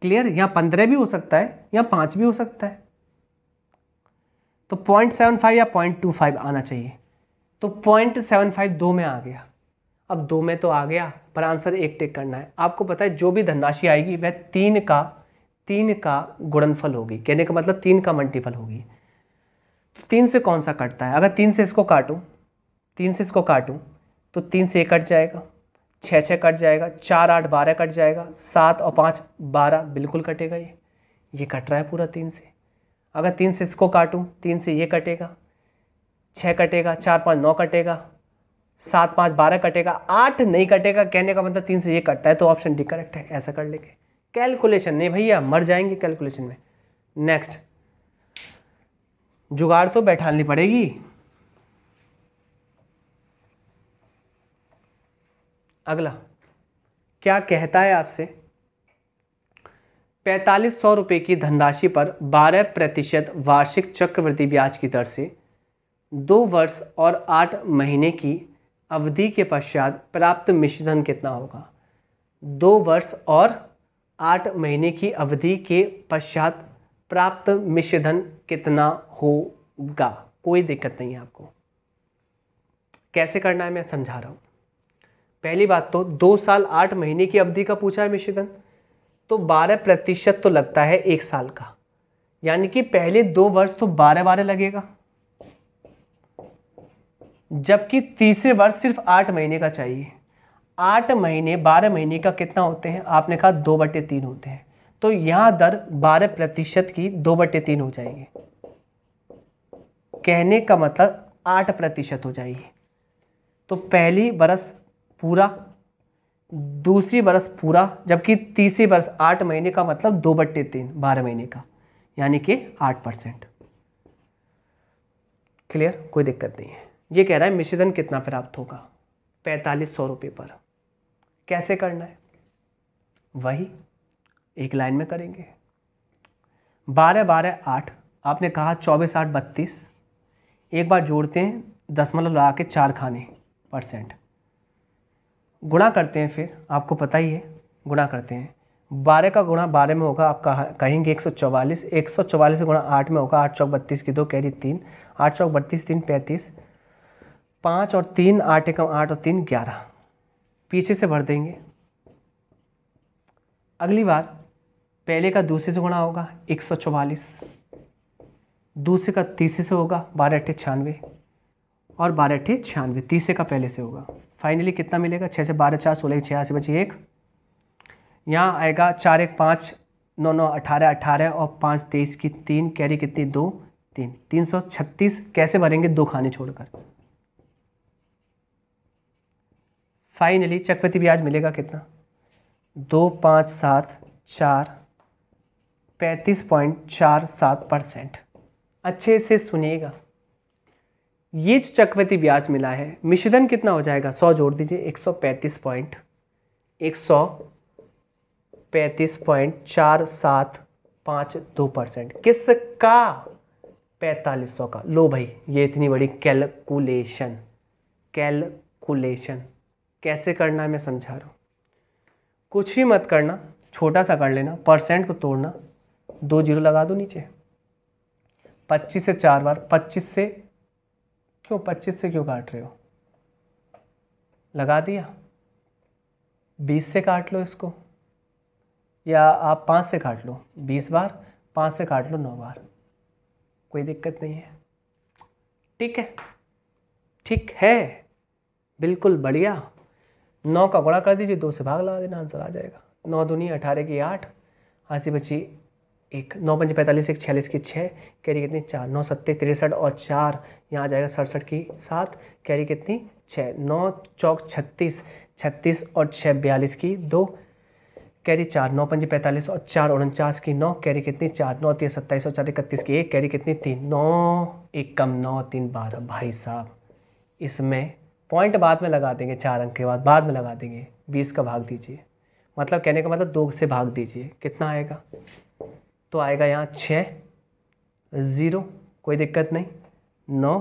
Speaker 1: क्लियर या पंद्रह भी हो सकता है या पाँच भी हो सकता है तो पॉइंट सेवन फाइव या पॉइंट टू फाइव आना चाहिए तो पॉइंट सेवन फाइव दो में आ गया अब दो में तो आ गया पर आंसर एक टेक करना है आपको पता है जो भी धनराशि आएगी वह तीन का तीन का गुणनफल होगी कहने का मतलब तीन का मल्टीपल होगी तो तीन से कौन सा कटता है अगर तीन से इसको काटूँ तीन से इसको काटूँ तो तीन से एक कट जाएगा छः छः कट जाएगा चार आठ बारह कट जाएगा सात और पाँच बारह बिल्कुल कटेगा ये ये कट रहा है पूरा तीन से अगर तीन से इसको काटूँ तीन से ये कटेगा छः कटेगा चार पाँच नौ कटेगा सात पाँच बारह कटेगा आठ नहीं कटेगा कहने का मतलब तीन से ये कटता है तो ऑप्शन डी करेक्ट है ऐसा कर लेंगे कैलकुलेशन नहीं भैया मर जाएंगे कैलकुलेशन में नेक्स्ट जुगाड़ तो बैठानी पड़ेगी अगला क्या कहता है आपसे पैंतालीस सौ रुपये की धनराशि पर 12 प्रतिशत वार्षिक चक्रवृद्धि ब्याज की दर से दो वर्ष और आठ महीने की अवधि के पश्चात प्राप्त मिश्रधन कितना होगा दो वर्ष और आठ महीने की अवधि के पश्चात प्राप्त मिश्रधन कितना होगा कोई दिक्कत नहीं है आपको कैसे करना है मैं समझा रहा हूँ पहली बात तो दो साल आठ महीने की अवधि का पूछा है मिश्रधन तो 12 प्रतिशत तो लगता है एक साल का यानी कि पहले दो वर्ष तो 12 बारह लगेगा जबकि तीसरे वर्ष सिर्फ आठ महीने का चाहिए आठ महीने बारह महीने का कितना होते हैं आपने कहा दो बटे तीन होते हैं तो यहाँ दर बारह प्रतिशत की दो बटे तीन हो जाएगी कहने का मतलब आठ प्रतिशत हो जाएगी तो पहली बरस पूरा दूसरी बरस पूरा जबकि तीसरी बरस आठ महीने का मतलब दो बट्टे तीन बारह महीने का यानी कि आठ परसेंट क्लियर कोई दिक्कत नहीं है ये कह रहा है मिश्रधन कितना प्राप्त होगा पैंतालीस सौ रुपये पर कैसे करना है वही एक लाइन में करेंगे बारह बारह आठ आपने कहा चौबीस आठ बत्तीस एक बार जोड़ते हैं दसमलव मतलब लगा के चार खाने परसेंट गुणा करते हैं फिर आपको पता ही है गुणा करते हैं बारह का गुणा बारह में होगा आप कहा कहेंगे एक सौ चौवालीस एक सौ चौवालीस गुणा आठ में होगा आठ चौक बत्तीस की दो कैरी तीन आठ चौक बत्तीस तीन पैंतीस पाँच और तीन आठ एकम आठ और तीन ग्यारह पीछे से भर देंगे अगली बार पहले का दूसरे से गुणा होगा एक सौ चौवालीस दूसरे का तीसरे से होगा बारह अट्ठे छियानवे और बारह अट्ठे छियानवे तीसरे का पहले से होगा फाइनली कितना मिलेगा छः से बारह चार सोलह छियासी बची एक यहाँ आएगा चार एक पाँच नौ नौ अठारह अठारह और पाँच तेईस की तीन कैरी कितनी दो तीन तीन सौ छत्तीस कैसे भरेंगे दो खाने छोड़कर फाइनली चक्रवर्ती ब्याज मिलेगा कितना दो पाँच सात चार पैंतीस पॉइंट चार सात परसेंट अच्छे से सुनिएगा ये जो चक्रवर्ती ब्याज मिला है मिश्रधन कितना हो जाएगा सौ जोड़ दीजिए एक सौ पैंतीस पॉइंट एक सौ पैंतीस पॉइंट चार सात पाँच दो परसेंट किसका पैंतालीस सौ का लो भाई ये इतनी बड़ी कैलकुलेशन कैलकुलेशन कैसे करना है मैं समझा रहा हूँ कुछ भी मत करना छोटा सा कर लेना परसेंट को तोड़ना दो जीरो लगा दो नीचे पच्चीस से चार बार पच्चीस से क्यों पच्चीस से क्यों काट रहे हो लगा दिया बीस से काट लो इसको या आप पाँच से काट लो बीस बार पाँच से काट लो नौ बार कोई दिक्कत नहीं है ठीक है ठीक है बिल्कुल बढ़िया नौ का गुणा कर दीजिए दो से भाग लगा देना आंसर आ जाएगा नौ दुनिया अठारह की आठ हाँ बची एक नौ पंच पैंतालीस एक छियालीस की छः कैरी कितनी चार नौ सत्ते तिरसठ और चार यहाँ आ जाएगा सड़सठ की सात कैरी कितनी छः नौ चौक छत्तीस छत्तीस और छः बयालीस की दो कैरी चार नौ पंजी पैंतालीस और चार उनचास की नौ कैरी कितनी चार नौ तीस सत्ताईस और चार इकतीस की एक कैरी कितनी तीन नौ एक कम नौ तीन बारह भाई साहब इसमें पॉइंट बाद में लगा देंगे चार अंक के बाद बाद में लगा देंगे बीस का भाग दीजिए मतलब कहने का मतलब दो से भाग दीजिए कितना आएगा तो आएगा यहाँ छः ज़ीरो कोई दिक्कत नहीं नौ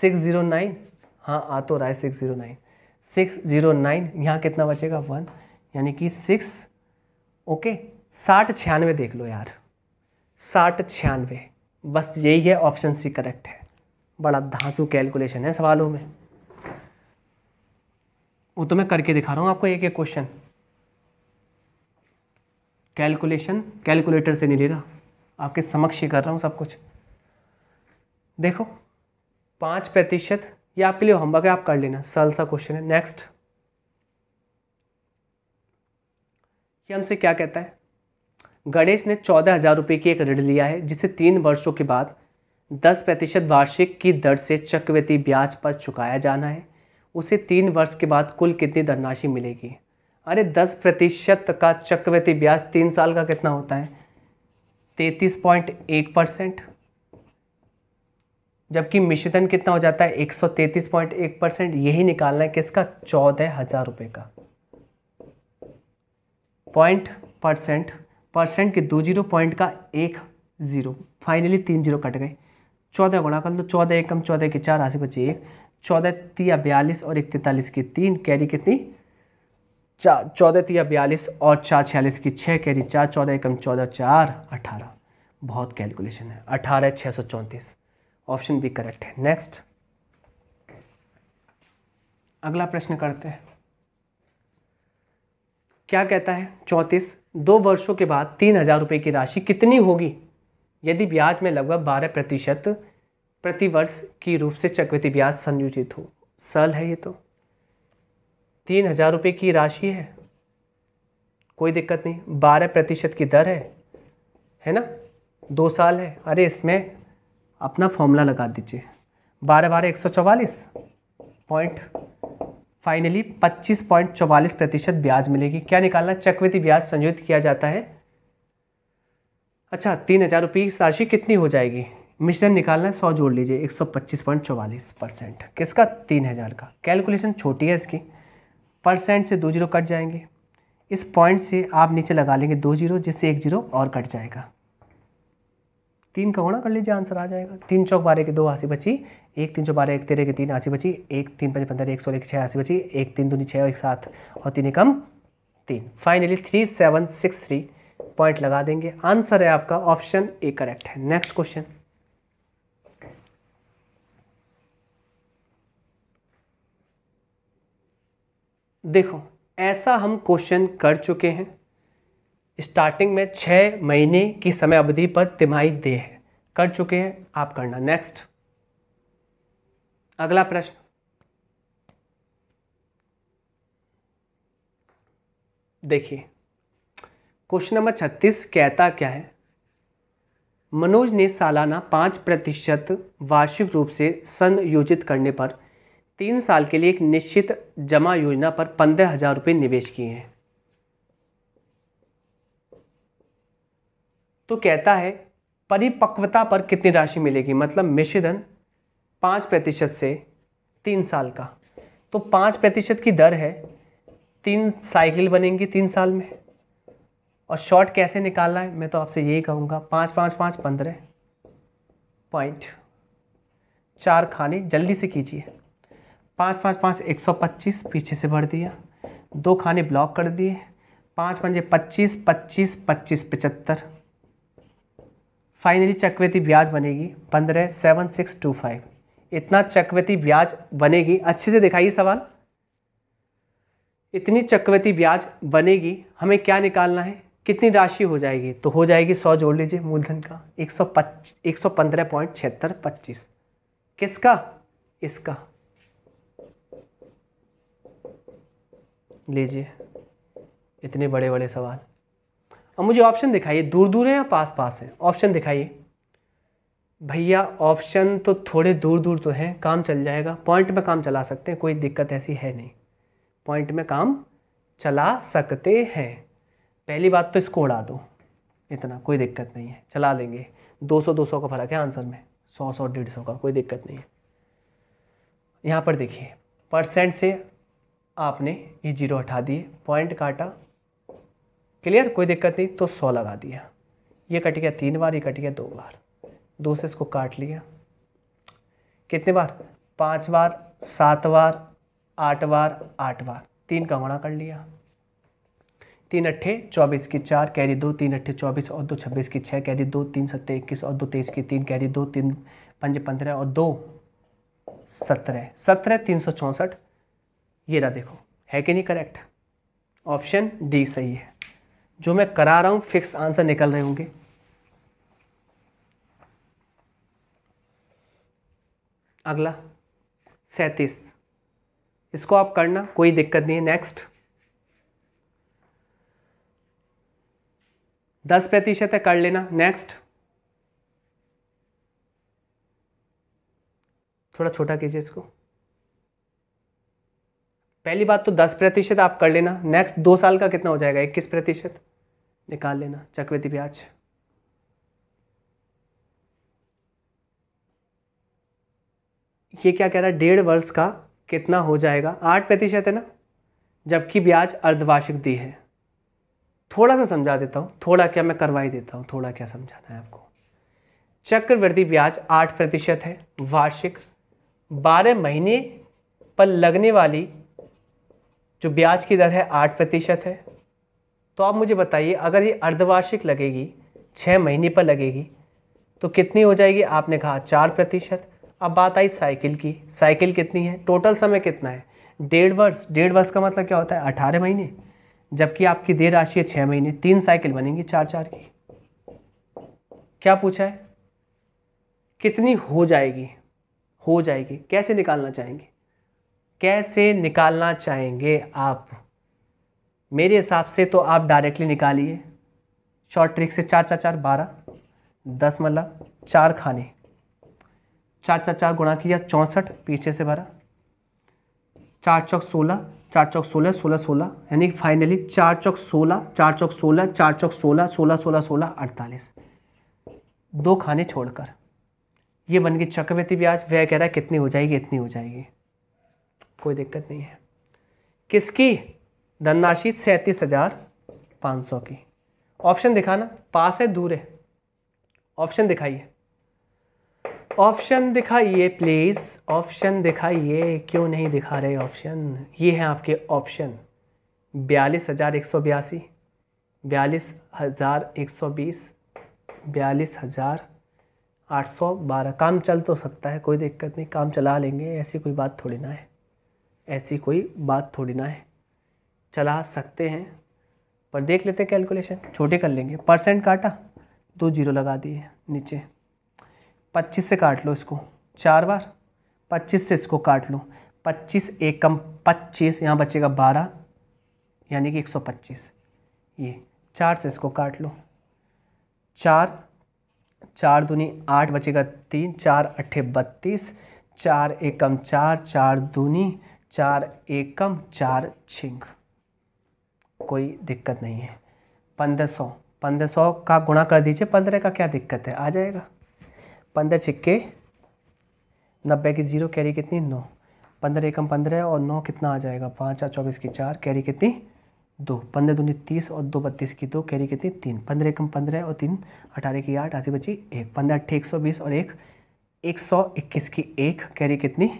Speaker 1: सिक्स ज़ीरो नाइन हाँ आ तो रहा है six zero nine six zero nine यहाँ कितना बचेगा वन यानी कि सिक्स ओके साठ छियानवे देख लो यार साठ छियानवे बस यही है ऑप्शन सी करेक्ट है बड़ा धांसू कैलकुलेशन है सवालों में वो तो मैं करके दिखा रहा हूँ आपको एक एक क्वेश्चन कैलकुलेशन कैलकुलेटर से नहीं ले रहा आपके समक्ष ही कर रहा हूँ सब कुछ देखो पाँच प्रतिशत ये आपके लिए होमवर्क है आप कर लेना सरल सा क्वेश्चन है नेक्स्ट ये हमसे क्या कहता है गणेश ने चौदह हज़ार रुपये की एक ऋण लिया है जिसे तीन वर्षों के बाद दस प्रतिशत वार्षिक की दर से चक्रवर्ती ब्याज पर चुकाया जाना है उसे तीन वर्ष के बाद कुल कितनी धनराशि मिलेगी अरे दस प्रतिशत का चक्रवृद्धि ब्याज तीन साल का कितना होता है तैतीस पॉइंट एक परसेंट जबकि मिश्रधन कितना हो जाता है एक सौ तैतीस पॉइंट एक परसेंट यही निकालना है किसका चौदह हज़ार रुपये का पॉइंट परसेंट परसेंट के दो जीरो पॉइंट का एक ज़ीरो फाइनली तीन जीरो कट गए चौदह गुणा कर लो चौदह एकम चौदह के चार हाथी बचे एक चौदह तीया बयालीस और एक तैंतालीस की तीन कैरी कितनी चार चौदह तिया बयालीस और चार छियालीस की छः कैरी चार चौदह एकम चौदह चार अठारह बहुत कैलकुलेशन है अठारह छः सौ चौंतीस ऑप्शन बी करेक्ट है नेक्स्ट अगला प्रश्न करते हैं क्या कहता है चौंतीस दो वर्षों के बाद तीन हजार रुपये की राशि कितनी होगी यदि ब्याज में लगभग बारह प्रतिशत प्रतिवर्ष की रूप से चक्रवृद्धि ब्याज संयोजित हो सरल है ये तो तीन हज़ार रुपये की राशि है कोई दिक्कत नहीं बारह प्रतिशत की दर है है ना दो साल है अरे इसमें अपना फॉर्मूला लगा दीजिए बारह बारह एक सौ चवालीस पॉइंट फाइनली पच्चीस पॉइंट चौवालीस प्रतिशत ब्याज मिलेगी क्या निकालना चक्रवृद्धि ब्याज संयोजित किया जाता है अच्छा तीन हज़ार रुपये की राशि कितनी हो जाएगी मिश्रण निकालना है सौ जोड़ लीजिए एक सौ पच्चीस पॉइंट चौवालीस परसेंट किसका तीन हज़ार का कैलकुलेशन छोटी है इसकी परसेंट से दो जीरो कट जाएंगे इस पॉइंट से आप नीचे लगा लेंगे दो जीरो जिससे एक जीरो और कट जाएगा तीन का गुणा कर लीजिए आंसर आ जाएगा तीन चौक बारह के दो आसी बची एक तीन चौक बारह एक तेरह के तीन आसी बची एक तीन पंच पंद्रह एक सोलह एक छः आसी बची एक तीन दूनी छः एक सात और तीन एकम तीन finally three seven six three point लगा देंगे आंसर है आपका ऑप्शन ए करेक्ट है नेक्स्ट क्वेश्चन देखो ऐसा हम क्वेश्चन कर चुके हैं स्टार्टिंग में छः महीने की समय अवधि पर तिमाही दे है कर चुके हैं आप करना नेक्स्ट अगला प्रश्न देखिए क्वेश्चन नंबर छत्तीस कहता क्या है मनोज ने सालाना पाँच प्रतिशत वार्षिक रूप से संयोजित करने पर तीन साल के लिए एक निश्चित जमा योजना पर पंद्रह हजार रुपये निवेश किए हैं तो कहता है परिपक्वता पर कितनी राशि मिलेगी मतलब मिश्रधन पाँच प्रतिशत से तीन साल का तो पाँच प्रतिशत की दर है तीन साइकिल बनेंगी तीन साल में और शॉर्ट कैसे निकालना है मैं तो आपसे यही कहूँगा पाँच पाँच पाँच पंद्रह पॉइंट चार खाने जल्दी से कीजिए पाँच पाँच पाँच एक सौ पच्चीस पीछे से भर दिया दो खाने ब्लॉक कर दिए पाँच पंजे पच्चीस पच्चीस पच्चीस पचहत्तर फाइनली चक्रवर्ती ब्याज बनेगी पंद्रह सेवन सिक्स टू फाइव इतना चक्रवर्ती ब्याज बनेगी अच्छे से दिखाइए सवाल इतनी चक्रवर्ती ब्याज बनेगी हमें क्या निकालना है कितनी राशि हो जाएगी तो हो जाएगी सौ जोड़ लीजिए मूलधन का एक सौ पच्चीस एक सौ पंद्रह पॉइंट छिहत्तर पच्चीस किसका इसका लीजिए इतने बड़े बड़े सवाल अब मुझे ऑप्शन दिखाइए दूर दूर है या पास पास है ऑप्शन दिखाइए भैया ऑप्शन तो थोड़े दूर दूर तो हैं काम चल जाएगा पॉइंट में काम चला सकते हैं कोई दिक्कत ऐसी है नहीं पॉइंट में काम चला सकते हैं पहली बात तो इसको उड़ा दो इतना कोई दिक्कत नहीं है चला लेंगे 200 200 का फर्क है आंसर में 100 100 सौ का कोई दिक्कत नहीं है यहाँ पर देखिए परसेंट से आपने ये जीरो हटा दिए पॉइंट काटा क्लियर कोई दिक्कत नहीं तो सौ लगा दिया ये कट गया तीन बार ये कट गया दो बार दो से इसको काट लिया कितने बार पाँच बार सात बार आठ बार आठ बार तीन का गुणा कर लिया तीन अट्ठे चौबीस की चार कैरी दो तीन अट्ठे चौबीस और दो छब्बीस की छः कैरी दो तीन सत्तर इक्कीस और दो तेईस की तीन कैरी दो तीन पंज पंद्रह और दो सत्रह सत्रह तीन सौ चौंसठ ये रहा देखो है कि नहीं करेक्ट ऑप्शन डी सही है जो मैं करा रहा हूं फिक्स आंसर निकल रहे होंगे अगला सैतीस इसको आप करना कोई दिक्कत नहीं है नेक्स्ट दस प्रतिशत है कर लेना नेक्स्ट थोड़ा छोटा कीजिए इसको पहली बात तो दस प्रतिशत आप कर लेना नेक्स्ट दो साल का कितना हो जाएगा इक्कीस प्रतिशत निकाल लेना चक्रवृद्धि ब्याज ये क्या कह रहा है डेढ़ वर्ष का कितना हो जाएगा आठ प्रतिशत है ना जबकि ब्याज अर्धवार्षिक दी है थोड़ा सा समझा देता हूँ थोड़ा क्या मैं करवा ही देता हूँ थोड़ा क्या समझाना है आपको चक्रवृद्धि ब्याज आठ प्रतिशत है वार्षिक बारह महीने पर लगने वाली जो ब्याज की दर है आठ प्रतिशत है तो आप मुझे बताइए अगर ये अर्धवार्षिक लगेगी छः महीने पर लगेगी तो कितनी हो जाएगी आपने कहा चार प्रतिशत अब बात आई साइकिल की साइकिल कितनी है टोटल समय कितना है डेढ़ वर्ष डेढ़ वर्ष का मतलब क्या होता है अठारह महीने जबकि आपकी देर राशि है छः महीने तीन साइकिल बनेंगी चार चार की क्या पूछा है कितनी हो जाएगी हो जाएगी कैसे निकालना चाहेंगे कैसे निकालना चाहेंगे आप मेरे हिसाब से तो आप डायरेक्टली निकालिए शॉर्ट ट्रिक से चार चार चार बारह दस मतलब चार खाने चार चार चार गुणा किया चौंसठ पीछे से भरा चार चौक सोलह चार चौक सोलह सोलह सोलह यानी फाइनली चार चौक सोलह चार चौक सोलह चार चौक सोलह सोलह सोलह सोलह अड़तालीस दो खाने छोड़कर ये बन गई चक्रवर्ती ब्याज वह कह रहा है कितनी हो जाएगी इतनी हो जाएगी कोई दिक्कत नहीं है किसकी धनराशि सैंतीस हजार पाँच सौ की ऑप्शन दिखाना पास है दूर है ऑप्शन दिखाइए ऑप्शन दिखाइए प्लीज़ ऑप्शन दिखाइए क्यों नहीं दिखा रहे ऑप्शन ये हैं आपके ऑप्शन बयालीस हज़ार एक सौ बयासी बयालीस हज़ार एक सौ बीस बयालीस हज़ार आठ सौ बारह काम चल तो सकता है कोई दिक्कत नहीं काम चला लेंगे ऐसी कोई बात थोड़ी ना है ऐसी कोई बात थोड़ी ना है चला सकते हैं पर देख लेते हैं कैलकुलेशन छोटे कर लेंगे परसेंट काटा दो जीरो लगा दिए नीचे पच्चीस से काट लो इसको चार बार पच्चीस से इसको काट लो पच्चीस एकम पच्चीस यहाँ बचेगा बारह यानी कि एक सौ पच्चीस ये चार से इसको काट लो चार चार दूनी आठ बचेगा तीन चार अट्ठे बत्तीस चार एकम चार चार दूनी चार एकम चार छिंग कोई दिक्कत नहीं है पंद्रह सौ पंद्रह सौ का गुणा कर दीजिए पंद्रह का क्या दिक्कत है आ जाएगा पंद्रह छिक्के नब्बे की जीरो कैरी कितनी नौ पंद्रह एकम पंद्रह और नौ कितना आ जाएगा पाँच चार चौबीस की चार कैरी कितनी दो पंद्रह दूनी तीस और दो बत्तीस की दो कैरी कितनी तीन पंद्रह एकम पंद्रह और तीन अठारह की आठ अस्सी बची एक पंद्रह अट्ठे एक सौ बीस और एक एक सौ इक्कीस की एक कैरी कितनी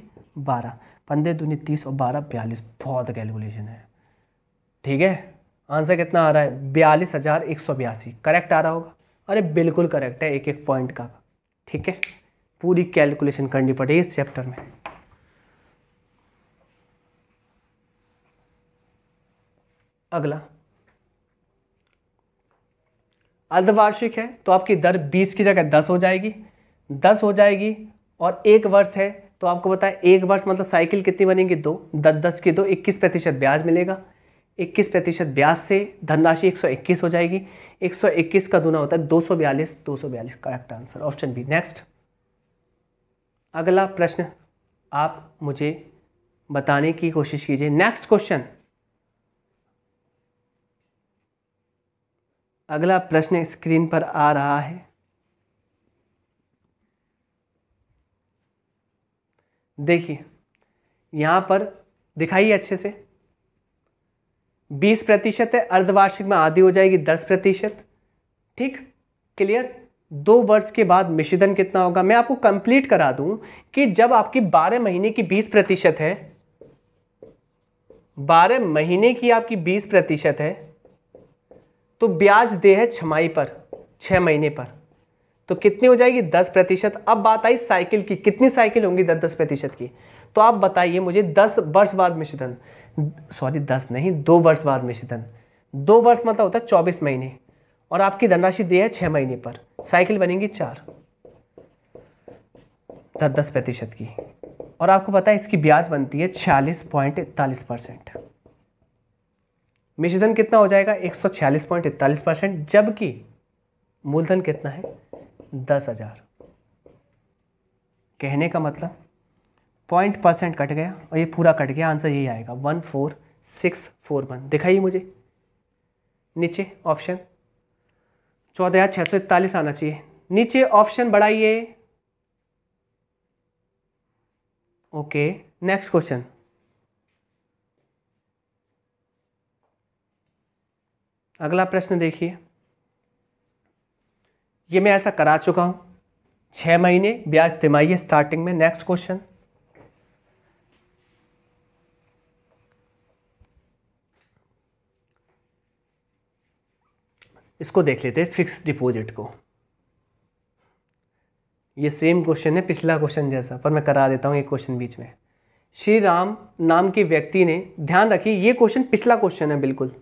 Speaker 1: बारह पंद्रह तो दूनी तीस और बारह बयालीस बहुत कैलकुलेशन है ठीक है आंसर कितना आ रहा है बयालीस हज़ार एक सौ बयासी करेक्ट आ रहा होगा अरे बिल्कुल करेक्ट है एक एक पॉइंट का ठीक है पूरी कैलकुलेशन करनी पड़ेगी इस चैप्टर में अगला अर्धवार्षिक है तो आपकी दर 20 की जगह 10 हो जाएगी 10 हो जाएगी और एक वर्ष है तो आपको बताया एक वर्ष मतलब साइकिल कितनी बनेगी दो दस दस की दो इक्कीस प्रतिशत ब्याज मिलेगा इक्कीस प्रतिशत ब्याज से धनराशि एक सौ इक्कीस हो जाएगी एक सौ इक्कीस का दूना होता है दो सौ बयालीस दो सौ बयालीस correct answer option B next अगला प्रश्न आप मुझे बताने की कोशिश कीजिए नेक्स्ट क्वेश्चन अगला प्रश्न स्क्रीन पर आ रहा है देखिए यहाँ पर दिखाइए अच्छे से 20 प्रतिशत है अर्धवार्षिक में आधी हो जाएगी 10 प्रतिशत ठीक क्लियर दो वर्ष के बाद मिशिदन कितना होगा मैं आपको कंप्लीट करा दूं कि जब आपकी 12 महीने की 20 प्रतिशत है 12 महीने की आपकी 20 प्रतिशत है तो ब्याज दे है छमाई पर छः महीने पर तो कितनी हो जाएगी दस प्रतिशत अब बात आई साइकिल की कितनी साइकिल होंगी दस दस प्रतिशत की तो आप बताइए मुझे दस वर्ष बाद मिश्रधन सॉरी दस नहीं दो वर्ष बाद मिश्रधन दो वर्ष मतलब होता है चौबीस महीने और आपकी धनराशि दी है छः महीने पर साइकिल बनेगी चार दस दस प्रतिशत की और आपको पता है इसकी ब्याज बनती है छियालीस पॉइंट इकतालीस परसेंट मिश्रधन कितना हो जाएगा एक सौ छियालीस पॉइंट इकतालीस परसेंट जबकि मूलधन कितना है दस हज़ार कहने का मतलब पॉइंट परसेंट कट गया और ये पूरा कट गया आंसर यही आएगा one four six four one दिखाइए मुझे नीचे ऑप्शन चौदह हज़ार छः सौ इकतालीस आना चाहिए नीचे ऑप्शन बढ़ाइए ओके नेक्स्ट क्वेश्चन अगला प्रश्न देखिए ये मैं ऐसा करा चुका हूँ छः महीने ब्याज तिमाही है स्टार्टिंग में नेक्स्ट क्वेश्चन इसको देख लेते हैं फिक्स डिपॉजिट को ये सेम क्वेश्चन है पिछला क्वेश्चन जैसा पर मैं करा देता हूँ एक क्वेश्चन बीच में श्री राम नाम के व्यक्ति ने ध्यान रखिए ये क्वेश्चन पिछला क्वेश्चन है बिल्कुल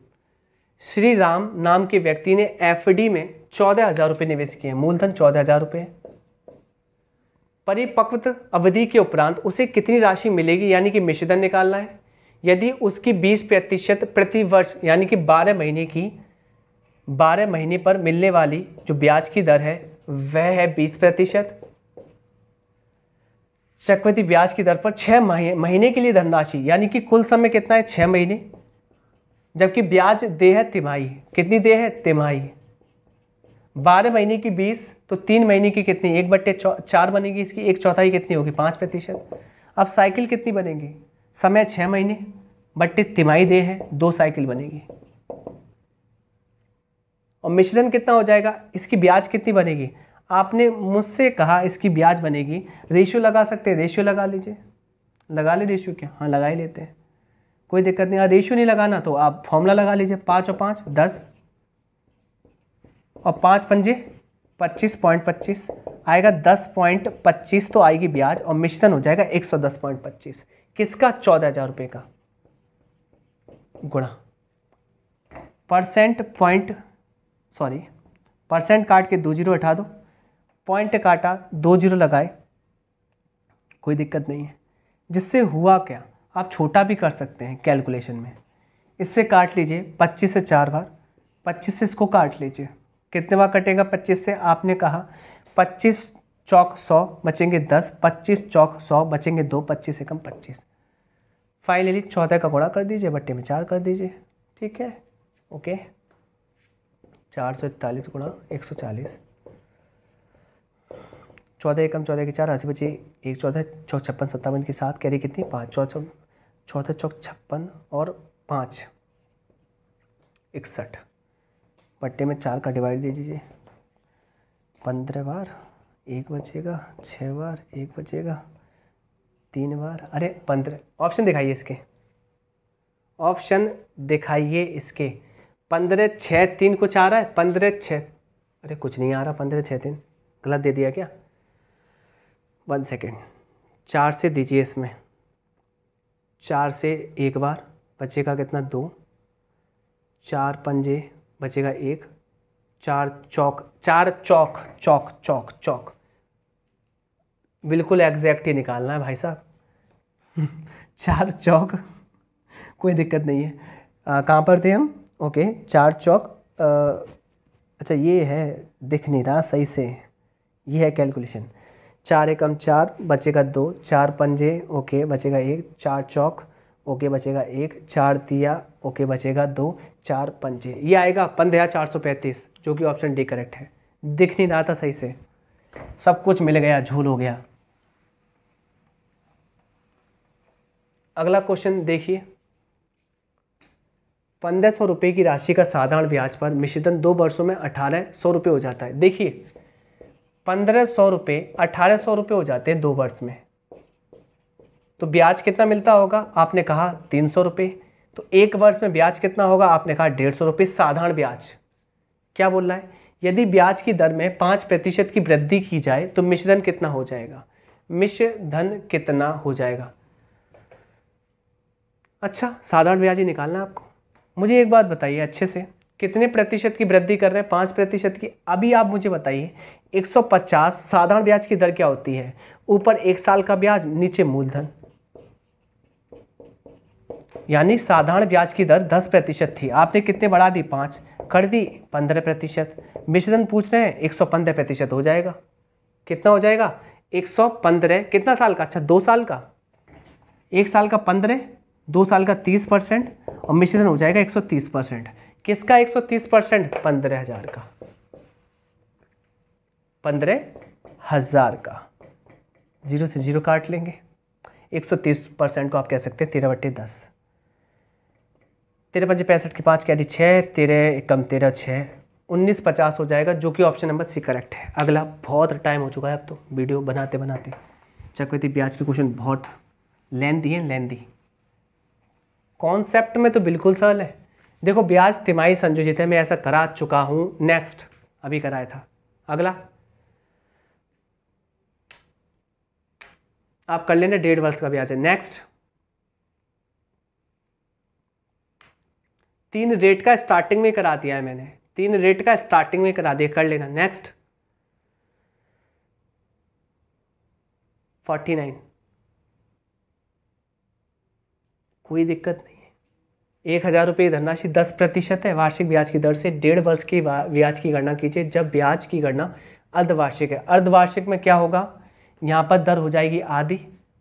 Speaker 1: श्री राम नाम के व्यक्ति ने एफडी में चौदह हजार रुपये निवेश किए मूलधन चौदह हजार रुपये परिपक्व अवधि के उपरांत उसे कितनी राशि मिलेगी यानी कि मिश्रधन निकालना है यदि उसकी 20 प्रतिशत प्रतिवर्ष यानी कि 12 महीने की 12 महीने पर मिलने वाली जो ब्याज की दर है वह है 20 प्रतिशत चक्रवर्ती ब्याज की दर पर छः महीने के लिए धनराशि यानी कि कुल समय कितना है छः महीने जबकि ब्याज देह तिमाही कितनी देह है तिमाही बारह महीने की बीस तो तीन महीने की कितनी एक बट्टे चार बनेगी इसकी एक चौथाई कितनी होगी पाँच प्रतिशत अब साइकिल कितनी बनेगी समय छः महीने बट्टे तिमाही दे है दो साइकिल बनेगी और मिश्रण कितना हो जाएगा इसकी ब्याज कितनी बनेगी आपने मुझसे कहा इसकी ब्याज बनेगी रेशियो लगा सकते हैं रेशियो लगा लीजिए लगा ले रेशियो क्या हाँ लगा ही लेते हैं कोई दिक्कत नहीं हाँ, रेशियो नहीं लगाना तो आप फॉर्मूला लगा लीजिए पाँच और पाँच दस और पाँच पंजे पच्चीस पॉइंट पच्चीस आएगा दस पॉइंट पच्चीस तो आएगी ब्याज और मिश्रण हो जाएगा एक सौ दस पॉइंट पच्चीस किसका चौदह हजार रुपये का गुणा परसेंट पॉइंट सॉरी परसेंट काट के दो जीरो हटा दो पॉइंट काटा दो जीरो लगाए कोई दिक्कत नहीं है जिससे हुआ क्या आप छोटा भी कर सकते हैं कैलकुलेशन में इससे काट लीजिए पच्चीस से चार बार पच्चीस से इसको काट लीजिए कितने बार कटेगा पच्चीस से आपने कहा पच्चीस चौक सौ बचेंगे दस पच्चीस चौक सौ बचेंगे दो पच्चीस एकम पच्चीस फाइनली चौदह का घोड़ा कर दीजिए बट्टे में चार कर दीजिए ठीक है ओके चार सौ इकतालीस गुणा एक सौ चालीस चौदह एकम चौदह के चार अस्सी बचे एक चौदह चौक छप्पन सत्तावन के साथ कैरी कितनी पाँच चौथ चौदह चौक छप्पन और पाँच इकसठ पट्टे में चार का डिवाइड दे दीजिए पंद्रह बार एक बचेगा छः बार एक बचेगा तीन बार अरे पंद्रह ऑप्शन दिखाइए इसके ऑप्शन दिखाइए इसके पंद्रह छः तीन कुछ आ रहा है पंद्रह छः अरे कुछ नहीं आ रहा पंद्रह छः तीन गलत दे दिया क्या वन सेकेंड चार से दीजिए इसमें चार से एक बार बचेगा कितना दो चार पंजे बचेगा एक चार चौक चार चौक चौक चौक चौक बिल्कुल एग्जैक्ट ही निकालना है भाई साहब चार चौक कोई दिक्कत नहीं है कहाँ पर थे हम ओके चार चौक आ, अच्छा ये है दिख नहीं रहा सही से ये है कैलकुलेशन चार एकम चार बचेगा दो चार पंजे ओके बचेगा एक चार चौक ओके बचेगा एक चार तिया ओके बचेगा दो चार पंचे ये आएगा पंद्रह चार सौ पैंतीस जो कि ऑप्शन डी करेक्ट है दिख नहीं रहा था सही से सब कुछ मिल गया झूल हो गया अगला क्वेश्चन देखिए पंद्रह सौ रुपये की राशि का साधारण ब्याज पर मिश्रधन दो वर्षों में अठारह सौ रुपये हो जाता है देखिए पंद्रह सौ रुपये अठारह सौ रुपये हो जाते हैं दो वर्ष में तो ब्याज कितना मिलता होगा आपने कहा तीन सौ रुपये तो एक वर्ष में ब्याज कितना होगा आपने कहा डेढ़ सौ रुपये साधारण ब्याज क्या बोल रहा है यदि ब्याज की दर में पाँच प्रतिशत की वृद्धि की जाए तो मिश्रधन कितना हो जाएगा धन कितना हो जाएगा अच्छा साधारण ब्याज ही निकालना है आपको मुझे एक बात बताइए अच्छे से कितने प्रतिशत की वृद्धि कर रहे हैं पाँच प्रतिशत की अभी आप मुझे बताइए 150 साधारण ब्याज की दर क्या होती है ऊपर एक साल का ब्याज नीचे मूलधन यानी साधारण ब्याज की दर दस प्रतिशत थी आपने कितने बढ़ा दी पाँच कर दी पंद्रह प्रतिशत मिश्रण पूछ रहे हैं एक सौ पंद्रह प्रतिशत हो जाएगा कितना हो जाएगा एक सौ पंद्रह कितना साल का अच्छा दो साल का एक साल का पंद्रह दो साल का तीस परसेंट और मिश्रण हो जाएगा एक सौ तीस परसेंट किसका एक सौ तीस परसेंट पंद्रह हज़ार का पंद्रह हज़ार का जीरो से जीरो काट लेंगे एक सौ तीस परसेंट को आप कह सकते हैं तेरह बट्टे दस तेरह पंजे पैंसठ के पाँच कैरी छः तेरह एकम तेरह छः उन्नीस पचास हो जाएगा जो कि ऑप्शन नंबर सी करेक्ट है अगला बहुत टाइम हो चुका है अब तो वीडियो बनाते बनाते चक्रवर्ती ब्याज के क्वेश्चन बहुत लेंदी है लेंदी कॉन्सेप्ट में तो बिल्कुल सरल है देखो ब्याज तिमाही संयोजित है मैं ऐसा करा चुका हूँ नेक्स्ट अभी कराया था अगला आप कर लेना डेढ़ वर्ष का ब्याज है नेक्स्ट तीन रेट का स्टार्टिंग में करा दिया है मैंने तीन रेट का स्टार्टिंग में करा दिया कर लेना नेक्स्ट फोर्टी नाइन कोई दिक्कत नहीं है एक हज़ार रुपये धनराशि दस प्रतिशत है वार्षिक ब्याज की दर से डेढ़ वर्ष की ब्याज की गणना कीजिए जब ब्याज की गणना अर्धवार्षिक है अर्धवार्षिक में क्या होगा यहाँ पर दर हो जाएगी आधी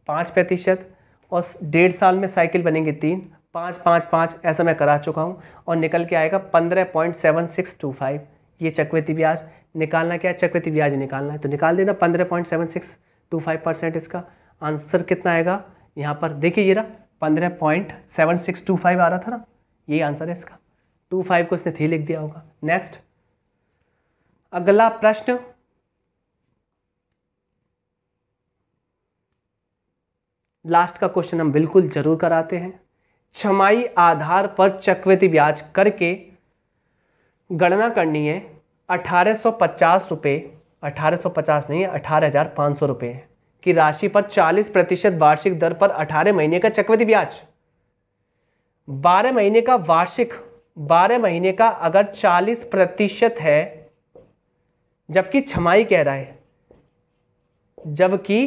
Speaker 1: पाँच प्रतिशत और डेढ़ साल में साइकिल बनेंगे तीन पाँच पाँच पाँच ऐसा मैं करा चुका हूँ और निकल के आएगा पंद्रह point seven six two five ये चक्रवृत्ति ब्याज निकालना क्या है चक्रवृत्ति ब्याज निकालना है तो निकाल देना पंद्रह point seven six two five percent इसका आंसर कितना आएगा यहाँ पर देखिए ये ना पंद्रह point seven six two five आ रहा था ना ये आंसर है इसका टू फाइव को इसने थ्री लिख दिया होगा नेक्स्ट अगला प्रश्न लास्ट का क्वेश्चन हम बिल्कुल जरूर कराते हैं छमाई आधार पर चक्रवृद्धि ब्याज करके गणना करनी है अठारह सौ पचास रुपये अठारह सौ पचास नहीं है अठारह हज़ार पाँच सौ रुपये की राशि पर चालीस प्रतिशत वार्षिक दर पर अठारह महीने का चक्रवृद्धि ब्याज बारह महीने का वार्षिक बारह महीने का अगर चालीस प्रतिशत है जबकि छमाई कह रहा है जबकि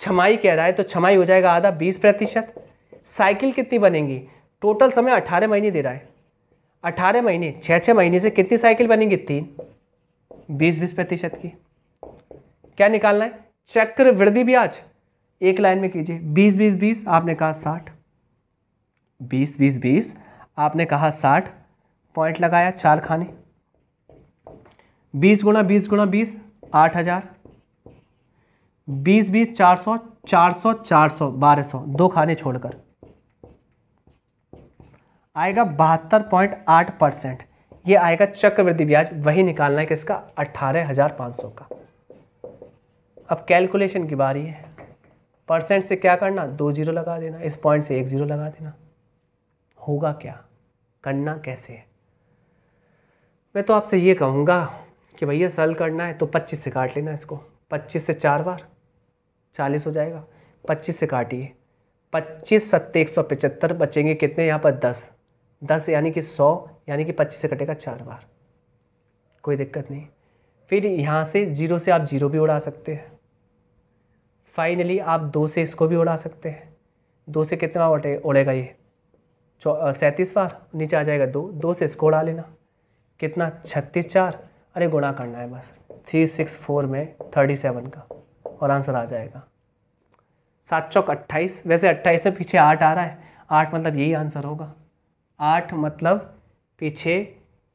Speaker 1: छमाई कह रहा है तो छमाई हो जाएगा आधा बीस प्रतिशत साइकिल कितनी बनेंगी टोटल समय अठारह महीने दे रहा है अठारह महीने छः छः महीने से कितनी साइकिल बनेंगी तीन बीस बीस प्रतिशत की क्या निकालना है चक्र वृद्धि ब्याज एक लाइन में कीजिए बीस बीस बीस आपने कहा साठ बीस बीस बीस आपने कहा साठ पॉइंट लगाया चार खाने बीस गुणा बीस गुणा बीस आठ हज़ार बीस बीस चार सौ चार सौ चार सौ बारह सौ दो खाने छोड़कर आएगा बहत्तर पॉइंट आठ परसेंट ये आएगा चक्रवृद्धि ब्याज वही निकालना है किसका अट्ठारह हज़ार पाँच सौ का अब कैलकुलेशन की बारी है परसेंट से क्या करना दो जीरो लगा देना इस पॉइंट से एक जीरो लगा देना होगा क्या करना कैसे है मैं तो आपसे ये कहूँगा कि भैया सल करना है तो पच्चीस से काट लेना इसको पच्चीस से चार बार चालीस हो जाएगा पच्चीस से काटिए पच्चीस सत्ते एक सौ पचहत्तर बचेंगे कितने यहाँ पर दस दस यानी कि सौ यानी कि पच्चीस से कटेगा चार बार कोई दिक्कत नहीं फिर यहाँ से जीरो से आप जीरो भी उड़ा सकते हैं फाइनली आप दो से इसको भी उड़ा सकते हैं दो से कितना उड़े उड़ेगा ये सैंतीस बार नीचे आ जाएगा दो दो से इसको उड़ा लेना कितना छत्तीस चार अरे गुणा करना है बस थ्री सिक्स फोर में थर्टी सेवन का और आंसर आ जाएगा सात चौक अट्ठाईस वैसे अट्ठाईस में पीछे आठ आ रहा है आठ मतलब यही आंसर होगा आठ मतलब पीछे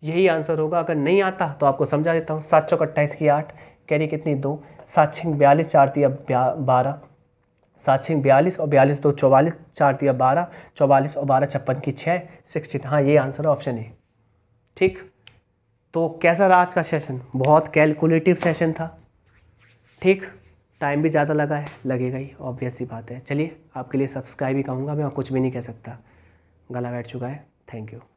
Speaker 1: यही आंसर होगा अगर नहीं आता तो आपको समझा देता हूँ सात चौक अट्ठाईस की आठ कैरी कितनी दो सात छिंग बयालीस चार दिया बारह सात छिंग बयालीस और बयालीस दो चौवालीस चार दिया बारह चौवालीस और बारह छप्पन की छः सिक्सटीन हाँ ये आंसर है ऑप्शन ए ठीक तो कैसा रहा आज का सेशन बहुत कैलकुलेटिव सेशन था ठीक टाइम भी ज़्यादा लगा है लगेगा ही ऑब्वियस ही बात है चलिए आपके लिए सब्सक्राइब ही कहूँगा मैं और कुछ भी नहीं कह सकता गला बैठ चुका है थैंक यू